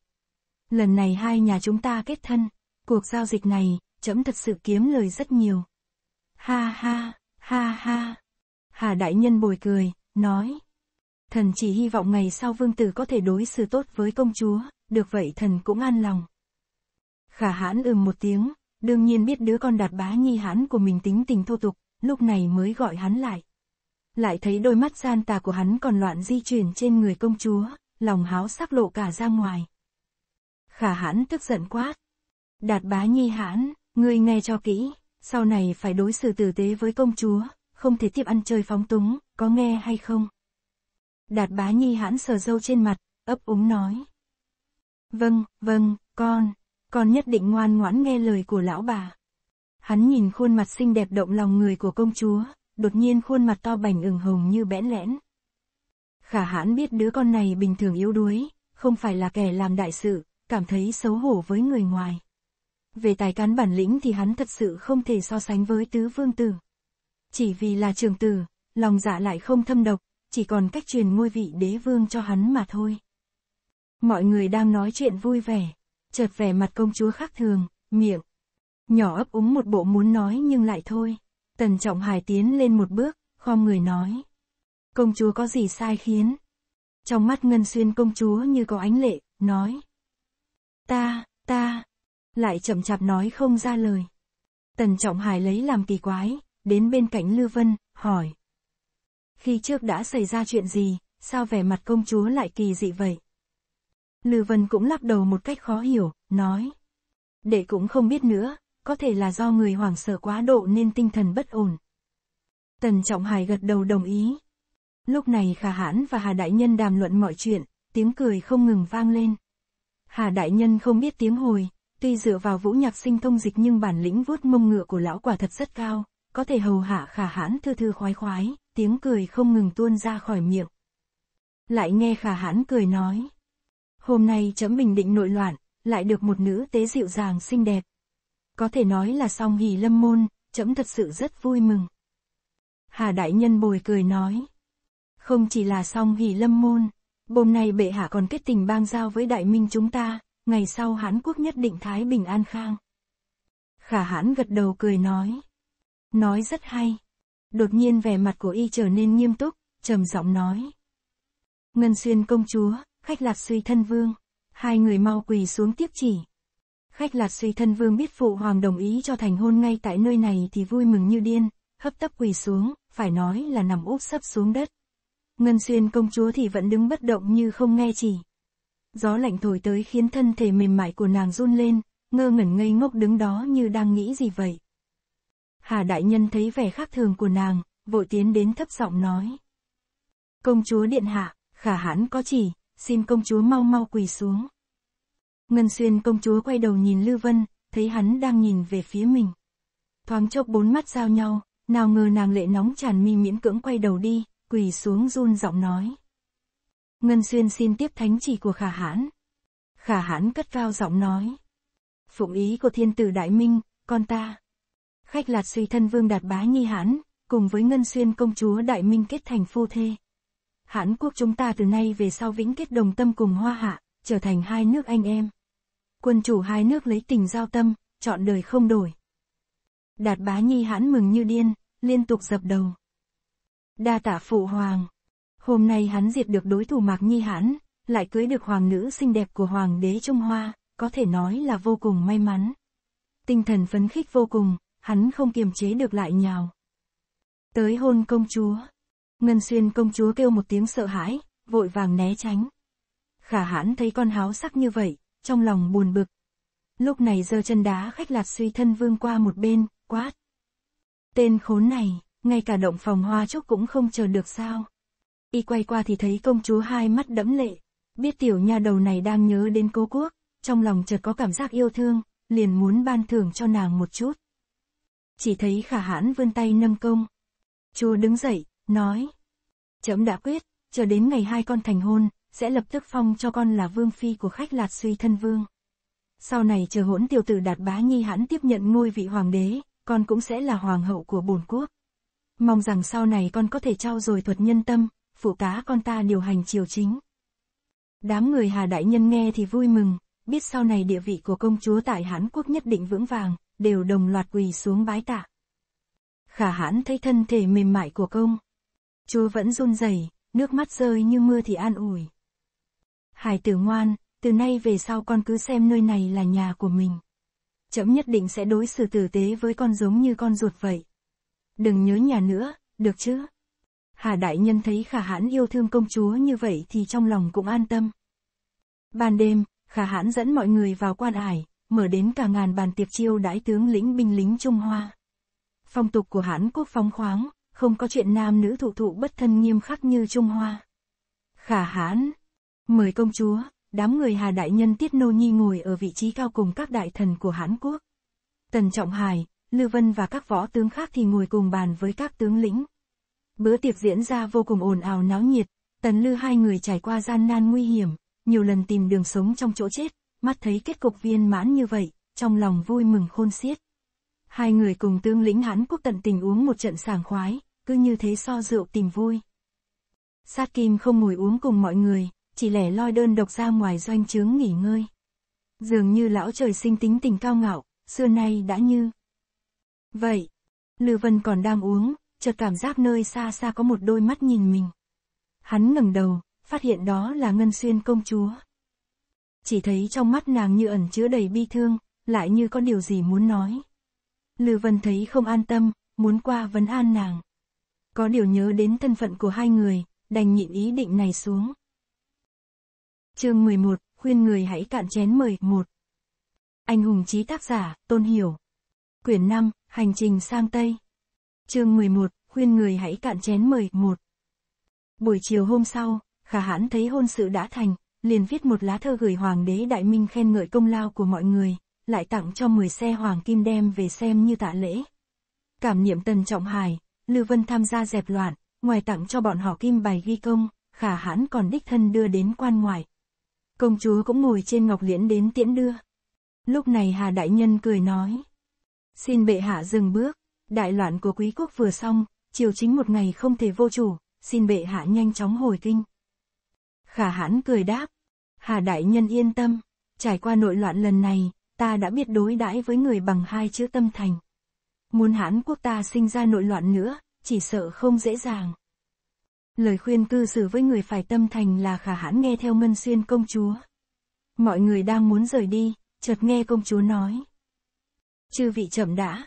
Lần này hai nhà chúng ta kết thân, cuộc giao dịch này, chấm thật sự kiếm lời rất nhiều. Ha ha, ha ha. Hà Đại Nhân bồi cười, nói. Thần chỉ hy vọng ngày sau vương tử có thể đối xử tốt với công chúa, được vậy thần cũng an lòng. Khả hãn ừm một tiếng, đương nhiên biết đứa con đạt bá nhi hãn của mình tính tình thô tục, lúc này mới gọi hắn lại. Lại thấy đôi mắt gian tà của hắn còn loạn di chuyển trên người công chúa, lòng háo sắc lộ cả ra ngoài. Khả hãn tức giận quá. Đạt bá nhi hãn, ngươi nghe cho kỹ, sau này phải đối xử tử tế với công chúa, không thể tiếp ăn chơi phóng túng, có nghe hay không? Đạt bá nhi hãn sờ dâu trên mặt, ấp úng nói. Vâng, vâng, con, con nhất định ngoan ngoãn nghe lời của lão bà. Hắn nhìn khuôn mặt xinh đẹp động lòng người của công chúa, đột nhiên khuôn mặt to bảnh ửng hồng như bẽn lẽn. Khả hãn biết đứa con này bình thường yếu đuối, không phải là kẻ làm đại sự, cảm thấy xấu hổ với người ngoài. Về tài cán bản lĩnh thì hắn thật sự không thể so sánh với tứ vương tử. Chỉ vì là trường tử, lòng dạ lại không thâm độc, chỉ còn cách truyền ngôi vị đế vương cho hắn mà thôi. Mọi người đang nói chuyện vui vẻ, chợt vẻ mặt công chúa khác thường, miệng. Nhỏ ấp úng một bộ muốn nói nhưng lại thôi. Tần trọng hải tiến lên một bước, khom người nói. Công chúa có gì sai khiến? Trong mắt Ngân Xuyên công chúa như có ánh lệ, nói. Ta, ta, lại chậm chạp nói không ra lời. Tần Trọng Hải lấy làm kỳ quái, đến bên cạnh Lư Vân, hỏi. Khi trước đã xảy ra chuyện gì, sao vẻ mặt công chúa lại kỳ dị vậy? Lư Vân cũng lắc đầu một cách khó hiểu, nói. Đệ cũng không biết nữa, có thể là do người hoảng sợ quá độ nên tinh thần bất ổn. Tần Trọng Hải gật đầu đồng ý. Lúc này Khả Hãn và Hà Đại Nhân đàm luận mọi chuyện, tiếng cười không ngừng vang lên. Hà Đại Nhân không biết tiếng hồi, tuy dựa vào vũ nhạc sinh thông dịch nhưng bản lĩnh vuốt mông ngựa của lão quả thật rất cao, có thể hầu hạ Khả Hãn thư thư khoái khoái, tiếng cười không ngừng tuôn ra khỏi miệng. Lại nghe Khả Hãn cười nói. Hôm nay chấm bình định nội loạn, lại được một nữ tế dịu dàng xinh đẹp. Có thể nói là song hỷ lâm môn, chấm thật sự rất vui mừng. Hà Đại Nhân bồi cười nói. Không chỉ là song hỷ lâm môn, hôm nay bệ hạ còn kết tình bang giao với đại minh chúng ta, ngày sau Hán quốc nhất định Thái Bình An Khang. Khả hãn gật đầu cười nói. Nói rất hay. Đột nhiên vẻ mặt của y trở nên nghiêm túc, trầm giọng nói. Ngân xuyên công chúa, khách lạc suy thân vương. Hai người mau quỳ xuống tiếp chỉ. Khách lạc suy thân vương biết phụ hoàng đồng ý cho thành hôn ngay tại nơi này thì vui mừng như điên, hấp tấp quỳ xuống, phải nói là nằm úp sấp xuống đất. Ngân xuyên công chúa thì vẫn đứng bất động như không nghe chỉ. Gió lạnh thổi tới khiến thân thể mềm mại của nàng run lên, ngơ ngẩn ngây ngốc đứng đó như đang nghĩ gì vậy. Hà đại nhân thấy vẻ khác thường của nàng, vội tiến đến thấp giọng nói. Công chúa điện hạ, khả hãn có chỉ, xin công chúa mau mau quỳ xuống. Ngân xuyên công chúa quay đầu nhìn lưu Vân, thấy hắn đang nhìn về phía mình. Thoáng chốc bốn mắt giao nhau, nào ngờ nàng lệ nóng tràn mi miễn cưỡng quay đầu đi, quỳ xuống run giọng nói. Ngân Xuyên xin tiếp thánh chỉ của Khả Hãn. Khả Hãn cất cao giọng nói. Phụng ý của thiên tử Đại Minh, con ta. Khách lạt suy thân vương đạt bá nhi Hãn, cùng với Ngân Xuyên công chúa Đại Minh kết thành phu thê. Hãn quốc chúng ta từ nay về sau vĩnh kết đồng tâm cùng hoa hạ, trở thành hai nước anh em. Quân chủ hai nước lấy tình giao tâm, chọn đời không đổi. Đạt bá nhi hãn mừng như điên, liên tục dập đầu. Đa tạ phụ hoàng. Hôm nay hắn diệt được đối thủ Mạc Nhi Hãn, lại cưới được hoàng nữ xinh đẹp của hoàng đế Trung Hoa, có thể nói là vô cùng may mắn. Tinh thần phấn khích vô cùng, hắn không kiềm chế được lại nhào. Tới hôn công chúa. Ngân xuyên công chúa kêu một tiếng sợ hãi, vội vàng né tránh. Khả hãn thấy con háo sắc như vậy, trong lòng buồn bực. Lúc này giơ chân đá khách lạt suy thân vương qua một bên, quát. Tên khốn này, ngay cả động phòng hoa trúc cũng không chờ được sao. Y quay qua thì thấy công chúa hai mắt đẫm lệ, biết tiểu nha đầu này đang nhớ đến cố quốc, trong lòng chợt có cảm giác yêu thương, liền muốn ban thưởng cho nàng một chút. Chỉ thấy khả hãn vươn tay nâng công. Chúa đứng dậy, nói. Chấm đã quyết, chờ đến ngày hai con thành hôn, sẽ lập tức phong cho con là vương phi của khách lạt suy thân vương. Sau này chờ hỗn tiểu tử đạt bá nhi hãn tiếp nhận ngôi vị hoàng đế, con cũng sẽ là hoàng hậu của bồn quốc. Mong rằng sau này con có thể trao dồi thuật nhân tâm, phụ cá con ta điều hành triều chính. Đám người Hà Đại Nhân nghe thì vui mừng, biết sau này địa vị của công chúa tại Hán Quốc nhất định vững vàng, đều đồng loạt quỳ xuống bái tạ. Khả hãn thấy thân thể mềm mại của công. Chúa vẫn run rẩy, nước mắt rơi như mưa thì an ủi. Hải tử ngoan, từ nay về sau con cứ xem nơi này là nhà của mình. Chấm nhất định sẽ đối xử tử tế với con giống như con ruột vậy đừng nhớ nhà nữa, được chứ? Hà đại nhân thấy khả hãn yêu thương công chúa như vậy thì trong lòng cũng an tâm. Ban đêm, khả hãn dẫn mọi người vào quan ải, mở đến cả ngàn bàn tiệc chiêu đãi tướng lĩnh binh lính Trung Hoa. Phong tục của hãn quốc phong khoáng, không có chuyện nam nữ thụ thụ bất thân nghiêm khắc như Trung Hoa. Khả hãn, mời công chúa, đám người Hà Đại Nhân Tiết Nô Nhi ngồi ở vị trí cao cùng các đại thần của hãn Quốc. Tần Trọng Hải, Lưu Vân và các võ tướng khác thì ngồi cùng bàn với các tướng lĩnh. Bữa tiệc diễn ra vô cùng ồn ào náo nhiệt, Tần Lư hai người trải qua gian nan nguy hiểm, nhiều lần tìm đường sống trong chỗ chết, mắt thấy kết cục viên mãn như vậy, trong lòng vui mừng khôn xiết. Hai người cùng tướng lĩnh Hán quốc tận tình uống một trận sảng khoái, cứ như thế so rượu tìm vui. Sát Kim không ngồi uống cùng mọi người, chỉ lẻ loi đơn độc ra ngoài doanh trướng nghỉ ngơi. Dường như lão trời sinh tính tình cao ngạo, xưa nay đã như Vậy, Lư Vân còn đang uống, chợt cảm giác nơi xa xa có một đôi mắt nhìn mình. Hắn ngẩng đầu, phát hiện đó là Ngân Xuyên công chúa. Chỉ thấy trong mắt nàng như ẩn chứa đầy bi thương, lại như có điều gì muốn nói. Lư Vân thấy không an tâm, muốn qua vấn an nàng. Có điều nhớ đến thân phận của hai người, đành nhịn ý định này xuống. Chương 11, khuyên người hãy cạn chén mời, 1. Anh hùng trí tác giả, Tôn Hiểu. Quyển 5, Hành trình sang Tây. Chương 11, khuyên người hãy cạn chén mời, 1. Buổi chiều hôm sau, Khả Hãn thấy hôn sự đã thành, liền viết một lá thơ gửi Hoàng đế Đại Minh khen ngợi công lao của mọi người, lại tặng cho 10 xe hoàng kim đem về xem như tạ lễ. Cảm niệm Tần Trọng Hải, Lưu Vân tham gia dẹp loạn, ngoài tặng cho bọn họ kim bài ghi công, Khả Hãn còn đích thân đưa đến quan ngoại. Công chúa cũng ngồi trên ngọc liễn đến tiễn đưa. Lúc này Hà Đại Nhân cười nói. Xin bệ hạ dừng bước. Đại loạn của quý quốc vừa xong, triều chính một ngày không thể vô chủ, xin bệ hạ nhanh chóng hồi kinh. Khả hãn cười đáp. Hà đại nhân yên tâm, trải qua nội loạn lần này, ta đã biết đối đãi với người bằng hai chữ tâm thành. Muốn hãn quốc ta sinh ra nội loạn nữa, chỉ sợ không dễ dàng. Lời khuyên cư xử với người phải tâm thành là khả hãn nghe theo ngân xuyên công chúa. Mọi người đang muốn rời đi, chợt nghe công chúa nói. Chư vị chậm đã.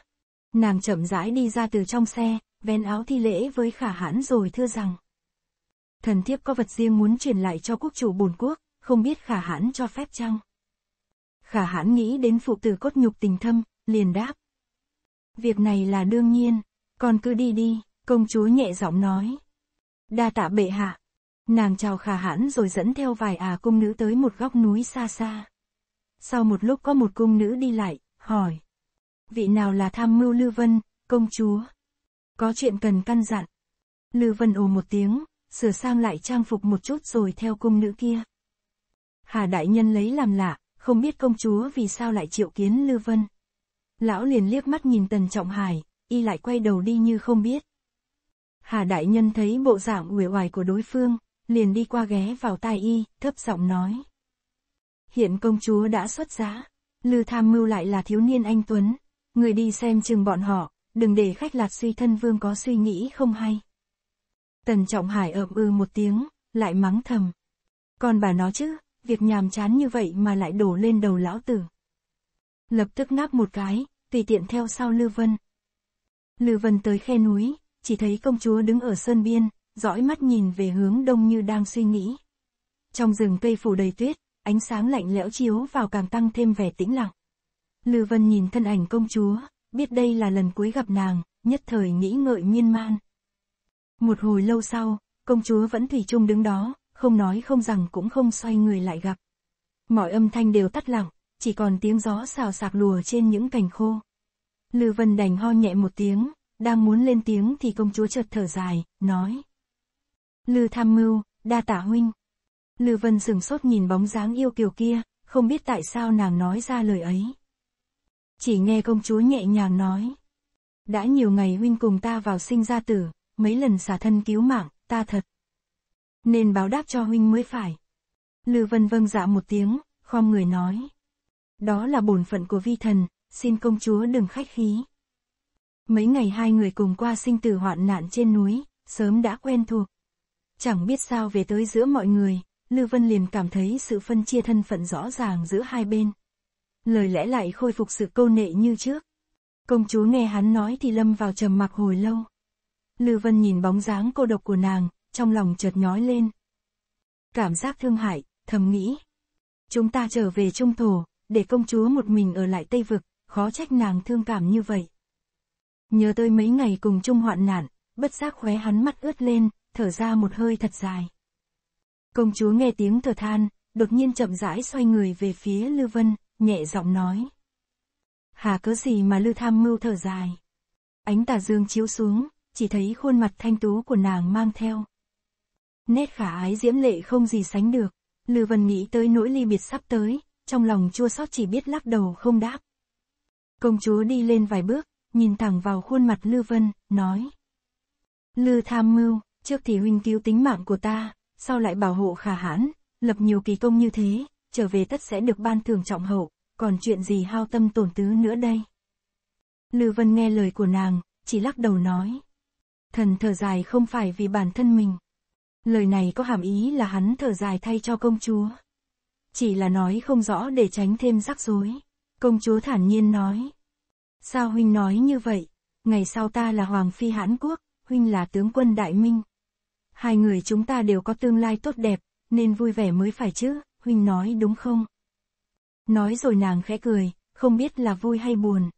Nàng chậm rãi đi ra từ trong xe, ven áo thi lễ với khả hãn rồi thưa rằng. Thần thiếp có vật riêng muốn truyền lại cho quốc chủ bồn quốc, không biết khả hãn cho phép chăng? Khả hãn nghĩ đến phụ tử cốt nhục tình thâm, liền đáp. Việc này là đương nhiên, con cứ đi đi, công chúa nhẹ giọng nói. Đa tạ bệ hạ. Nàng chào khả hãn rồi dẫn theo vài à cung nữ tới một góc núi xa xa. Sau một lúc có một cung nữ đi lại, hỏi vị nào là tham mưu lưu Vân, công chúa? Có chuyện cần căn dặn. lưu Vân ồ một tiếng, sửa sang lại trang phục một chút rồi theo cung nữ kia. Hà đại nhân lấy làm lạ, không biết công chúa vì sao lại triệu kiến lưu Vân. Lão liền liếc mắt nhìn Tần Trọng Hải, y lại quay đầu đi như không biết. Hà đại nhân thấy bộ dạng uể oải của đối phương, liền đi qua ghé vào tai y, thấp giọng nói. Hiện công chúa đã xuất giá, Lư Tham Mưu lại là thiếu niên anh Tuấn, người đi xem chừng bọn họ, đừng để khách lạc suy thân vương có suy nghĩ không hay. Tần Trọng Hải ậm ừ một tiếng, lại mắng thầm. Còn bà nó chứ, việc nhàm chán như vậy mà lại đổ lên đầu lão tử. Lập tức ngáp một cái, tùy tiện theo sau Lư Vân. Lư Vân tới khe núi, chỉ thấy công chúa đứng ở sơn biên, dõi mắt nhìn về hướng đông như đang suy nghĩ. Trong rừng cây phủ đầy tuyết, ánh sáng lạnh lẽo chiếu vào càng tăng thêm vẻ tĩnh lặng. Lư Vân nhìn thân ảnh công chúa, biết đây là lần cuối gặp nàng, nhất thời nghĩ ngợi miên man. Một hồi lâu sau, công chúa vẫn thủy chung đứng đó, không nói không rằng cũng không xoay người lại gặp. Mọi âm thanh đều tắt lặng, chỉ còn tiếng gió xào sạc lùa trên những cành khô. Lư Vân đành ho nhẹ một tiếng, đang muốn lên tiếng thì công chúa chợt thở dài, nói. Lư tham mưu, đa tả huynh. Lư Vân sừng sốt nhìn bóng dáng yêu kiều kia, không biết tại sao nàng nói ra lời ấy. Chỉ nghe công chúa nhẹ nhàng nói. Đã nhiều ngày huynh cùng ta vào sinh ra tử, mấy lần xả thân cứu mạng, ta thật. Nên báo đáp cho huynh mới phải. Lư Vân vâng dạ một tiếng, khom người nói. Đó là bổn phận của vi thần, xin công chúa đừng khách khí. Mấy ngày hai người cùng qua sinh tử hoạn nạn trên núi, sớm đã quen thuộc. Chẳng biết sao về tới giữa mọi người, Lư Vân liền cảm thấy sự phân chia thân phận rõ ràng giữa hai bên lời lẽ lại khôi phục sự câu nệ như trước. Công chúa nghe hắn nói thì lâm vào trầm mặc hồi lâu. Lư Vân nhìn bóng dáng cô độc của nàng, trong lòng chợt nhói lên. Cảm giác thương hại, thầm nghĩ. Chúng ta trở về trung thổ, để công chúa một mình ở lại Tây Vực, khó trách nàng thương cảm như vậy. Nhớ tới mấy ngày cùng chung hoạn nạn, bất giác khóe hắn mắt ướt lên, thở ra một hơi thật dài. Công chúa nghe tiếng thở than, đột nhiên chậm rãi xoay người về phía Lư Vân, nhẹ giọng nói. Hà cớ gì mà lư tham mưu thở dài. Ánh tà dương chiếu xuống, chỉ thấy khuôn mặt thanh tú của nàng mang theo. Nét khả ái diễm lệ không gì sánh được, lư vân nghĩ tới nỗi ly biệt sắp tới, trong lòng chua xót chỉ biết lắc đầu không đáp. Công chúa đi lên vài bước, nhìn thẳng vào khuôn mặt lư vân, nói. Lư tham mưu, trước thì huynh cứu tính mạng của ta, sau lại bảo hộ khả hãn, lập nhiều kỳ công như thế, trở về tất sẽ được ban thưởng trọng hậu, còn chuyện gì hao tâm tổn tứ nữa đây? Lư Vân nghe lời của nàng, chỉ lắc đầu nói. Thần thở dài không phải vì bản thân mình. Lời này có hàm ý là hắn thở dài thay cho công chúa. Chỉ là nói không rõ để tránh thêm rắc rối. Công chúa thản nhiên nói. Sao huynh nói như vậy? Ngày sau ta là Hoàng Phi Hãn Quốc, huynh là tướng quân Đại Minh. Hai người chúng ta đều có tương lai tốt đẹp, nên vui vẻ mới phải chứ huynh nói đúng không? Nói rồi nàng khẽ cười, không biết là vui hay buồn.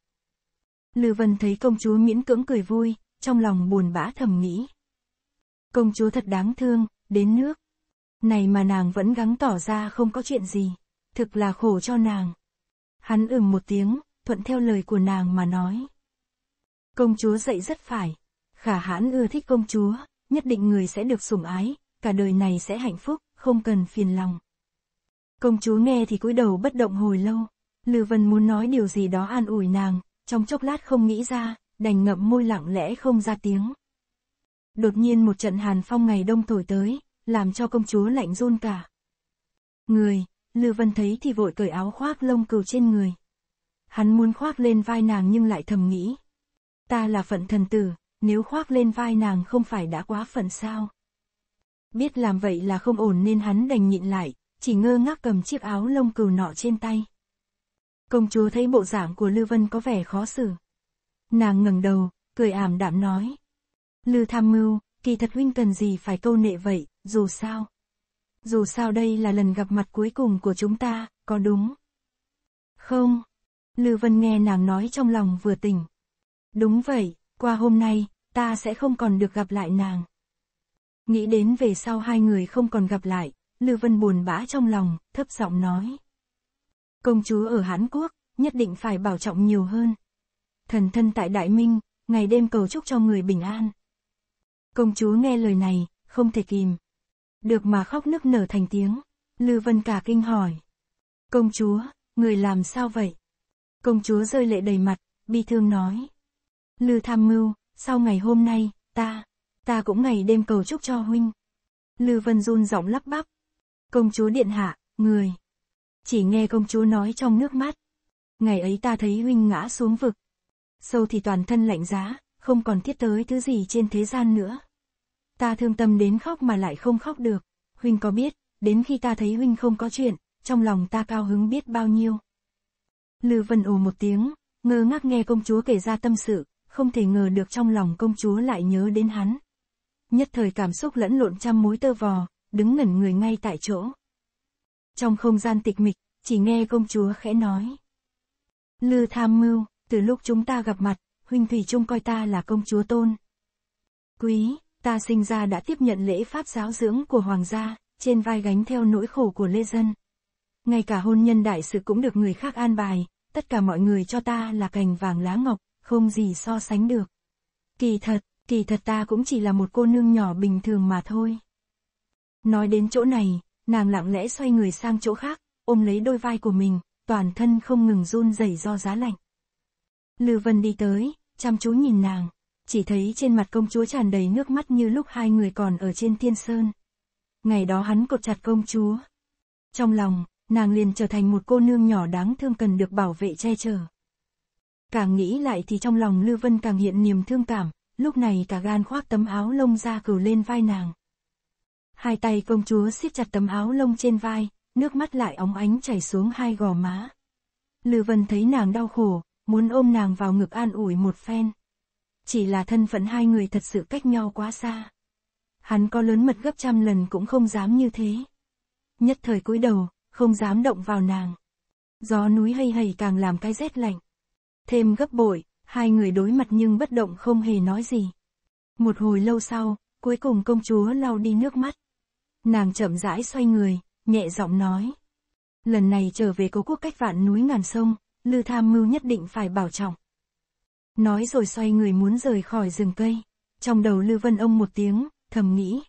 Lư Vân thấy công chúa miễn cưỡng cười vui, trong lòng buồn bã thầm nghĩ. Công chúa thật đáng thương, đến nước. Này mà nàng vẫn gắng tỏ ra không có chuyện gì. Thực là khổ cho nàng. Hắn ừm một tiếng, thuận theo lời của nàng mà nói. Công chúa dậy rất phải. Khả hãn ưa thích công chúa, nhất định người sẽ được sủng ái, cả đời này sẽ hạnh phúc, không cần phiền lòng. Công chúa nghe thì cúi đầu bất động hồi lâu. Lư Vân muốn nói điều gì đó an ủi nàng, trong chốc lát không nghĩ ra, đành ngậm môi lặng lẽ không ra tiếng. Đột nhiên một trận hàn phong ngày đông thổi tới, làm cho công chúa lạnh run cả. Người, Lư Vân thấy thì vội cởi áo khoác lông cừu trên người. Hắn muốn khoác lên vai nàng nhưng lại thầm nghĩ. Ta là phận thần tử, nếu khoác lên vai nàng không phải đã quá phận sao? Biết làm vậy là không ổn nên hắn đành nhịn lại, chỉ ngơ ngác cầm chiếc áo lông cừu nọ trên tay. Công chúa thấy bộ dạng của lưu Vân có vẻ khó xử. Nàng ngẩng đầu, cười ảm đạm nói. lưu tham mưu, kỳ thật huynh cần gì phải câu nệ vậy, dù sao. Dù sao đây là lần gặp mặt cuối cùng của chúng ta, có đúng? Không. lưu Vân nghe nàng nói trong lòng vừa tỉnh. Đúng vậy, qua hôm nay, ta sẽ không còn được gặp lại nàng. Nghĩ đến về sau hai người không còn gặp lại, Lưu Vân buồn bã trong lòng, thấp giọng nói. Công chúa ở Hán Quốc, nhất định phải bảo trọng nhiều hơn. Thần thân tại Đại Minh, ngày đêm cầu chúc cho người bình an. Công chúa nghe lời này, không thể kìm. Được mà khóc nức nở thành tiếng, Lưu Vân cả kinh hỏi. Công chúa, người làm sao vậy? Công chúa rơi lệ đầy mặt, bi thương nói. Lư tham mưu, sau ngày hôm nay, ta, ta cũng ngày đêm cầu chúc cho huynh. Lư Vân run giọng lắp bắp, công chúa điện hạ, người. Chỉ nghe công chúa nói trong nước mắt. Ngày ấy ta thấy huynh ngã xuống vực. Sâu thì toàn thân lạnh giá, không còn thiết tới thứ gì trên thế gian nữa. Ta thương tâm đến khóc mà lại không khóc được. Huynh có biết, đến khi ta thấy huynh không có chuyện, trong lòng ta cao hứng biết bao nhiêu. Lư Vân ồ một tiếng, ngơ ngác nghe công chúa kể ra tâm sự, không thể ngờ được trong lòng công chúa lại nhớ đến hắn. Nhất thời cảm xúc lẫn lộn trăm mối tơ vò, đứng ngẩn người ngay tại chỗ. Trong không gian tịch mịch, chỉ nghe công chúa khẽ nói. Lư tham mưu, từ lúc chúng ta gặp mặt, huynh thủy chung coi ta là công chúa tôn. Quý, ta sinh ra đã tiếp nhận lễ pháp giáo dưỡng của hoàng gia, trên vai gánh theo nỗi khổ của lê dân. Ngay cả hôn nhân đại sự cũng được người khác an bài, tất cả mọi người cho ta là cành vàng lá ngọc, không gì so sánh được. Kỳ thật, kỳ thật ta cũng chỉ là một cô nương nhỏ bình thường mà thôi. Nói đến chỗ này, nàng lặng lẽ xoay người sang chỗ khác, ôm lấy đôi vai của mình, toàn thân không ngừng run rẩy do giá lạnh. Lư Vân đi tới, chăm chú nhìn nàng, chỉ thấy trên mặt công chúa tràn đầy nước mắt như lúc hai người còn ở trên thiên sơn. Ngày đó hắn cột chặt công chúa. Trong lòng, nàng liền trở thành một cô nương nhỏ đáng thương cần được bảo vệ che chở. Càng nghĩ lại thì trong lòng Lư Vân càng hiện niềm thương cảm, lúc này cả gan khoác tấm áo lông ra cừu lên vai nàng. Hai tay công chúa siết chặt tấm áo lông trên vai, nước mắt lại óng ánh chảy xuống hai gò má. Lư Vân thấy nàng đau khổ, muốn ôm nàng vào ngực an ủi một phen. Chỉ là thân phận hai người thật sự cách nhau quá xa. Hắn có lớn mật gấp trăm lần cũng không dám như thế. Nhất thời cúi đầu, không dám động vào nàng. Gió núi hây hầy càng làm cái rét lạnh. Thêm gấp bội, hai người đối mặt nhưng bất động không hề nói gì. Một hồi lâu sau, cuối cùng công chúa lau đi nước mắt. Nàng chậm rãi xoay người, nhẹ giọng nói. Lần này trở về cố quốc cách vạn núi ngàn sông, Lư Tham Mưu nhất định phải bảo trọng. Nói rồi xoay người muốn rời khỏi rừng cây. Trong đầu Lư Vân ông một tiếng, thầm nghĩ.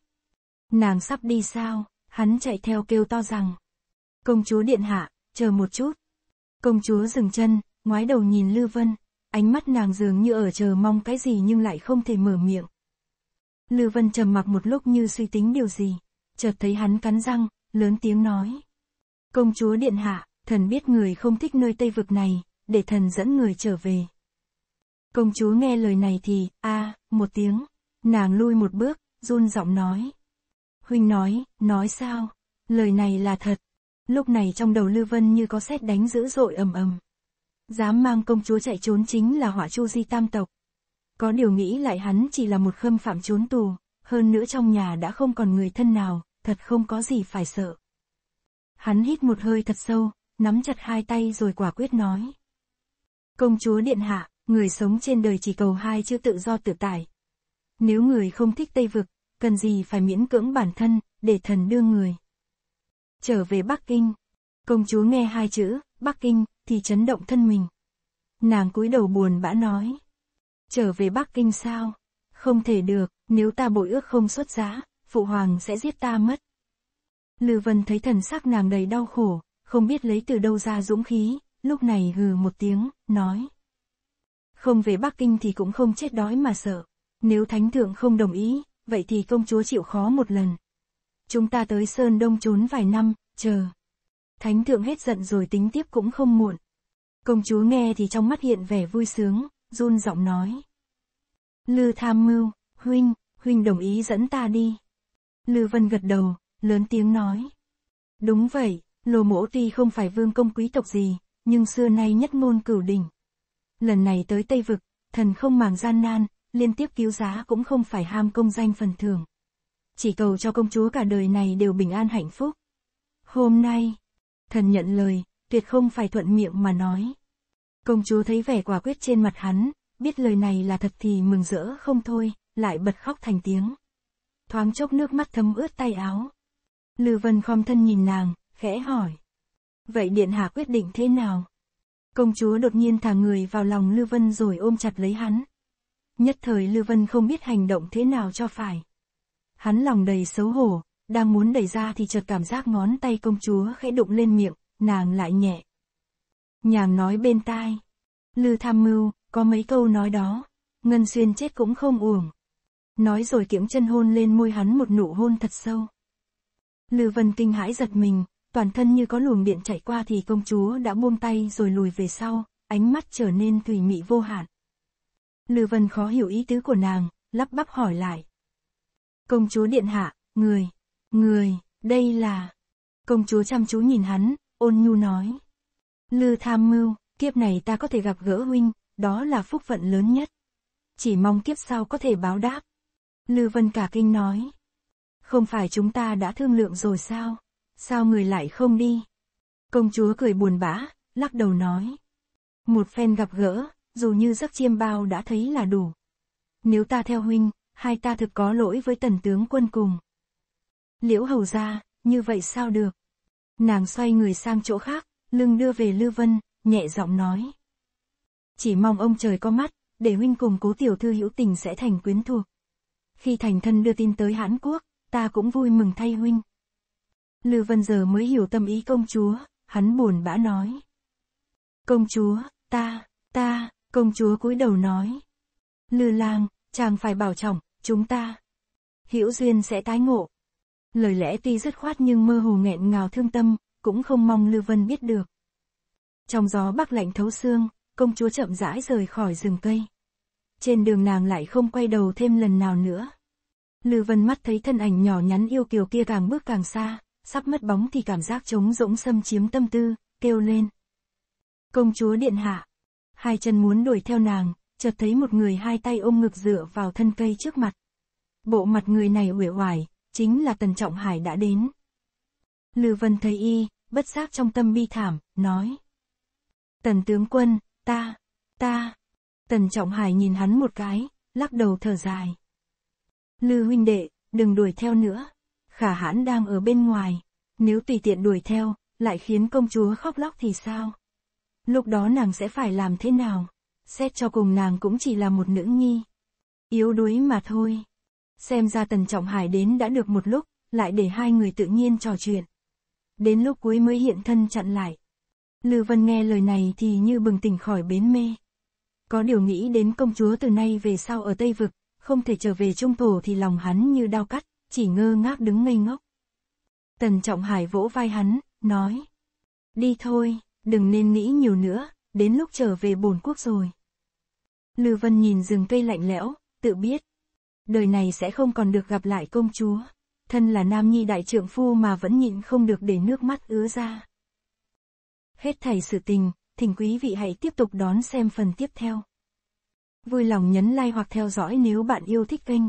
Nàng sắp đi sao, hắn chạy theo kêu to rằng. Công chúa điện hạ, chờ một chút. Công chúa dừng chân, ngoái đầu nhìn Lư Vân, ánh mắt nàng dường như ở chờ mong cái gì nhưng lại không thể mở miệng. Lư Vân trầm mặc một lúc như suy tính điều gì, chợt thấy hắn cắn răng, lớn tiếng nói. Công chúa điện hạ, thần biết người không thích nơi Tây Vực này, để thần dẫn người trở về. Công chúa nghe lời này thì, a à, một tiếng, nàng lui một bước, run giọng nói. Huynh nói, nói sao? Lời này là thật. Lúc này trong đầu lưu Vân như có sét đánh dữ dội ầm ầm. Dám mang công chúa chạy trốn chính là hỏa chu di tam tộc. Có điều nghĩ lại hắn chỉ là một khâm phạm trốn tù, hơn nữa trong nhà đã không còn người thân nào, thật không có gì phải sợ. Hắn hít một hơi thật sâu, nắm chặt hai tay rồi quả quyết nói. Công chúa Điện Hạ, người sống trên đời chỉ cầu hai chữ tự do tự tại. Nếu người không thích Tây Vực, cần gì phải miễn cưỡng bản thân, để thần đưa người. Trở về Bắc Kinh, công chúa nghe hai chữ, Bắc Kinh, thì chấn động thân mình. Nàng cúi đầu buồn bã nói. Trở về Bắc Kinh sao? Không thể được, nếu ta bội ước không xuất giá, phụ hoàng sẽ giết ta mất. Lư Vân thấy thần sắc nàng đầy đau khổ, không biết lấy từ đâu ra dũng khí, lúc này hừ một tiếng, nói. Không về Bắc Kinh thì cũng không chết đói mà sợ. Nếu thánh thượng không đồng ý, vậy thì công chúa chịu khó một lần. Chúng ta tới Sơn Đông trốn vài năm, chờ. Thánh thượng hết giận rồi tính tiếp cũng không muộn. Công chúa nghe thì trong mắt hiện vẻ vui sướng, run giọng nói. Lư tham mưu, huynh, huynh đồng ý dẫn ta đi. Lưu Vân gật đầu, lớn tiếng nói. Đúng vậy, lô mỗ tuy không phải vương công quý tộc gì, nhưng xưa nay nhất ngôn cửu đỉnh. Lần này tới Tây Vực, thần không màng gian nan, liên tiếp cứu giá cũng không phải ham công danh phần thưởng. Chỉ cầu cho công chúa cả đời này đều bình an hạnh phúc. Hôm nay, thần nhận lời, tuyệt không phải thuận miệng mà nói. Công chúa thấy vẻ quả quyết trên mặt hắn, biết lời này là thật thì mừng rỡ không thôi, lại bật khóc thành tiếng thoáng chốc nước mắt thấm ướt tay áo. Lưu Vân khom thân nhìn nàng, khẽ hỏi. Vậy Điện Hạ quyết định thế nào? Công chúa đột nhiên thả người vào lòng Lưu Vân rồi ôm chặt lấy hắn. Nhất thời Lưu Vân không biết hành động thế nào cho phải. Hắn lòng đầy xấu hổ, đang muốn đẩy ra thì chợt cảm giác ngón tay công chúa khẽ đụng lên miệng, nàng lại nhẹ. Nhàng nói bên tai. Lư tham mưu, có mấy câu nói đó. Ngân xuyên chết cũng không uổng nói rồi kiễng chân hôn lên môi hắn một nụ hôn thật sâu. Lư Vân kinh hãi giật mình, toàn thân như có luồng điện chảy qua thì công chúa đã buông tay rồi lùi về sau, ánh mắt trở nên tùy mị vô hạn. Lư Vân khó hiểu ý tứ của nàng, lắp bắp hỏi lại. Công chúa điện hạ, người, người, đây là... Công chúa chăm chú nhìn hắn, ôn nhu nói. Lư tham mưu, kiếp này ta có thể gặp gỡ huynh, đó là phúc phận lớn nhất. Chỉ mong kiếp sau có thể báo đáp. Lư Vân cả kinh nói. Không phải chúng ta đã thương lượng rồi sao? Sao người lại không đi? Công chúa cười buồn bã, lắc đầu nói. Một phen gặp gỡ, dù như giấc chiêm bao đã thấy là đủ. Nếu ta theo huynh, hai ta thực có lỗi với tần tướng quân cùng. Liễu hầu ra, như vậy sao được? Nàng xoay người sang chỗ khác, lưng đưa về Lư Vân, nhẹ giọng nói. Chỉ mong ông trời có mắt, để huynh cùng cố tiểu thư hữu tình sẽ thành quyến thuộc khi thành thân đưa tin tới hãn Quốc, ta cũng vui mừng thay huynh. Lư Vân giờ mới hiểu tâm ý công chúa, hắn buồn bã nói. Công chúa, ta, ta, công chúa cúi đầu nói. Lư lang, chàng phải bảo trọng, chúng ta. hữu duyên sẽ tái ngộ. Lời lẽ tuy dứt khoát nhưng mơ hồ nghẹn ngào thương tâm, cũng không mong Lư Vân biết được. Trong gió bắc lạnh thấu xương, công chúa chậm rãi rời khỏi rừng cây trên đường nàng lại không quay đầu thêm lần nào nữa. Lư Vân mắt thấy thân ảnh nhỏ nhắn yêu kiều kia càng bước càng xa, sắp mất bóng thì cảm giác trống rỗng xâm chiếm tâm tư, kêu lên. Công chúa điện hạ. Hai chân muốn đuổi theo nàng, chợt thấy một người hai tay ôm ngực dựa vào thân cây trước mặt. Bộ mặt người này uể oải, chính là Tần Trọng Hải đã đến. Lư Vân thấy y, bất giác trong tâm bi thảm, nói. Tần tướng quân, ta, ta, Tần Trọng Hải nhìn hắn một cái, lắc đầu thở dài. Lư huynh đệ, đừng đuổi theo nữa. Khả hãn đang ở bên ngoài. Nếu tùy tiện đuổi theo, lại khiến công chúa khóc lóc thì sao? Lúc đó nàng sẽ phải làm thế nào? Xét cho cùng nàng cũng chỉ là một nữ nhi. Yếu đuối mà thôi. Xem ra Tần Trọng Hải đến đã được một lúc, lại để hai người tự nhiên trò chuyện. Đến lúc cuối mới hiện thân chặn lại. Lư Vân nghe lời này thì như bừng tỉnh khỏi bến mê. Có điều nghĩ đến công chúa từ nay về sau ở Tây Vực, không thể trở về trung thổ thì lòng hắn như đau cắt, chỉ ngơ ngác đứng ngây ngốc. Tần Trọng Hải vỗ vai hắn, nói. Đi thôi, đừng nên nghĩ nhiều nữa, đến lúc trở về bổn quốc rồi. Lư Vân nhìn rừng cây lạnh lẽo, tự biết. Đời này sẽ không còn được gặp lại công chúa. Thân là nam nhi đại trượng phu mà vẫn nhịn không được để nước mắt ứa ra. Hết thảy sự tình, thỉnh quý vị hãy tiếp tục đón xem phần tiếp theo. Vui lòng nhấn like hoặc theo dõi nếu bạn yêu thích kênh.